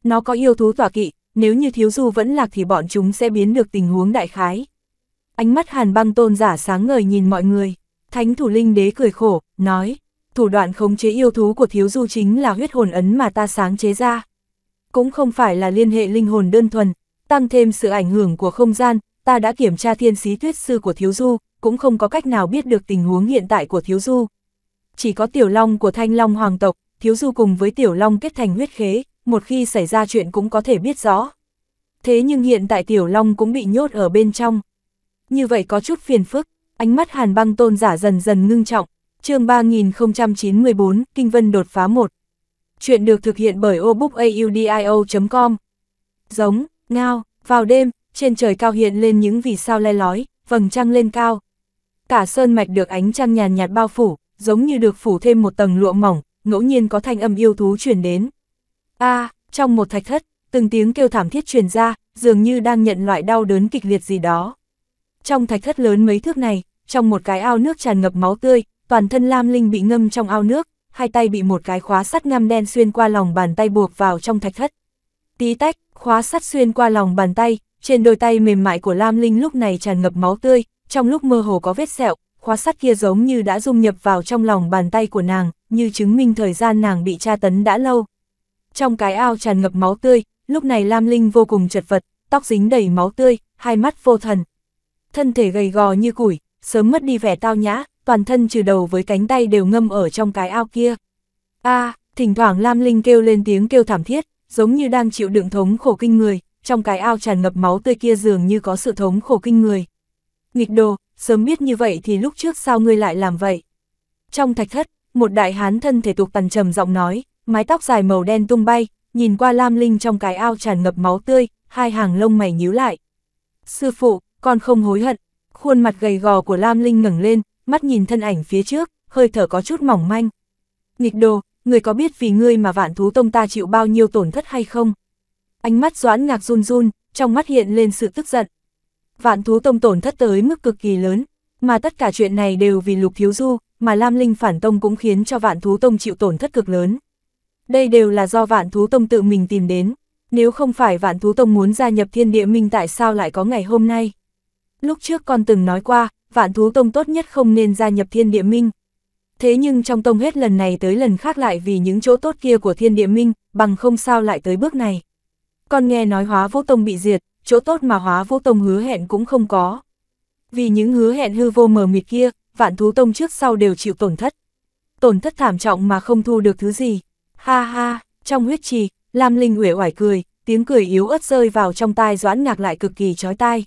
Nó có yêu thú tỏa kỵ, nếu như thiếu du vẫn lạc thì bọn chúng sẽ biến được tình huống đại khái. Ánh mắt hàn băng tôn giả sáng ngời nhìn mọi người. Thánh thủ linh đế cười khổ, nói, thủ đoạn khống chế yêu thú của thiếu du chính là huyết hồn ấn mà ta sáng chế ra. Cũng không phải là liên hệ linh hồn đơn thuần, tăng thêm sự ảnh hưởng của không gian, ta đã kiểm tra thiên sĩ tuyết sư của thiếu du, cũng không có cách nào biết được tình huống hiện tại của thiếu du. Chỉ có tiểu long của thanh long hoàng tộc, thiếu du cùng với tiểu long kết thành huyết khế, một khi xảy ra chuyện cũng có thể biết rõ. Thế nhưng hiện tại tiểu long cũng bị nhốt ở bên trong. Như vậy có chút phiền phức, ánh mắt hàn băng tôn giả dần dần ngưng trọng, chương 3094, Kinh Vân đột phá 1. Chuyện được thực hiện bởi obookaudio.com. Giống, ngao, vào đêm, trên trời cao hiện lên những vì sao le lói, vầng trăng lên cao. Cả sơn mạch được ánh trăng nhàn nhạt bao phủ, giống như được phủ thêm một tầng lụa mỏng, ngẫu nhiên có thanh âm yêu thú truyền đến. A, à, trong một thạch thất, từng tiếng kêu thảm thiết truyền ra, dường như đang nhận loại đau đớn kịch liệt gì đó. Trong thạch thất lớn mấy thước này, trong một cái ao nước tràn ngập máu tươi, toàn thân Lam Linh bị ngâm trong ao nước, hai tay bị một cái khóa sắt ngăm đen xuyên qua lòng bàn tay buộc vào trong thạch thất. Tí tách, khóa sắt xuyên qua lòng bàn tay, trên đôi tay mềm mại của Lam Linh lúc này tràn ngập máu tươi, trong lúc mơ hồ có vết sẹo, khóa sắt kia giống như đã dung nhập vào trong lòng bàn tay của nàng, như chứng minh thời gian nàng bị tra tấn đã lâu. Trong cái ao tràn ngập máu tươi, lúc này Lam Linh vô cùng chật vật, tóc dính đầy máu tươi, hai mắt vô thần. Thân thể gầy gò như củi, sớm mất đi vẻ tao nhã, toàn thân trừ đầu với cánh tay đều ngâm ở trong cái ao kia. a à, thỉnh thoảng Lam Linh kêu lên tiếng kêu thảm thiết, giống như đang chịu đựng thống khổ kinh người, trong cái ao tràn ngập máu tươi kia dường như có sự thống khổ kinh người. Nghịch đồ, sớm biết như vậy thì lúc trước sao ngươi lại làm vậy? Trong thạch thất, một đại hán thân thể tục tằn trầm giọng nói, mái tóc dài màu đen tung bay, nhìn qua Lam Linh trong cái ao tràn ngập máu tươi, hai hàng lông mày nhíu lại. Sư phụ, con không hối hận, khuôn mặt gầy gò của Lam Linh ngẩng lên, mắt nhìn thân ảnh phía trước, hơi thở có chút mỏng manh. Nghịch đồ, người có biết vì ngươi mà vạn thú tông ta chịu bao nhiêu tổn thất hay không? Ánh mắt doãn ngạc run run, trong mắt hiện lên sự tức giận. Vạn thú tông tổn thất tới mức cực kỳ lớn, mà tất cả chuyện này đều vì lục thiếu du, mà Lam Linh phản tông cũng khiến cho vạn thú tông chịu tổn thất cực lớn. Đây đều là do vạn thú tông tự mình tìm đến, nếu không phải vạn thú tông muốn gia nhập thiên địa minh tại sao lại có ngày hôm nay lúc trước con từng nói qua, vạn thú tông tốt nhất không nên gia nhập thiên địa minh. Thế nhưng trong tông hết lần này tới lần khác lại vì những chỗ tốt kia của thiên địa minh, bằng không sao lại tới bước này. Con nghe nói hóa vô tông bị diệt, chỗ tốt mà hóa vô tông hứa hẹn cũng không có. Vì những hứa hẹn hư vô mờ mịt kia, vạn thú tông trước sau đều chịu tổn thất. Tổn thất thảm trọng mà không thu được thứ gì. Ha ha, trong huyết trì, Lam Linh uể oải cười, tiếng cười yếu ớt rơi vào trong tai doãn ngạc lại cực kỳ chói tai.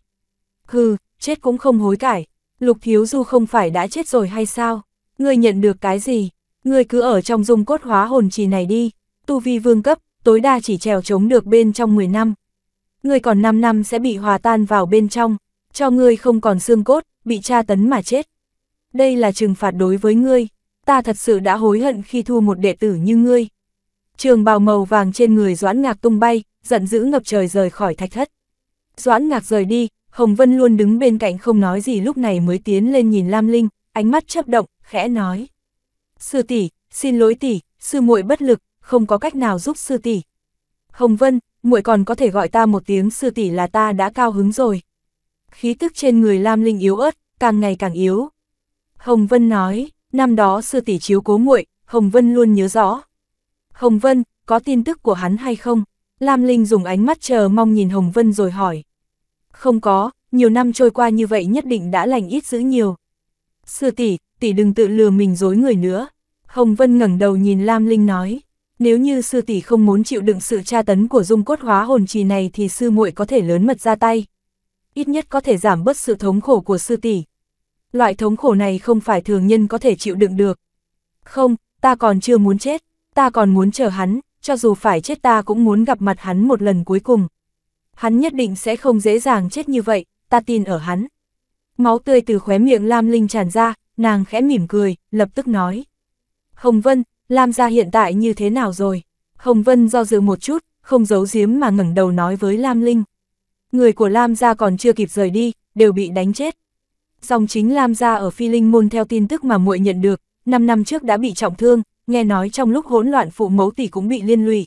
Hừ, chết cũng không hối cải. Lục Thiếu Du không phải đã chết rồi hay sao? Ngươi nhận được cái gì? Ngươi cứ ở trong dung cốt hóa hồn trì này đi. Tu vi vương cấp, tối đa chỉ trèo chống được bên trong 10 năm. Ngươi còn 5 năm sẽ bị hòa tan vào bên trong. Cho ngươi không còn xương cốt, bị tra tấn mà chết. Đây là trừng phạt đối với ngươi. Ta thật sự đã hối hận khi thu một đệ tử như ngươi. Trường bào màu vàng trên người Doãn Ngạc tung bay, giận dữ ngập trời rời khỏi thạch thất. Doãn Ngạc rời đi, Hồng Vân luôn đứng bên cạnh không nói gì lúc này mới tiến lên nhìn Lam Linh, ánh mắt chấp động, khẽ nói. Sư tỷ, xin lỗi tỷ, sư muội bất lực, không có cách nào giúp sư tỷ. Hồng Vân, muội còn có thể gọi ta một tiếng sư tỷ là ta đã cao hứng rồi. Khí tức trên người Lam Linh yếu ớt, càng ngày càng yếu. Hồng Vân nói, năm đó sư tỷ chiếu cố muội, Hồng Vân luôn nhớ rõ. Hồng Vân, có tin tức của hắn hay không? Lam Linh dùng ánh mắt chờ mong nhìn Hồng Vân rồi hỏi. Không có, nhiều năm trôi qua như vậy nhất định đã lành ít dữ nhiều. Sư tỷ, tỷ đừng tự lừa mình dối người nữa. Hồng Vân ngẩng đầu nhìn Lam Linh nói, nếu như sư tỷ không muốn chịu đựng sự tra tấn của dung cốt hóa hồn trì này thì sư muội có thể lớn mật ra tay. Ít nhất có thể giảm bớt sự thống khổ của sư tỷ. Loại thống khổ này không phải thường nhân có thể chịu đựng được. Không, ta còn chưa muốn chết, ta còn muốn chờ hắn, cho dù phải chết ta cũng muốn gặp mặt hắn một lần cuối cùng hắn nhất định sẽ không dễ dàng chết như vậy, ta tin ở hắn. Máu tươi từ khóe miệng Lam Linh tràn ra, nàng khẽ mỉm cười, lập tức nói. Hồng Vân, Lam gia hiện tại như thế nào rồi? Hồng Vân do dự một chút, không giấu giếm mà ngẩng đầu nói với Lam Linh. Người của Lam gia còn chưa kịp rời đi, đều bị đánh chết. Dòng chính Lam gia ở Phi Linh môn theo tin tức mà muội nhận được, 5 năm trước đã bị trọng thương, nghe nói trong lúc hỗn loạn phụ mẫu tỷ cũng bị liên lụy.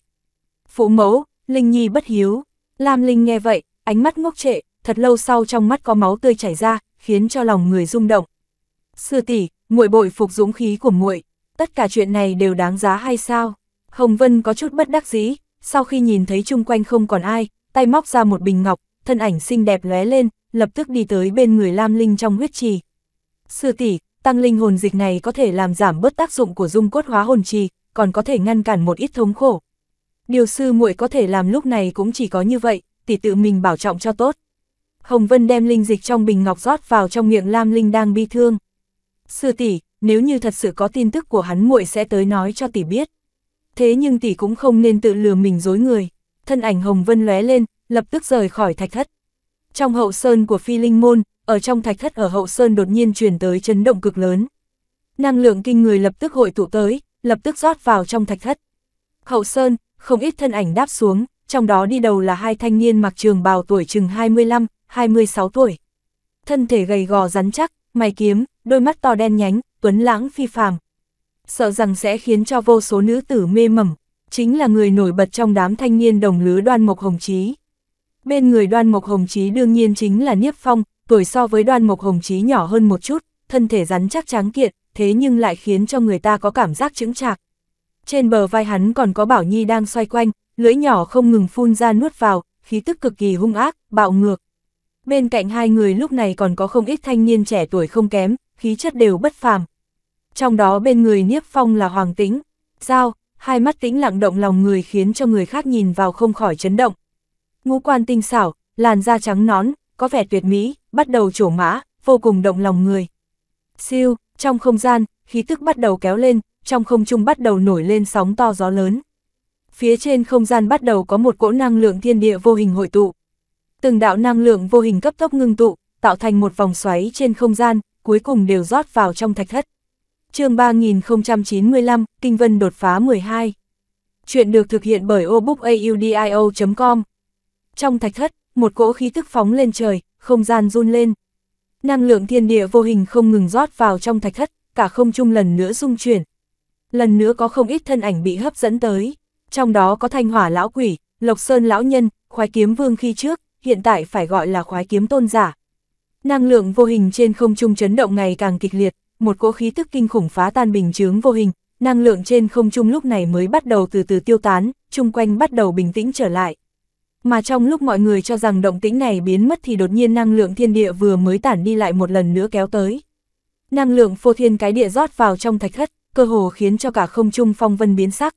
Phụ mẫu, Linh Nhi bất hiếu, Lam Linh nghe vậy, ánh mắt ngốc trệ, thật lâu sau trong mắt có máu tươi chảy ra, khiến cho lòng người rung động. Sư tỷ, muội bội phục dũng khí của muội, tất cả chuyện này đều đáng giá hay sao? Hồng Vân có chút bất đắc dĩ, sau khi nhìn thấy chung quanh không còn ai, tay móc ra một bình ngọc, thân ảnh xinh đẹp lóe lên, lập tức đi tới bên người Lam Linh trong huyết trì. Sư tỷ, tăng linh hồn dịch này có thể làm giảm bớt tác dụng của dung cốt hóa hồn trì, còn có thể ngăn cản một ít thống khổ, điều sư muội có thể làm lúc này cũng chỉ có như vậy, tỷ tự mình bảo trọng cho tốt. Hồng Vân đem linh dịch trong bình ngọc rót vào trong miệng Lam Linh đang bi thương. Sư tỷ, nếu như thật sự có tin tức của hắn muội sẽ tới nói cho tỷ biết. Thế nhưng tỷ cũng không nên tự lừa mình dối người. Thân ảnh Hồng Vân lóe lên, lập tức rời khỏi thạch thất. Trong hậu sơn của Phi Linh Môn, ở trong thạch thất ở hậu sơn đột nhiên truyền tới chấn động cực lớn. Năng lượng kinh người lập tức hội tụ tới, lập tức rót vào trong thạch thất. Hậu sơn, không ít thân ảnh đáp xuống, trong đó đi đầu là hai thanh niên mặc trường bào tuổi chừng 25, 26 tuổi. Thân thể gầy gò rắn chắc, mày kiếm, đôi mắt to đen nhánh, tuấn lãng phi phàm. Sợ rằng sẽ khiến cho vô số nữ tử mê mẩn, chính là người nổi bật trong đám thanh niên đồng lứa đoan mộc hồng chí. Bên người đoan mộc hồng chí đương nhiên chính là Niếp Phong, tuổi so với đoan mộc hồng chí nhỏ hơn một chút, thân thể rắn chắc tráng kiện, thế nhưng lại khiến cho người ta có cảm giác chững chạc. Trên bờ vai hắn còn có Bảo Nhi đang xoay quanh, lưỡi nhỏ không ngừng phun ra nuốt vào, khí tức cực kỳ hung ác, bạo ngược. Bên cạnh hai người lúc này còn có không ít thanh niên trẻ tuổi không kém, khí chất đều bất phàm. Trong đó bên người Niếp Phong là Hoàng Tĩnh, Giao, hai mắt tĩnh lặng động lòng người khiến cho người khác nhìn vào không khỏi chấn động. Ngũ quan tinh xảo, làn da trắng nón, có vẻ tuyệt mỹ, bắt đầu trổ mã, vô cùng động lòng người. Siêu, trong không gian, khí tức bắt đầu kéo lên, trong không trung bắt đầu nổi lên sóng to gió lớn. Phía trên không gian bắt đầu có một cỗ năng lượng thiên địa vô hình hội tụ. Từng đạo năng lượng vô hình cấp tốc ngưng tụ, tạo thành một vòng xoáy trên không gian, cuối cùng đều rót vào trong thạch thất. chương 3095, Kinh Vân đột phá 12. Chuyện được thực hiện bởi obookaudio.com. Trong thạch thất, một cỗ khí tức phóng lên trời, không gian run lên. Năng lượng thiên địa vô hình không ngừng rót vào trong thạch thất, cả không trung lần nữa rung chuyển, lần nữa có không ít thân ảnh bị hấp dẫn tới, trong đó có thanh hỏa lão quỷ, lộc sơn lão nhân, khoái kiếm vương khi trước, hiện tại phải gọi là khoái kiếm tôn giả. Năng lượng vô hình trên không trung chấn động ngày càng kịch liệt, một cỗ khí tức kinh khủng phá tan bình chướng vô hình, năng lượng trên không trung lúc này mới bắt đầu từ từ tiêu tán, chung quanh bắt đầu bình tĩnh trở lại. Mà trong lúc mọi người cho rằng động tĩnh này biến mất thì đột nhiên năng lượng thiên địa vừa mới tản đi lại một lần nữa kéo tới. Năng lượng phô thiên cái địa rót vào trong thạch thất, cơ hồ khiến cho cả không trung phong vân biến sắc.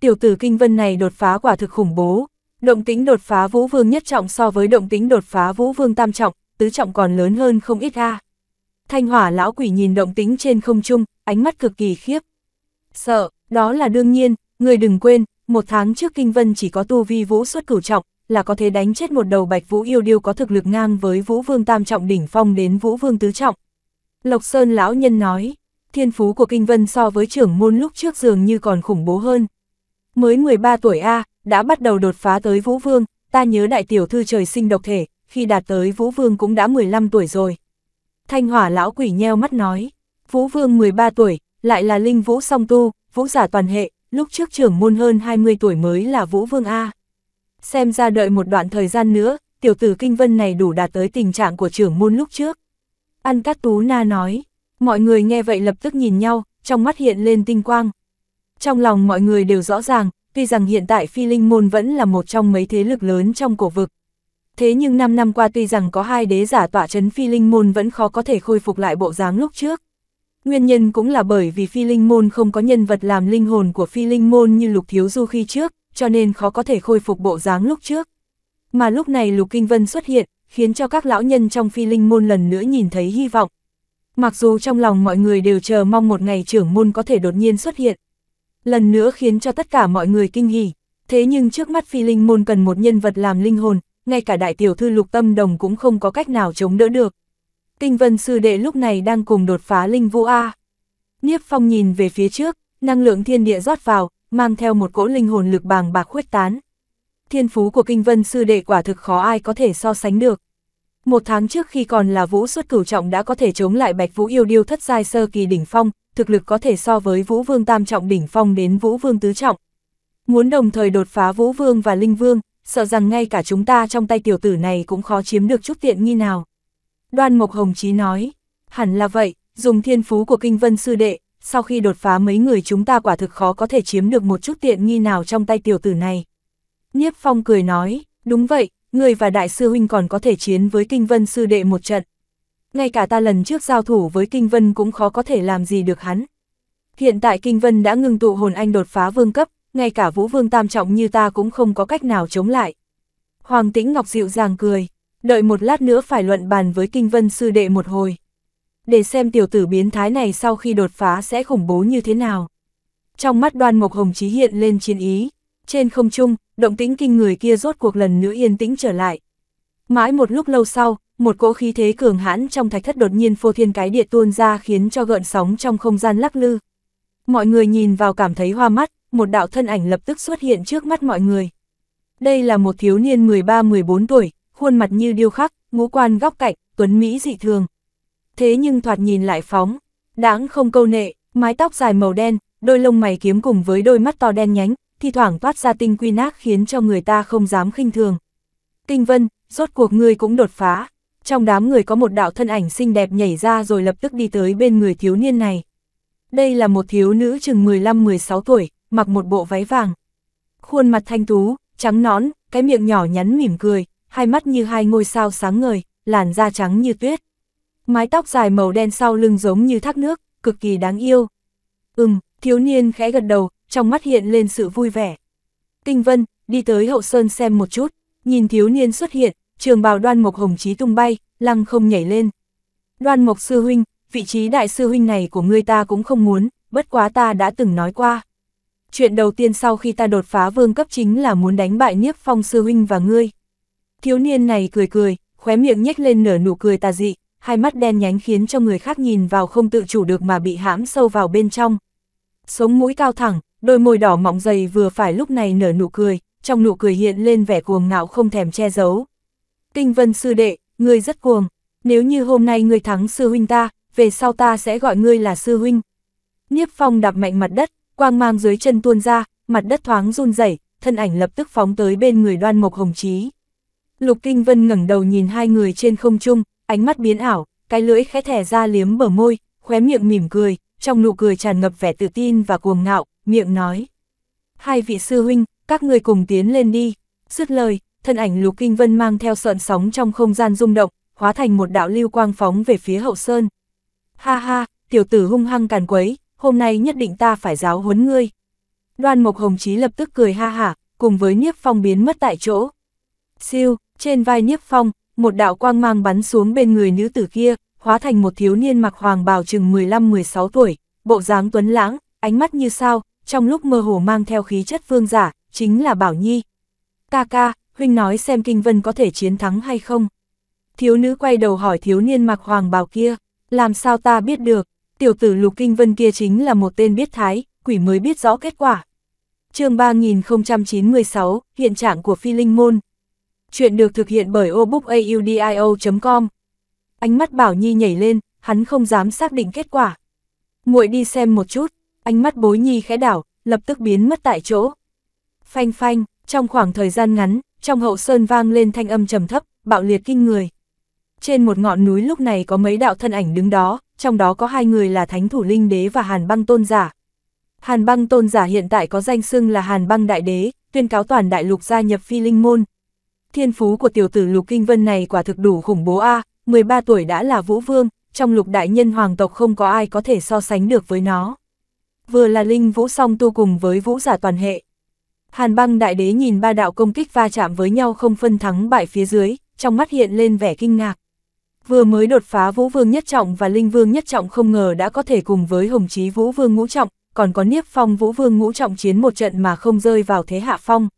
Tiểu tử kinh vân này đột phá quả thực khủng bố, động tĩnh đột phá vũ vương nhất trọng so với động tĩnh đột phá vũ vương tam trọng, tứ trọng còn lớn hơn không ít a. Thanh hỏa lão quỷ nhìn động tĩnh trên không trung, ánh mắt cực kỳ khiếp. Sợ, đó là đương nhiên, người đừng quên, một tháng trước kinh vân chỉ có tu vi vũ xuất cửu trọng, là có thể đánh chết một đầu bạch vũ yêu điêu có thực lực ngang với vũ vương tam trọng đỉnh phong đến vũ vương tứ trọng. Lộc Sơn lão nhân nói, thiên phú của Kinh Vân so với trưởng môn lúc trước dường như còn khủng bố hơn. Mới 13 tuổi A, đã bắt đầu đột phá tới Vũ Vương, ta nhớ đại tiểu thư trời sinh độc thể, khi đạt tới Vũ Vương cũng đã 15 tuổi rồi. Thanh hỏa lão quỷ nheo mắt nói, Vũ Vương 13 tuổi, lại là linh vũ song tu, vũ giả toàn hệ, lúc trước trưởng môn hơn 20 tuổi mới là Vũ Vương A. Xem ra đợi một đoạn thời gian nữa, tiểu tử kinh vân này đủ đạt tới tình trạng của trưởng môn lúc trước. Ăn cát tú na nói, Mọi người nghe vậy lập tức nhìn nhau, trong mắt hiện lên tinh quang. Trong lòng mọi người đều rõ ràng, tuy rằng hiện tại phi linh môn vẫn là một trong mấy thế lực lớn trong cổ vực. Thế nhưng 5 năm qua tuy rằng có hai đế giả tỏa chấn phi linh môn vẫn khó có thể khôi phục lại bộ dáng lúc trước. Nguyên nhân cũng là bởi vì phi linh môn không có nhân vật làm linh hồn của phi linh môn như lục thiếu du khi trước, cho nên khó có thể khôi phục bộ dáng lúc trước. Mà lúc này lục kinh vân xuất hiện, khiến cho các lão nhân trong phi linh môn lần nữa nhìn thấy hy vọng. Mặc dù trong lòng mọi người đều chờ mong một ngày trưởng môn có thể đột nhiên xuất hiện. Lần nữa khiến cho tất cả mọi người kinh hỉ. Thế nhưng trước mắt phi linh môn cần một nhân vật làm linh hồn, ngay cả đại tiểu thư lục tâm đồng cũng không có cách nào chống đỡ được. kinh vân sư đệ lúc này đang cùng đột phá linh vũ A. Niếp phong nhìn về phía trước, năng lượng thiên địa rót vào, mang theo một cỗ linh hồn lực bàng bạc khuếch tán. Thiên phú của kinh vân sư đệ quả thực khó ai có thể so sánh được. Một tháng trước khi còn là vũ xuất cửu trọng đã có thể chống lại bạch vũ yêu điêu thất giai sơ kỳ đỉnh phong, thực lực có thể so với vũ vương tam trọng đỉnh phong đến vũ vương tứ trọng. Muốn đồng thời đột phá vũ vương và linh vương, sợ rằng ngay cả chúng ta trong tay tiểu tử này cũng khó chiếm được chút tiện nghi nào. Đoan Mộc Hồng Chí nói, hẳn là vậy, dùng thiên phú của kinh vân sư đệ, sau khi đột phá mấy người chúng ta quả thực khó có thể chiếm được một chút tiện nghi nào trong tay tiểu tử này. Nhiếp Phong cười nói, đúng vậy, người và đại sư huynh còn có thể chiến với kinh vân sư đệ một trận. Ngay cả ta lần trước giao thủ với kinh vân cũng khó có thể làm gì được hắn. Hiện tại kinh vân đã ngừng tụ hồn anh đột phá vương cấp, ngay cả vũ vương tam trọng như ta cũng không có cách nào chống lại. Hoàng tĩnh ngọc dịu dàng cười, đợi một lát nữa phải luận bàn với kinh vân sư đệ một hồi. Để xem tiểu tử biến thái này sau khi đột phá sẽ khủng bố như thế nào. Trong mắt đoan mộc hồng trí hiện lên chiến ý. Trên không trung, động tĩnh kinh người kia rốt cuộc lần nữa yên tĩnh trở lại. Mãi một lúc lâu sau, một cỗ khí thế cường hãn trong thạch thất đột nhiên phô thiên cái địa tuôn ra khiến cho gợn sóng trong không gian lắc lư. Mọi người nhìn vào cảm thấy hoa mắt, một đạo thân ảnh lập tức xuất hiện trước mắt mọi người. Đây là một thiếu niên 13-14 tuổi, khuôn mặt như điêu khắc, ngũ quan góc cạnh, tuấn Mỹ dị thường. Thế nhưng thoạt nhìn lại phóng, đáng không câu nệ, mái tóc dài màu đen, đôi lông mày kiếm cùng với đôi mắt to đen nhánh, thi thoảng toát ra tinh quy nát khiến cho người ta không dám khinh thường. Kinh Vân, rốt cuộc ngươi cũng đột phá. Trong đám người có một đạo thân ảnh xinh đẹp nhảy ra rồi lập tức đi tới bên người thiếu niên này. Đây là một thiếu nữ chừng 15-16 tuổi, mặc một bộ váy vàng. Khuôn mặt thanh tú, trắng nõn, cái miệng nhỏ nhắn mỉm cười, hai mắt như hai ngôi sao sáng ngời, làn da trắng như tuyết. Mái tóc dài màu đen sau lưng giống như thác nước, cực kỳ đáng yêu. Ừm, thiếu niên khẽ gật đầu, trong mắt hiện lên sự vui vẻ. kinh Vân, đi tới hậu sơn xem một chút, nhìn thiếu niên xuất hiện, trường bào đoan mộc hồng chí tung bay, lăng không nhảy lên. Đoan mộc sư huynh, vị trí đại sư huynh này của ngươi ta cũng không muốn, bất quá ta đã từng nói qua. Chuyện đầu tiên sau khi ta đột phá vương cấp chính là muốn đánh bại Niếp Phong sư huynh và ngươi. Thiếu niên này cười cười, khóe miệng nhếch lên nở nụ cười tà dị, hai mắt đen nhánh khiến cho người khác nhìn vào không tự chủ được mà bị hãm sâu vào bên trong. Sống mũi cao thẳng, đôi môi đỏ mọng dày vừa phải lúc này nở nụ cười, trong nụ cười hiện lên vẻ cuồng ngạo không thèm che giấu. Kinh vân sư đệ, ngươi rất cuồng, nếu như hôm nay ngươi thắng sư huynh ta, về sau ta sẽ gọi ngươi là sư huynh. Niếp phong đạp mạnh mặt đất, quang mang dưới chân tuôn ra, mặt đất thoáng run rẩy, thân ảnh lập tức phóng tới bên người đoan mộc hồng chí. Lục Kinh Vân ngẩng đầu nhìn hai người trên không trung, ánh mắt biến ảo, cái lưỡi khẽ thẻ ra liếm bờ môi, khóe miệng mỉm cười, trong nụ cười tràn ngập vẻ tự tin và cuồng ngạo, miệng nói. Hai vị sư huynh, các ngươi cùng tiến lên đi. Dứt lời, thân ảnh Lục Kinh Vân mang theo sợn sóng trong không gian rung động, hóa thành một đạo lưu quang phóng về phía hậu sơn. Ha ha, tiểu tử hung hăng càn quấy, hôm nay nhất định ta phải giáo huấn ngươi. Đoan Mộc Hồng Chí lập tức cười ha hả, cùng với Niếp Phong biến mất tại chỗ. Siêu, trên vai Niếp Phong, một đạo quang mang bắn xuống bên người nữ tử kia, hóa thành một thiếu niên mặc hoàng bào chừng 15-16 tuổi, bộ dáng tuấn lãng, ánh mắt như sao, trong lúc mơ hồ mang theo khí chất vương giả, chính là Bảo Nhi. Ca ca, huynh nói xem Kinh Vân có thể chiến thắng hay không. Thiếu nữ quay đầu hỏi thiếu niên mặc hoàng bào kia, làm sao ta biết được, tiểu tử Lục Kinh Vân kia chính là một tên biết thái, quỷ mới biết rõ kết quả. chương 3096, hiện trạng của Phi Linh Môn. Chuyện được thực hiện bởi obookaudio.com. Ánh mắt Bảo Nhi nhảy lên, hắn không dám xác định kết quả. muội đi xem một chút, ánh mắt bối nhi khẽ đảo, lập tức biến mất tại chỗ. Phanh phanh, trong khoảng thời gian ngắn, trong hậu sơn vang lên thanh âm trầm thấp, bạo liệt kinh người. Trên một ngọn núi lúc này có mấy đạo thân ảnh đứng đó, trong đó có hai người là Thánh Thủ Linh Đế và Hàn Băng Tôn Giả. Hàn Băng Tôn Giả hiện tại có danh xưng là Hàn Băng Đại Đế, tuyên cáo toàn đại lục gia nhập phi linh môn. Thiên phú của tiểu tử Lục Kinh Vân này quả thực đủ khủng bố a, à, 13 tuổi đã là vũ vương, trong lục đại nhân hoàng tộc không có ai có thể so sánh được với nó vừa là linh vũ song tu cùng với vũ giả toàn hệ. Hàn băng đại đế nhìn ba đạo công kích va chạm với nhau không phân thắng bại phía dưới, trong mắt hiện lên vẻ kinh ngạc. Vừa mới đột phá vũ vương nhất trọng và linh vương nhất trọng không ngờ đã có thể cùng với hồng chí vũ vương ngũ trọng, còn có niếp phong vũ vương ngũ trọng chiến một trận mà không rơi vào thế hạ phong.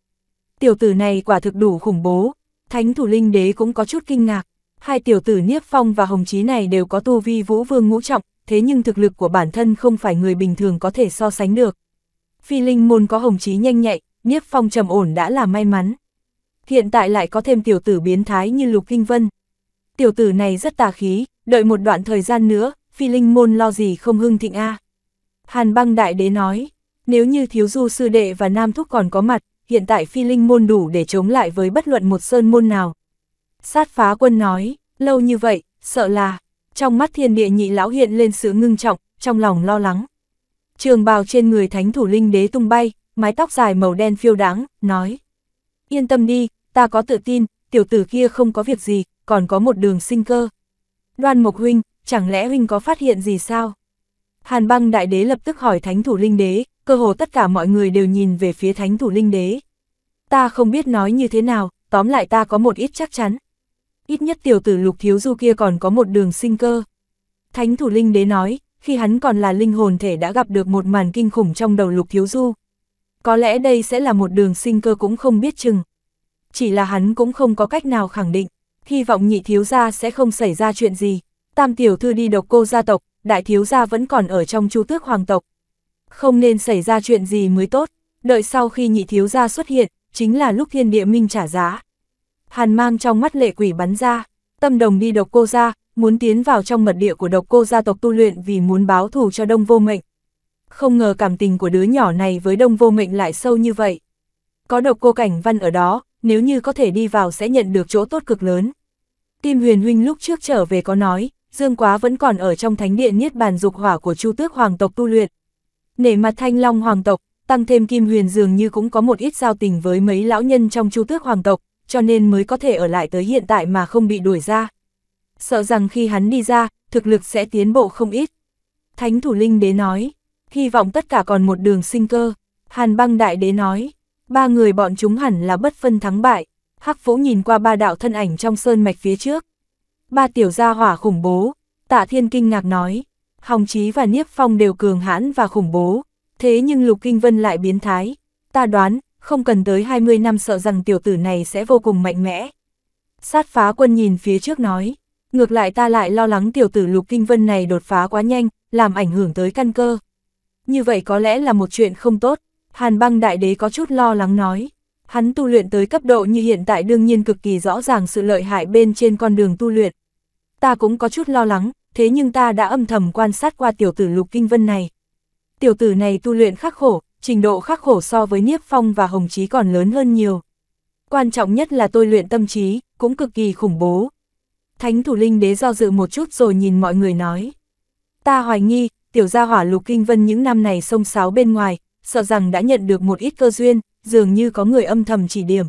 Tiểu tử này quả thực đủ khủng bố, thánh thủ linh đế cũng có chút kinh ngạc. Hai tiểu tử niếp phong và hồng chí này đều có tu vi vũ vương ngũ trọng, thế nhưng thực lực của bản thân không phải người bình thường có thể so sánh được. Phi linh môn có hồng trí nhanh nhạy, nhiếp phong trầm ổn đã là may mắn. Hiện tại lại có thêm tiểu tử biến thái như Lục Kinh Vân. Tiểu tử này rất tà khí, đợi một đoạn thời gian nữa, phi linh môn lo gì không hưng thịnh a Hàn băng đại đế nói, nếu như thiếu du sư đệ và nam thúc còn có mặt, hiện tại phi linh môn đủ để chống lại với bất luận một sơn môn nào. Sát phá quân nói, lâu như vậy, sợ là, trong mắt thiên địa nhị lão hiện lên sự ngưng trọng, trong lòng lo lắng. Trường bào trên người thánh thủ linh đế tung bay, mái tóc dài màu đen phiêu đáng, nói. Yên tâm đi, ta có tự tin, tiểu tử kia không có việc gì, còn có một đường sinh cơ. Đoan Mộc Huynh, chẳng lẽ Huynh có phát hiện gì sao? Hàn băng đại đế lập tức hỏi thánh thủ linh đế, cơ hồ tất cả mọi người đều nhìn về phía thánh thủ linh đế. Ta không biết nói như thế nào, tóm lại ta có một ít chắc chắn, ít nhất tiểu tử lục thiếu du kia còn có một đường sinh cơ. Thánh thủ linh đế nói, khi hắn còn là linh hồn thể đã gặp được một màn kinh khủng trong đầu lục thiếu du. Có lẽ đây sẽ là một đường sinh cơ cũng không biết chừng. Chỉ là hắn cũng không có cách nào khẳng định, hy vọng nhị thiếu gia sẽ không xảy ra chuyện gì. Tam tiểu thư đi độc cô gia tộc, đại thiếu gia vẫn còn ở trong chu tước hoàng tộc. Không nên xảy ra chuyện gì mới tốt, đợi sau khi nhị thiếu gia xuất hiện, chính là lúc thiên địa minh trả giá hàn mang trong mắt lệ quỷ bắn ra, tâm đồng đi độc cô ra, muốn tiến vào trong mật địa của độc cô gia tộc tu luyện vì muốn báo thù cho đông vô mệnh. Không ngờ cảm tình của đứa nhỏ này với đông vô mệnh lại sâu như vậy. Có độc cô cảnh văn ở đó, nếu như có thể đi vào sẽ nhận được chỗ tốt cực lớn. Kim huyền huynh lúc trước trở về có nói, Dương Quá vẫn còn ở trong thánh điện niết bàn dục hỏa của Chu Tước Hoàng tộc tu luyện. Nể mặt Thanh Long Hoàng tộc, tăng thêm Kim Huyền dường như cũng có một ít giao tình với mấy lão nhân trong Chu Tước Hoàng tộc, cho nên mới có thể ở lại tới hiện tại mà không bị đuổi ra. Sợ rằng khi hắn đi ra, thực lực sẽ tiến bộ không ít. Thánh thủ linh đế nói, hy vọng tất cả còn một đường sinh cơ. Hàn băng đại đế nói, ba người bọn chúng hẳn là bất phân thắng bại. Hắc phũ nhìn qua ba đạo thân ảnh trong sơn mạch phía trước. Ba tiểu gia hỏa khủng bố, tạ thiên kinh ngạc nói, Hồng Chí và Niếp Phong đều cường hãn và khủng bố, thế nhưng Lục Kinh Vân lại biến thái. Ta đoán, không cần tới 20 năm sợ rằng tiểu tử này sẽ vô cùng mạnh mẽ. Sát phá quân nhìn phía trước nói, ngược lại ta lại lo lắng tiểu tử lục kinh vân này đột phá quá nhanh, làm ảnh hưởng tới căn cơ. Như vậy có lẽ là một chuyện không tốt, hàn băng đại đế có chút lo lắng nói. Hắn tu luyện tới cấp độ như hiện tại đương nhiên cực kỳ rõ ràng sự lợi hại bên trên con đường tu luyện. Ta cũng có chút lo lắng, thế nhưng ta đã âm thầm quan sát qua tiểu tử lục kinh vân này. Tiểu tử này tu luyện khắc khổ, trình độ khắc khổ so với Niếp Phong và Hồng Chí còn lớn hơn nhiều. Quan trọng nhất là tôi luyện tâm trí, cũng cực kỳ khủng bố. Thánh thủ linh đế do dự một chút rồi nhìn mọi người nói. Ta hoài nghi, tiểu gia hỏa lục kinh vân những năm này sông sáo bên ngoài, sợ rằng đã nhận được một ít cơ duyên, dường như có người âm thầm chỉ điểm.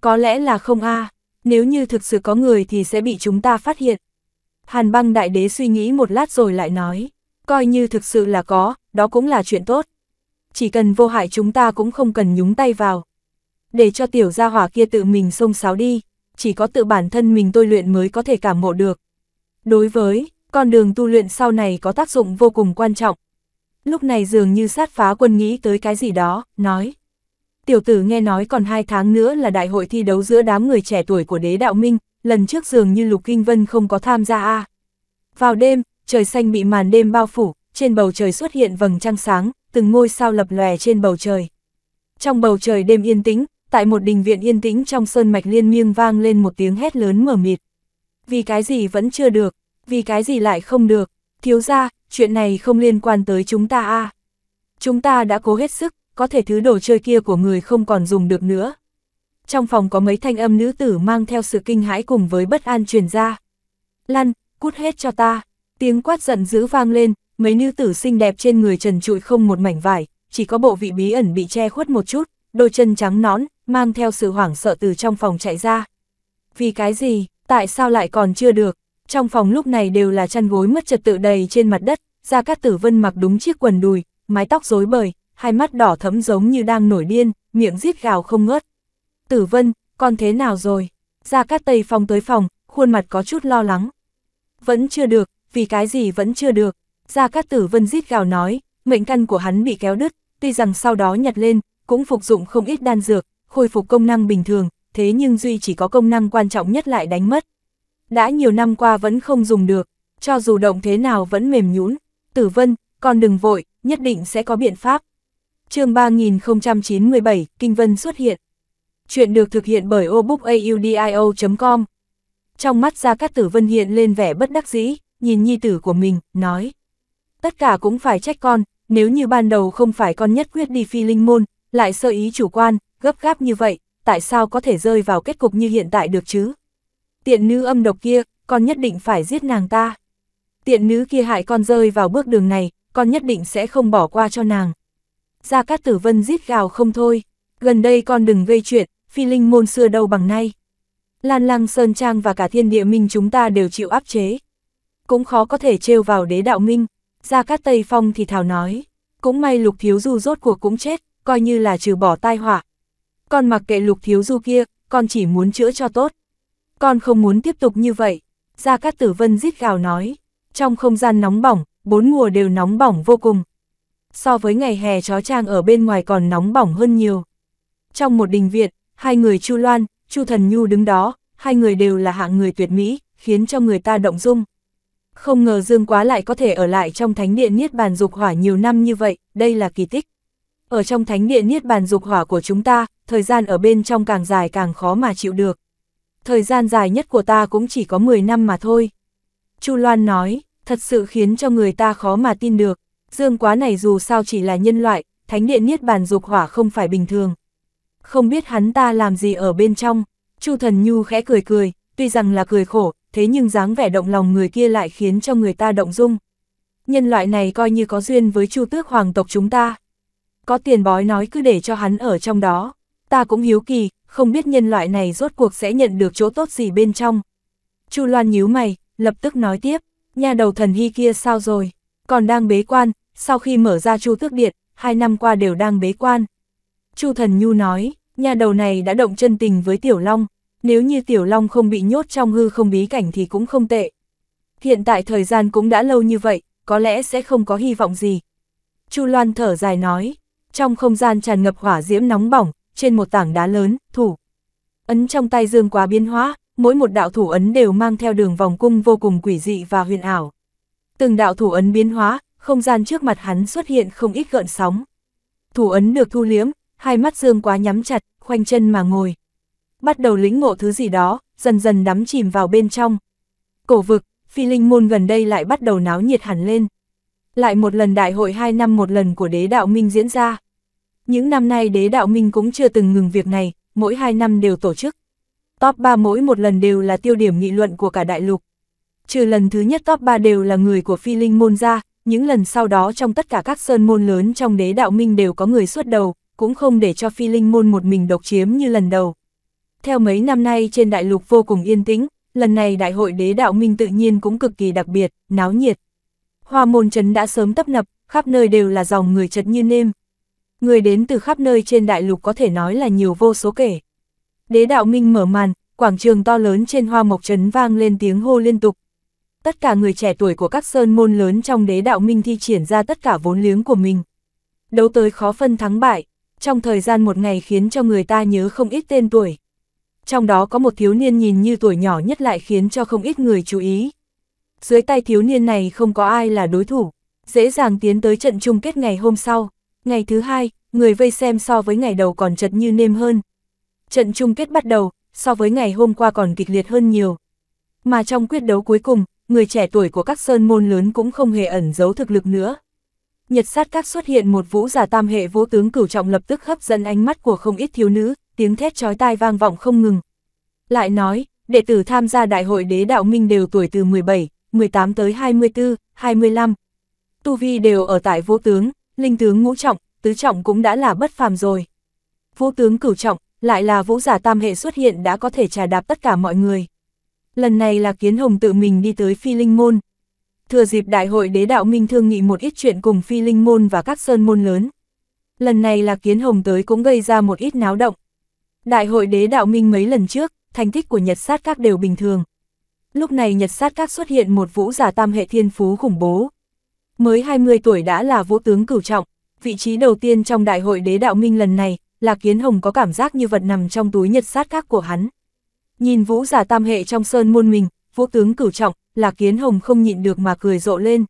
Có lẽ là không a nếu như thực sự có người thì sẽ bị chúng ta phát hiện. Hàn băng đại đế suy nghĩ một lát rồi lại nói, coi như thực sự là có, đó cũng là chuyện tốt chỉ cần vô hại chúng ta cũng không cần nhúng tay vào. Để cho tiểu gia hỏa kia tự mình xông xáo đi, chỉ có tự bản thân mình tôi luyện mới có thể cảm ngộ được. Đối với, con đường tu luyện sau này có tác dụng vô cùng quan trọng. Lúc này dường như sát phá quân nghĩ tới cái gì đó, nói. Tiểu tử nghe nói còn hai tháng nữa là đại hội thi đấu giữa đám người trẻ tuổi của đế đạo minh, lần trước dường như Lục Kinh Vân không có tham gia a Vào đêm, trời xanh bị màn đêm bao phủ, trên bầu trời xuất hiện vầng trăng sáng, từng ngôi sao lập lòe trên bầu trời. Trong bầu trời đêm yên tĩnh, tại một đình viện yên tĩnh trong sơn mạch liên miên vang lên một tiếng hét lớn mở mịt. Vì cái gì vẫn chưa được, vì cái gì lại không được, thiếu ra, chuyện này không liên quan tới chúng ta a à. Chúng ta đã cố hết sức, có thể thứ đồ chơi kia của người không còn dùng được nữa. Trong phòng có mấy thanh âm nữ tử mang theo sự kinh hãi cùng với bất an truyền ra. Lăn, cút hết cho ta, tiếng quát giận dữ vang lên, mấy nữ tử xinh đẹp trên người trần trụi không một mảnh vải, chỉ có bộ vị bí ẩn bị che khuất một chút, đôi chân trắng nón, mang theo sự hoảng sợ từ trong phòng chạy ra. Vì cái gì, tại sao lại còn chưa được? Trong phòng lúc này đều là chăn gối mất trật tự đầy trên mặt đất, Gia Cát Tử Vân mặc đúng chiếc quần đùi, mái tóc rối bời, hai mắt đỏ thẫm giống như đang nổi điên, miệng rít gào không ngớt. Tử Vân, con thế nào rồi? Gia Cát Tây phòng tới phòng, khuôn mặt có chút lo lắng. Vẫn chưa được, vì cái gì vẫn chưa được? Gia Cát Tử Vân rít gào nói, mệnh căn của hắn bị kéo đứt, tuy rằng sau đó nhặt lên, cũng phục dụng không ít đan dược, khôi phục công năng bình thường, thế nhưng duy chỉ có công năng quan trọng nhất lại đánh mất. Đã nhiều năm qua vẫn không dùng được, cho dù động thế nào vẫn mềm nhũn. Tử Vân, còn đừng vội, nhất định sẽ có biện pháp. chương 3097, Kinh Vân xuất hiện. Chuyện được thực hiện bởi obookaudio.com Trong mắt Gia Cát Tử Vân hiện lên vẻ bất đắc dĩ, nhìn nhi tử của mình, nói tất cả cũng phải trách con, nếu như ban đầu không phải con nhất quyết đi phi linh môn, lại sơ ý chủ quan, gấp gáp như vậy, tại sao có thể rơi vào kết cục như hiện tại được chứ? Tiện nữ âm độc kia, con nhất định phải giết nàng ta. Tiện nữ kia hại con rơi vào bước đường này, con nhất định sẽ không bỏ qua cho nàng. Gia Cát Tử Vân giết gào không thôi, gần đây con đừng gây chuyện, phi linh môn xưa đâu bằng nay. Lan lăng Sơn Trang và cả thiên địa minh chúng ta đều chịu áp chế. Cũng khó có thể trêu vào đế đạo minh gia Cát Tây Phong thì thảo nói, cũng may Lục Thiếu Du rốt cuộc cũng chết, coi như là trừ bỏ tai họa. Con mặc kệ Lục Thiếu Du kia, con chỉ muốn chữa cho tốt. Con không muốn tiếp tục như vậy. Gia Cát Tử Vân rít gào nói, trong không gian nóng bỏng, bốn mùa đều nóng bỏng vô cùng. So với ngày hè chó trang ở bên ngoài còn nóng bỏng hơn nhiều. Trong một đình viện, hai người Chu Loan, Chu Thần Nhu đứng đó, hai người đều là hạng người tuyệt mỹ, khiến cho người ta động dung. Không ngờ Dương Quá lại có thể ở lại trong thánh điện Niết Bàn Dục Hỏa nhiều năm như vậy, đây là kỳ tích. Ở trong thánh điện Niết Bàn Dục Hỏa của chúng ta, thời gian ở bên trong càng dài càng khó mà chịu được. Thời gian dài nhất của ta cũng chỉ có 10 năm mà thôi. Chu Loan nói, thật sự khiến cho người ta khó mà tin được. Dương Quá này dù sao chỉ là nhân loại, thánh điện Niết Bàn Dục Hỏa không phải bình thường. Không biết hắn ta làm gì ở bên trong, Chu Thần Nhu khẽ cười cười, tuy rằng là cười khổ, thế nhưng dáng vẻ động lòng người kia lại khiến cho người ta động dung. Nhân loại này coi như có duyên với chu tước hoàng tộc chúng ta. Có tiền bói nói cứ để cho hắn ở trong đó. Ta cũng hiếu kỳ, không biết nhân loại này rốt cuộc sẽ nhận được chỗ tốt gì bên trong. chu Loan nhíu mày, lập tức nói tiếp, nhà đầu thần hy kia sao rồi, còn đang bế quan, sau khi mở ra chu tước điện, hai năm qua đều đang bế quan. chu Thần Nhu nói, nhà đầu này đã động chân tình với Tiểu Long, nếu như Tiểu Long không bị nhốt trong hư không bí cảnh thì cũng không tệ. Hiện tại thời gian cũng đã lâu như vậy, có lẽ sẽ không có hy vọng gì. Chu Loan thở dài nói, trong không gian tràn ngập hỏa diễm nóng bỏng, trên một tảng đá lớn, thủ. Ấn trong tay dương quá biến hóa, mỗi một đạo thủ ấn đều mang theo đường vòng cung vô cùng quỷ dị và huyền ảo. Từng đạo thủ ấn biến hóa, không gian trước mặt hắn xuất hiện không ít gợn sóng. Thủ ấn được thu liếm, hai mắt dương quá nhắm chặt, khoanh chân mà ngồi bắt đầu lính ngộ thứ gì đó, dần dần đắm chìm vào bên trong. Cổ vực, phi linh môn gần đây lại bắt đầu náo nhiệt hẳn lên. Lại một lần đại hội hai năm một lần của đế đạo minh diễn ra. Những năm nay đế đạo minh cũng chưa từng ngừng việc này, mỗi hai năm đều tổ chức. Top 3 mỗi một lần đều là tiêu điểm nghị luận của cả đại lục. Trừ lần thứ nhất top 3 đều là người của phi linh môn ra, những lần sau đó trong tất cả các sơn môn lớn trong đế đạo minh đều có người xuất đầu, cũng không để cho phi linh môn một mình độc chiếm như lần đầu. Theo mấy năm nay trên đại lục vô cùng yên tĩnh, lần này đại hội đế đạo minh tự nhiên cũng cực kỳ đặc biệt, náo nhiệt. Hoa môn trấn đã sớm tấp nập, khắp nơi đều là dòng người chật như nêm. Người đến từ khắp nơi trên đại lục có thể nói là nhiều vô số kể. Đế đạo minh mở màn, quảng trường to lớn trên hoa mộc trấn vang lên tiếng hô liên tục. Tất cả người trẻ tuổi của các sơn môn lớn trong đế đạo minh thi triển ra tất cả vốn liếng của mình. Đấu tới khó phân thắng bại, trong thời gian một ngày khiến cho người ta nhớ không ít tên tuổi trong đó có một thiếu niên nhìn như tuổi nhỏ nhất lại khiến cho không ít người chú ý. Dưới tay thiếu niên này không có ai là đối thủ, dễ dàng tiến tới trận chung kết ngày hôm sau. Ngày thứ hai, người vây xem so với ngày đầu còn chật như nêm hơn. Trận chung kết bắt đầu, so với ngày hôm qua còn kịch liệt hơn nhiều. Mà trong quyết đấu cuối cùng, người trẻ tuổi của các sơn môn lớn cũng không hề ẩn giấu thực lực nữa. Nhật sát các xuất hiện một vũ giả tam hệ vũ tướng cửu trọng lập tức hấp dẫn ánh mắt của không ít thiếu nữ, tiếng thét chói tai vang vọng không ngừng. Lại nói, đệ tử tham gia đại hội đế đạo minh đều tuổi từ 17, 18 tới 24, 25. Tu vi đều ở tại vô tướng, linh tướng ngũ trọng, tứ trọng cũng đã là bất phàm rồi. Vô tướng cửu trọng, lại là vũ giả tam hệ xuất hiện đã có thể trà đạp tất cả mọi người. Lần này là kiến hồng tự mình đi tới phi linh môn. Thừa dịp đại hội đế đạo minh thương nghị một ít chuyện cùng phi linh môn và các sơn môn lớn. Lần này là kiến hồng tới cũng gây ra một ít náo động. Đại hội đế đạo minh mấy lần trước, thành tích của Nhật sát các đều bình thường. Lúc này Nhật sát các xuất hiện một vũ giả tam hệ thiên phú khủng bố. Mới 20 tuổi đã là vũ tướng cửu trọng, vị trí đầu tiên trong đại hội đế đạo minh lần này, là kiến hồng có cảm giác như vật nằm trong túi Nhật sát các của hắn. Nhìn vũ giả tam hệ trong sơn môn mình, vũ tướng cửu trọng, là kiến hồng không nhịn được mà cười rộ lên.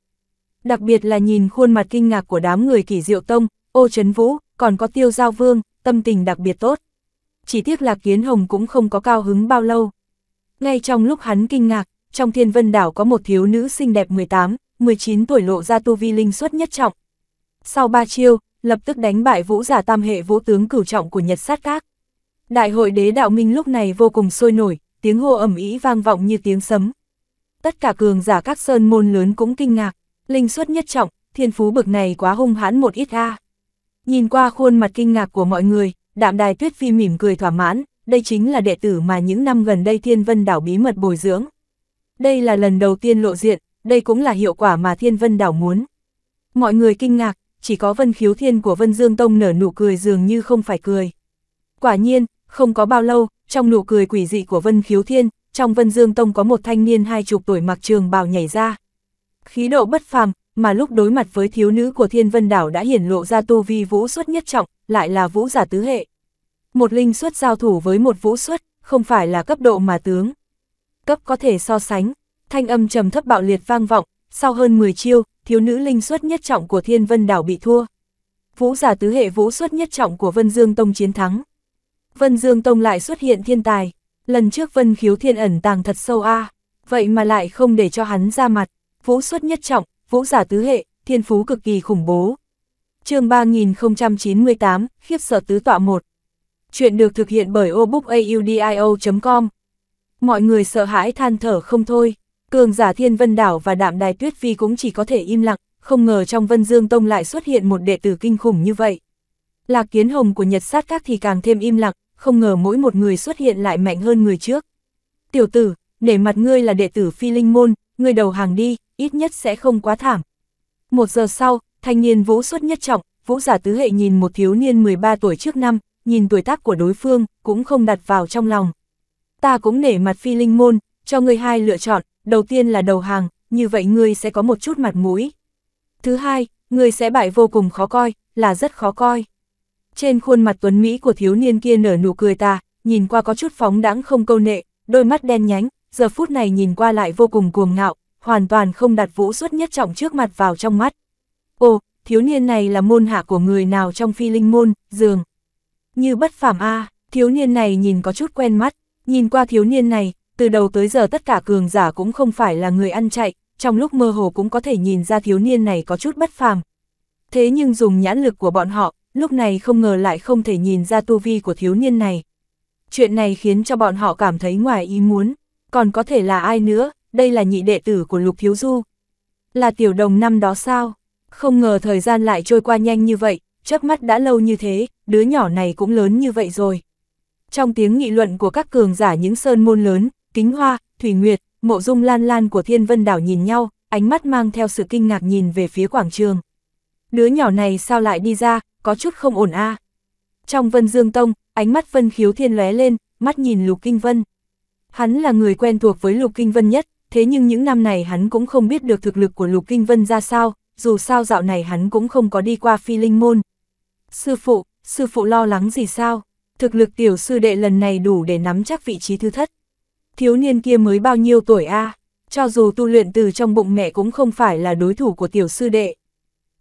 Đặc biệt là nhìn khuôn mặt kinh ngạc của đám người kỷ diệu tông, ô Trấn vũ, còn có tiêu giao vương, tâm tình đặc biệt tốt chỉ tiếc là Kiến Hồng cũng không có cao hứng bao lâu. Ngay trong lúc hắn kinh ngạc, trong thiên vân đảo có một thiếu nữ xinh đẹp 18, 19 tuổi lộ ra tu vi linh suất nhất trọng. Sau ba chiêu, lập tức đánh bại vũ giả tam hệ vũ tướng cửu trọng của Nhật Sát Các. Đại hội đế đạo minh lúc này vô cùng sôi nổi, tiếng hô ẩm ý vang vọng như tiếng sấm. Tất cả cường giả các sơn môn lớn cũng kinh ngạc, linh suất nhất trọng, thiên phú bực này quá hung hãn một ít a. Nhìn qua khuôn mặt kinh ngạc của mọi người, đạm đài tuyết phi mỉm cười thỏa mãn, đây chính là đệ tử mà những năm gần đây Thiên Vân Đảo bí mật bồi dưỡng. Đây là lần đầu tiên lộ diện, đây cũng là hiệu quả mà Thiên Vân Đảo muốn. Mọi người kinh ngạc, chỉ có Vân Khiếu Thiên của Vân Dương Tông nở nụ cười dường như không phải cười. Quả nhiên, không có bao lâu, trong nụ cười quỷ dị của Vân Khiếu Thiên, trong Vân Dương Tông có một thanh niên hai chục tuổi mặc trường bào nhảy ra. Khí độ bất phàm, mà lúc đối mặt với thiếu nữ của thiên vân đảo đã hiển lộ ra tu vi vũ xuất nhất trọng, lại là vũ giả tứ hệ. Một linh xuất giao thủ với một vũ xuất, không phải là cấp độ mà tướng. Cấp có thể so sánh, thanh âm trầm thấp bạo liệt vang vọng, sau hơn 10 chiêu, thiếu nữ linh xuất nhất trọng của thiên vân đảo bị thua. Vũ giả tứ hệ vũ xuất nhất trọng của Vân Dương Tông chiến thắng. Vân Dương Tông lại xuất hiện thiên tài, lần trước Vân khiếu thiên ẩn tàng thật sâu a vậy mà lại không để cho hắn ra mặt, vũ xuất nhất trọng, vũ giả tứ hệ, thiên phú cực kỳ khủng bố. chương 3098, khiếp sợ tứ tọa 1. Chuyện được thực hiện bởi obookaudio.com. Mọi người sợ hãi than thở không thôi, cường giả thiên vân đảo và đạm đài tuyết phi cũng chỉ có thể im lặng, không ngờ trong Vân Dương Tông lại xuất hiện một đệ tử kinh khủng như vậy. Lạc kiến hồng của Nhật sát các thì càng thêm im lặng, không ngờ mỗi một người xuất hiện lại mạnh hơn người trước. Tiểu tử, để mặt ngươi là đệ tử phi linh môn, người đầu hàng đi, ít nhất sẽ không quá thảm. Một giờ sau, thanh niên vũ xuất nhất trọng, vũ giả tứ hệ nhìn một thiếu niên 13 tuổi trước năm, nhìn tuổi tác của đối phương, cũng không đặt vào trong lòng. Ta cũng nể mặt phi linh môn, cho ngươi hai lựa chọn, đầu tiên là đầu hàng, như vậy ngươi sẽ có một chút mặt mũi. Thứ hai, ngươi sẽ bại vô cùng khó coi, là rất khó coi. Trên khuôn mặt tuấn Mỹ của thiếu niên kia nở nụ cười ta, nhìn qua có chút phóng đãng không câu nệ, đôi mắt đen nhánh, giờ phút này nhìn qua lại vô cùng cuồng ngạo, hoàn toàn không đặt vũ suất nhất trọng trước mặt vào trong mắt. Ồ, thiếu niên này là môn hạ của người nào trong phi linh môn, dường. Như bất phàm A, thiếu niên này nhìn có chút quen mắt, nhìn qua thiếu niên này, từ đầu tới giờ tất cả cường giả cũng không phải là người ăn chạy, trong lúc mơ hồ cũng có thể nhìn ra thiếu niên này có chút bất phàm. Thế nhưng dùng nhãn lực của bọn họ, lúc này không ngờ lại không thể nhìn ra tu vi của thiếu niên này. Chuyện này khiến cho bọn họ cảm thấy ngoài ý muốn còn có thể là ai nữa, đây là nhị đệ tử của Lục Thiếu Du. Là tiểu đồng năm đó sao? Không ngờ thời gian lại trôi qua nhanh như vậy, chớp mắt đã lâu như thế, đứa nhỏ này cũng lớn như vậy rồi. Trong tiếng nghị luận của các cường giả những sơn môn lớn, kính hoa, thủy nguyệt, mộ dung lan lan của thiên vân đảo nhìn nhau, ánh mắt mang theo sự kinh ngạc nhìn về phía quảng trường. Đứa nhỏ này sao lại đi ra, có chút không ổn a à? Trong vân dương tông, ánh mắt vân khiếu thiên lóe lên, mắt nhìn lục kinh vân. Hắn là người quen thuộc với Lục Kinh Vân nhất, thế nhưng những năm này hắn cũng không biết được thực lực của Lục Kinh Vân ra sao, dù sao dạo này hắn cũng không có đi qua phi linh môn. Sư phụ, sư phụ lo lắng gì sao? Thực lực tiểu sư đệ lần này đủ để nắm chắc vị trí thứ thất. Thiếu niên kia mới bao nhiêu tuổi a? Cho dù tu luyện từ trong bụng mẹ cũng không phải là đối thủ của tiểu sư đệ.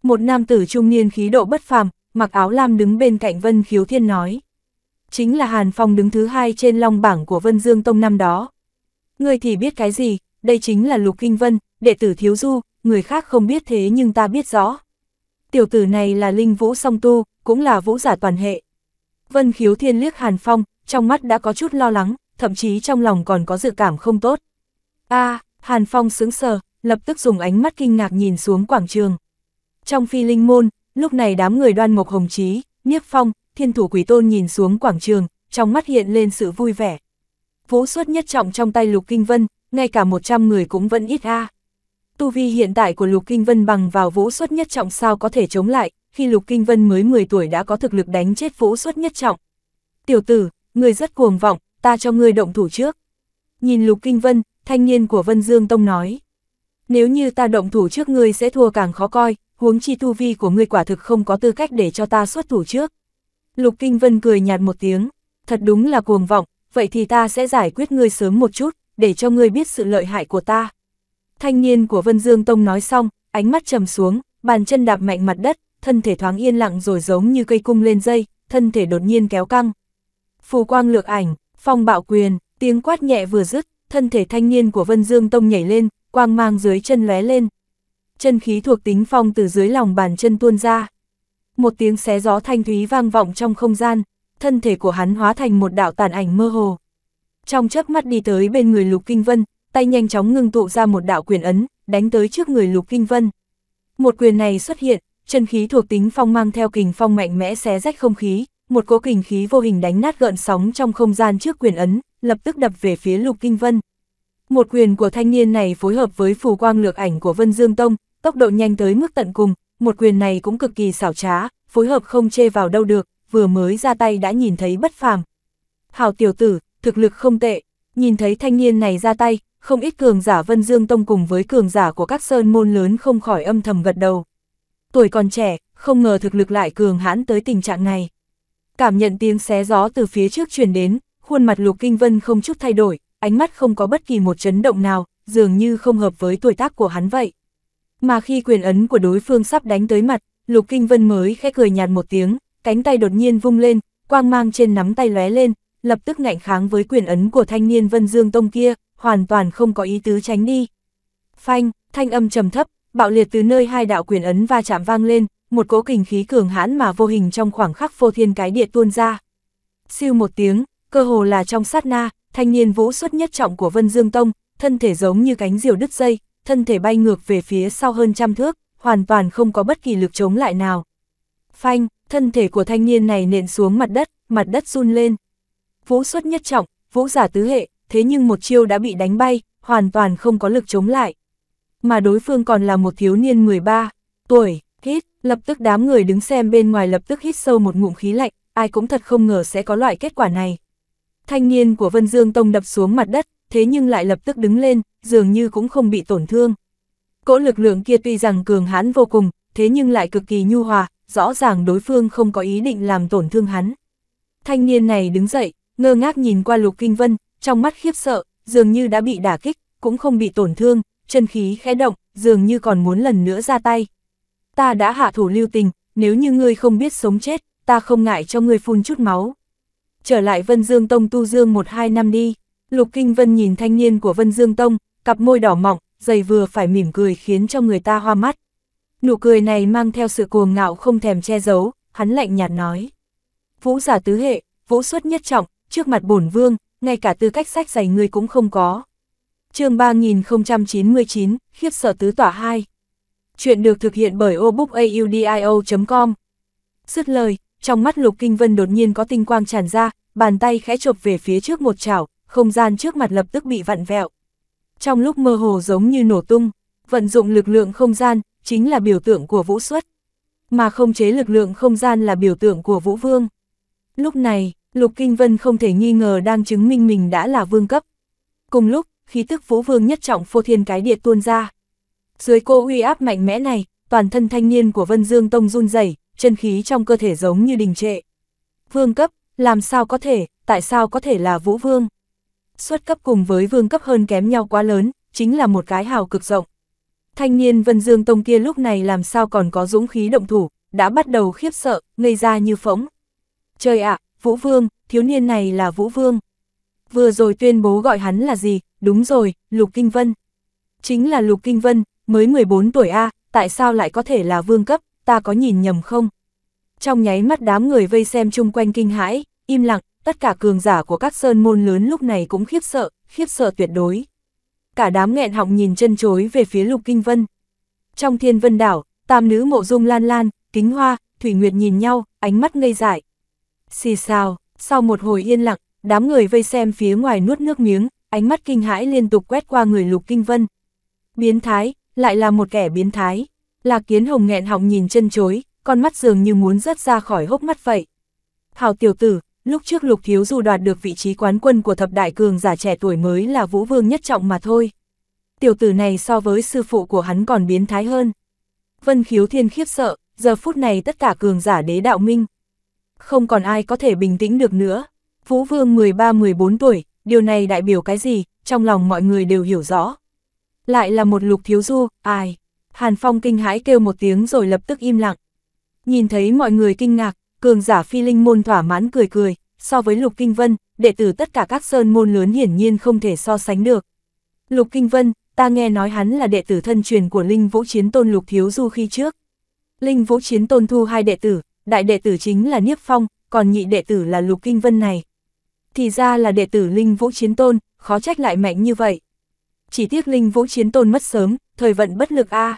Một nam tử trung niên khí độ bất phàm, mặc áo lam đứng bên cạnh Vân Khiếu Thiên nói chính là Hàn Phong đứng thứ hai trên long bảng của Vân Dương Tông năm đó. Người thì biết cái gì, đây chính là Lục Kinh Vân, đệ tử Thiếu Du, người khác không biết thế nhưng ta biết rõ. Tiểu tử này là linh vũ song tu, cũng là vũ giả toàn hệ. Vân khiếu thiên liếc Hàn Phong, trong mắt đã có chút lo lắng, thậm chí trong lòng còn có dự cảm không tốt. a Hàn Phong sướng sờ, lập tức dùng ánh mắt kinh ngạc nhìn xuống quảng trường. Trong phi linh môn, lúc này đám người đoan mộc hồng chí, nhiếp phong, thiên thủ quỷ tôn nhìn xuống quảng trường, trong mắt hiện lên sự vui vẻ. Vũ suất nhất trọng trong tay Lục Kinh Vân, ngay cả 100 người cũng vẫn ít a. Tu vi hiện tại của Lục Kinh Vân bằng vào vũ suất nhất trọng sao có thể chống lại, khi Lục Kinh Vân mới 10 tuổi đã có thực lực đánh chết vũ suất nhất trọng. Tiểu tử, người rất cuồng vọng, ta cho người động thủ trước. Nhìn Lục Kinh Vân, thanh niên của Vân Dương Tông nói. Nếu như ta động thủ trước ngươi sẽ thua càng khó coi, huống chi tu vi của ngươi quả thực không có tư cách để cho ta xuất thủ trước. Lục Kinh Vân cười nhạt một tiếng, thật đúng là cuồng vọng, vậy thì ta sẽ giải quyết ngươi sớm một chút, để cho ngươi biết sự lợi hại của ta. Thanh niên của Vân Dương Tông nói xong, ánh mắt trầm xuống, bàn chân đạp mạnh mặt đất, thân thể thoáng yên lặng rồi giống như cây cung lên dây, thân thể đột nhiên kéo căng. Phù quang lược ảnh, phong bạo quyền, tiếng quát nhẹ vừa dứt, thân thể thanh niên của Vân Dương Tông nhảy lên, quang mang dưới chân lóe lên. Chân khí thuộc tính phong từ dưới lòng bàn chân tuôn ra một tiếng xé gió thanh thúy vang vọng trong không gian, thân thể của hắn hóa thành một đạo tàn ảnh mơ hồ. Trong chớp mắt đi tới bên người Lục Kinh Vân, tay nhanh chóng ngưng tụ ra một đạo quyền ấn, đánh tới trước người Lục Kinh Vân. Một quyền này xuất hiện, chân khí thuộc tính phong mang theo kình phong mạnh mẽ xé rách không khí, một cỗ kình khí vô hình đánh nát gợn sóng trong không gian trước quyền ấn, lập tức đập về phía Lục Kinh Vân. Một quyền của thanh niên này phối hợp với phù quang lược ảnh của Vân Dương Tông, tốc độ nhanh tới mức tận cùng, một quyền này cũng cực kỳ xảo trá, phối hợp không chê vào đâu được, vừa mới ra tay đã nhìn thấy bất phàm. hào tiểu tử, thực lực không tệ, nhìn thấy thanh niên này ra tay, không ít cường giả Vân Dương Tông cùng với cường giả của các sơn môn lớn không khỏi âm thầm gật đầu. Tuổi còn trẻ, không ngờ thực lực lại cường hãn tới tình trạng này. Cảm nhận tiếng xé gió từ phía trước truyền đến, khuôn mặt Lục Kinh Vân không chút thay đổi, ánh mắt không có bất kỳ một chấn động nào, dường như không hợp với tuổi tác của hắn vậy. Mà khi quyền ấn của đối phương sắp đánh tới mặt, Lục Kinh Vân mới khẽ cười nhạt một tiếng, cánh tay đột nhiên vung lên, quang mang trên nắm tay lóe lên, lập tức ngạnh kháng với quyền ấn của thanh niên Vân Dương Tông kia, hoàn toàn không có ý tứ tránh đi. Phanh, thanh âm trầm thấp, bạo liệt từ nơi hai đạo quyền ấn va chạm vang lên, một cỗ kình khí cường hãn mà vô hình trong khoảng khắc phô thiên cái địa tuôn ra. Siêu một tiếng, cơ hồ là trong sát na, thanh niên vũ xuất nhất trọng của Vân Dương Tông, thân thể giống như cánh diều đứt dây, thân thể bay ngược về phía sau hơn trăm thước, hoàn toàn không có bất kỳ lực chống lại nào. Phanh, thân thể của thanh niên này nện xuống mặt đất, mặt đất run lên. Vũ xuất nhất trọng, vũ giả tứ hệ, thế nhưng một chiêu đã bị đánh bay, hoàn toàn không có lực chống lại. Mà đối phương còn là một thiếu niên 13 tuổi, hít, lập tức đám người đứng xem bên ngoài lập tức hít sâu một ngụm khí lạnh, ai cũng thật không ngờ sẽ có loại kết quả này. Thanh niên của Vân Dương Tông đập xuống mặt đất, thế nhưng lại lập tức đứng lên, dường như cũng không bị tổn thương. Cỗ lực lượng kia tuy rằng cường hãn vô cùng, thế nhưng lại cực kỳ nhu hòa, rõ ràng đối phương không có ý định làm tổn thương hắn. Thanh niên này đứng dậy, ngơ ngác nhìn qua Lục Kinh Vân, trong mắt khiếp sợ, dường như đã bị đả kích, cũng không bị tổn thương, chân khí khẽ động, dường như còn muốn lần nữa ra tay. Ta đã hạ thủ lưu tình, nếu như ngươi không biết sống chết, ta không ngại cho ngươi phun chút máu. Trở lại Vân Dương Tông tu dương một hai năm đi. Lục Kinh Vân nhìn thanh niên của Vân Dương Tông, cặp môi đỏ mọng, dày vừa phải mỉm cười khiến cho người ta hoa mắt. Nụ cười này mang theo sự cuồng ngạo không thèm che giấu, hắn lạnh nhạt nói. Vũ giả tứ hệ, vũ xuất nhất trọng, trước mặt bổn vương, ngay cả tư cách sách giày ngươi cũng không có. chương 3099, khiếp sở tứ tỏa 2. Chuyện được thực hiện bởi obookaudio.com Dứt lời, trong mắt Lục Kinh Vân đột nhiên có tinh quang tràn ra, bàn tay khẽ chộp về phía trước một chảo, không gian trước mặt lập tức bị vặn vẹo. Trong lúc mơ hồ giống như nổ tung, vận dụng lực lượng không gian chính là biểu tượng của vũ xuất, mà không chế lực lượng không gian là biểu tượng của vũ vương. Lúc này, Lục Kinh Vân không thể nghi ngờ đang chứng minh mình đã là vương cấp. Cùng lúc, khí tức vũ vương nhất trọng phô thiên cái địa tuôn ra. Dưới cô uy áp mạnh mẽ này, toàn thân thanh niên của Vân Dương Tông run rẩy, chân khí trong cơ thể giống như đình trệ. Vương cấp, làm sao có thể, tại sao có thể là vũ vương? xuất cấp cùng với vương cấp hơn kém nhau quá lớn, chính là một cái hào cực rộng. Thanh niên Vân Dương Tông kia lúc này làm sao còn có dũng khí động thủ, đã bắt đầu khiếp sợ, ngây ra như phỗng. Trời ạ, Vũ Vương, thiếu niên này là Vũ Vương. Vừa rồi tuyên bố gọi hắn là gì, đúng rồi, Lục Kinh Vân. Chính là Lục Kinh Vân, mới 14 tuổi A, tại sao lại có thể là vương cấp, ta có nhìn nhầm không? Trong nháy mắt đám người vây xem chung quanh kinh hãi, im lặng, tất cả cường giả của các sơn môn lớn lúc này cũng khiếp sợ, khiếp sợ tuyệt đối. Cả đám nghẹn họng nhìn chân chối về phía Lục Kinh Vân. Trong thiên vân đảo, tam nữ mộ dung lan lan, kính hoa, thủy nguyệt nhìn nhau, ánh mắt ngây dại. Xì sao, sau một hồi yên lặng, đám người vây xem phía ngoài nuốt nước miếng, ánh mắt kinh hãi liên tục quét qua người Lục Kinh Vân. Biến thái, lại là một kẻ biến thái. Lạc Kiến Hồng nghẹn họng nhìn chân chối, con mắt dường như muốn rớt ra khỏi hốc mắt vậy. Hảo tiểu tử, lúc trước Lục Thiếu du đoạt được vị trí quán quân của thập đại cường giả trẻ tuổi mới là vũ vương nhất trọng mà thôi. Tiểu tử này so với sư phụ của hắn còn biến thái hơn. Vân Khiếu Thiên khiếp sợ, giờ phút này tất cả cường giả đế đạo minh. Không còn ai có thể bình tĩnh được nữa. Vũ Vương 13-14 tuổi, điều này đại biểu cái gì, trong lòng mọi người đều hiểu rõ. Lại là một lục thiếu du, ai? Hàn Phong kinh hãi kêu một tiếng rồi lập tức im lặng. Nhìn thấy mọi người kinh ngạc, cường giả phi linh môn thỏa mãn cười cười, so với Lục Kinh Vân, đệ tử tất cả các sơn môn lớn hiển nhiên không thể so sánh được. Lục Kinh Vân, ta nghe nói hắn là đệ tử thân truyền của Linh Vũ Chiến Tôn Lục Thiếu Du khi trước. Linh Vũ Chiến Tôn thu hai đệ tử, đại đệ tử chính là Niếp Phong, còn nhị đệ tử là Lục Kinh Vân này. Thì ra là đệ tử Linh Vũ Chiến Tôn, khó trách lại mạnh như vậy. Chỉ tiếc Linh Vũ Chiến Tôn mất sớm, thời vận bất lực a.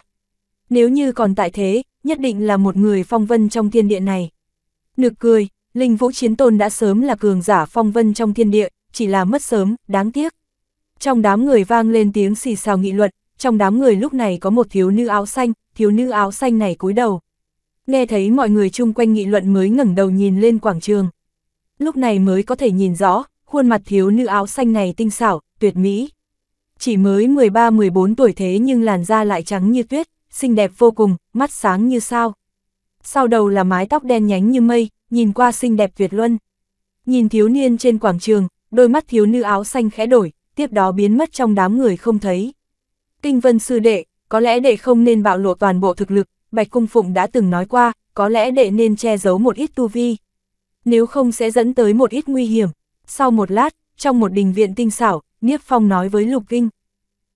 Nếu như còn tại thế, nhất định là một người phong vân trong thiên địa này. Nực cười, linh vũ chiến tôn đã sớm là cường giả phong vân trong thiên địa, chỉ là mất sớm, đáng tiếc. Trong đám người vang lên tiếng xì xào nghị luận, trong đám người lúc này có một thiếu nữ áo xanh, thiếu nữ áo xanh này cúi đầu. Nghe thấy mọi người chung quanh nghị luận mới ngẩng đầu nhìn lên quảng trường. Lúc này mới có thể nhìn rõ, khuôn mặt thiếu nữ áo xanh này tinh xảo, tuyệt mỹ. Chỉ mới 13-14 tuổi thế nhưng làn da lại trắng như tuyết, xinh đẹp vô cùng, mắt sáng như sao sau đầu là mái tóc đen nhánh như mây, nhìn qua xinh đẹp tuyệt luân. Nhìn thiếu niên trên quảng trường, đôi mắt thiếu nữ áo xanh khẽ đổi, tiếp đó biến mất trong đám người không thấy. Kinh vân sư đệ, có lẽ đệ không nên bạo lộ toàn bộ thực lực, Bạch Cung Phụng đã từng nói qua, có lẽ đệ nên che giấu một ít tu vi. Nếu không sẽ dẫn tới một ít nguy hiểm. Sau một lát, trong một đình viện tinh xảo, Niếp Phong nói với Lục Kinh.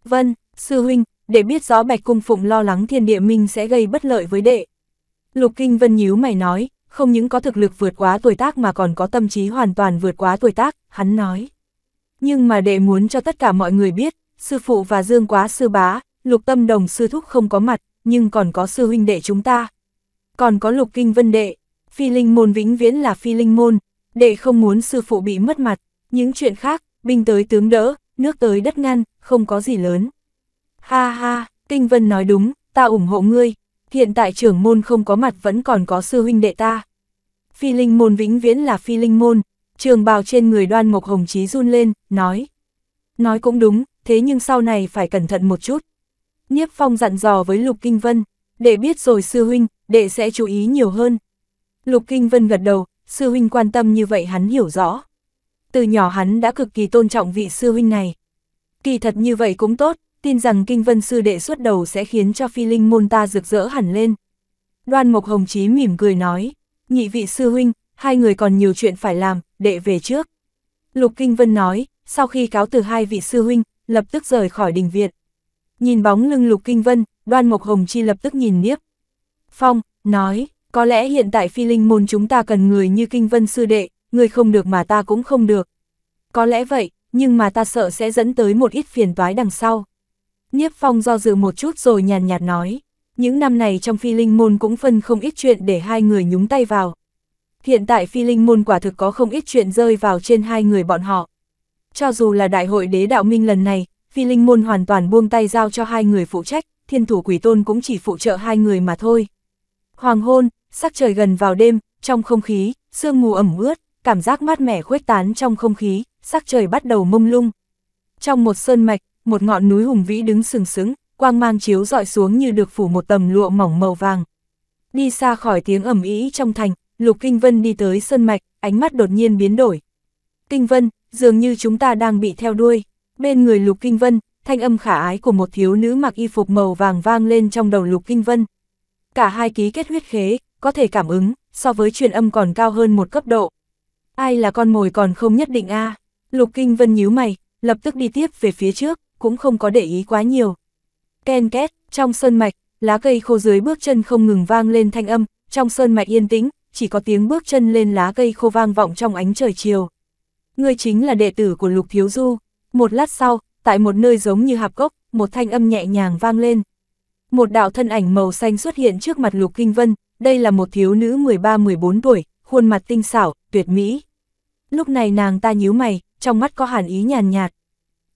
Vân, sư huynh, để biết rõ Bạch Cung Phụng lo lắng thiên địa minh sẽ gây bất lợi với đệ. Lục Kinh Vân nhíu mày nói, không những có thực lực vượt quá tuổi tác mà còn có tâm trí hoàn toàn vượt quá tuổi tác, hắn nói. Nhưng mà đệ muốn cho tất cả mọi người biết, sư phụ và dương quá sư bá, lục tâm đồng sư thúc không có mặt, nhưng còn có sư huynh đệ chúng ta. Còn có lục kinh vân đệ, phi linh môn vĩnh viễn là phi linh môn, đệ không muốn sư phụ bị mất mặt, những chuyện khác, binh tới tướng đỡ, nước tới đất ngăn, không có gì lớn. Ha ha, kinh vân nói đúng, ta ủng hộ ngươi, hiện tại trưởng môn không có mặt vẫn còn có sư huynh đệ ta. Phi linh môn vĩnh viễn là phi linh môn, trường bào trên người đoan mộc hồng chí run lên, nói. Nói cũng đúng, thế nhưng sau này phải cẩn thận một chút. Nhiếp phong dặn dò với Lục Kinh Vân, đệ biết rồi sư huynh, đệ sẽ chú ý nhiều hơn. Lục Kinh Vân gật đầu, sư huynh quan tâm như vậy hắn hiểu rõ. Từ nhỏ hắn đã cực kỳ tôn trọng vị sư huynh này. Kỳ thật như vậy cũng tốt, tin rằng kinh vân sư đệ xuất đầu sẽ khiến cho phi linh môn ta rực rỡ hẳn lên. Đoan Mộc Hồng Chí mỉm cười nói, nhị vị sư huynh, hai người còn nhiều chuyện phải làm, đệ về trước. Lục Kinh Vân nói, sau khi cáo từ hai vị sư huynh, lập tức rời khỏi đình viện. Nhìn bóng lưng Lục Kinh Vân, Đoan Mộc Hồng Chi lập tức nhìn liếc. Phong, nói, có lẽ hiện tại phi linh môn chúng ta cần người như Kinh Vân sư đệ, người không được mà ta cũng không được. Có lẽ vậy, nhưng mà ta sợ sẽ dẫn tới một ít phiền toái đằng sau. Nhiếp Phong do dự một chút rồi nhàn nhạt nói, những năm này trong phi linh môn cũng phân không ít chuyện để hai người nhúng tay vào. Hiện tại phi linh môn quả thực có không ít chuyện rơi vào trên hai người bọn họ. Cho dù là đại hội đế đạo minh lần này, phi linh môn hoàn toàn buông tay giao cho hai người phụ trách, thiên thủ quỷ tôn cũng chỉ phụ trợ hai người mà thôi. Hoàng hôn, sắc trời gần vào đêm, trong không khí, sương mù ẩm ướt, cảm giác mát mẻ khuếch tán trong không khí, sắc trời bắt đầu mông lung. Trong một sơn mạch, một ngọn núi hùng vĩ đứng sừng sững, quang mang chiếu dọi xuống như được phủ một tầm lụa mỏng màu vàng. Đi xa khỏi tiếng ầm ĩ trong thành, Lục Kinh Vân đi tới sân mạch, ánh mắt đột nhiên biến đổi. Kinh Vân, dường như chúng ta đang bị theo đuôi. Bên người Lục Kinh Vân, thanh âm khả ái của một thiếu nữ mặc y phục màu vàng vang lên trong đầu Lục Kinh Vân. Cả hai ký kết huyết khế, có thể cảm ứng, so với truyền âm còn cao hơn một cấp độ. Ai là con mồi còn không nhất định a Lục Kinh Vân nhíu mày, lập tức đi tiếp về phía trước cũng không có để ý quá nhiều. Ken két, trong sơn mạch, lá cây khô dưới bước chân không ngừng vang lên thanh âm, trong sơn mạch yên tĩnh, chỉ có tiếng bước chân lên lá cây khô vang vọng trong ánh trời chiều. Ngươi chính là đệ tử của Lục Thiếu Du. Một lát sau, tại một nơi giống như hạp cốc, một thanh âm nhẹ nhàng vang lên. Một đạo thân ảnh màu xanh xuất hiện trước mặt Lục Kinh Vân, đây là một thiếu nữ 13-14 tuổi, khuôn mặt tinh xảo, tuyệt mỹ. Lúc này nàng ta nhíu mày, trong mắt có hàn ý nhàn nhạt,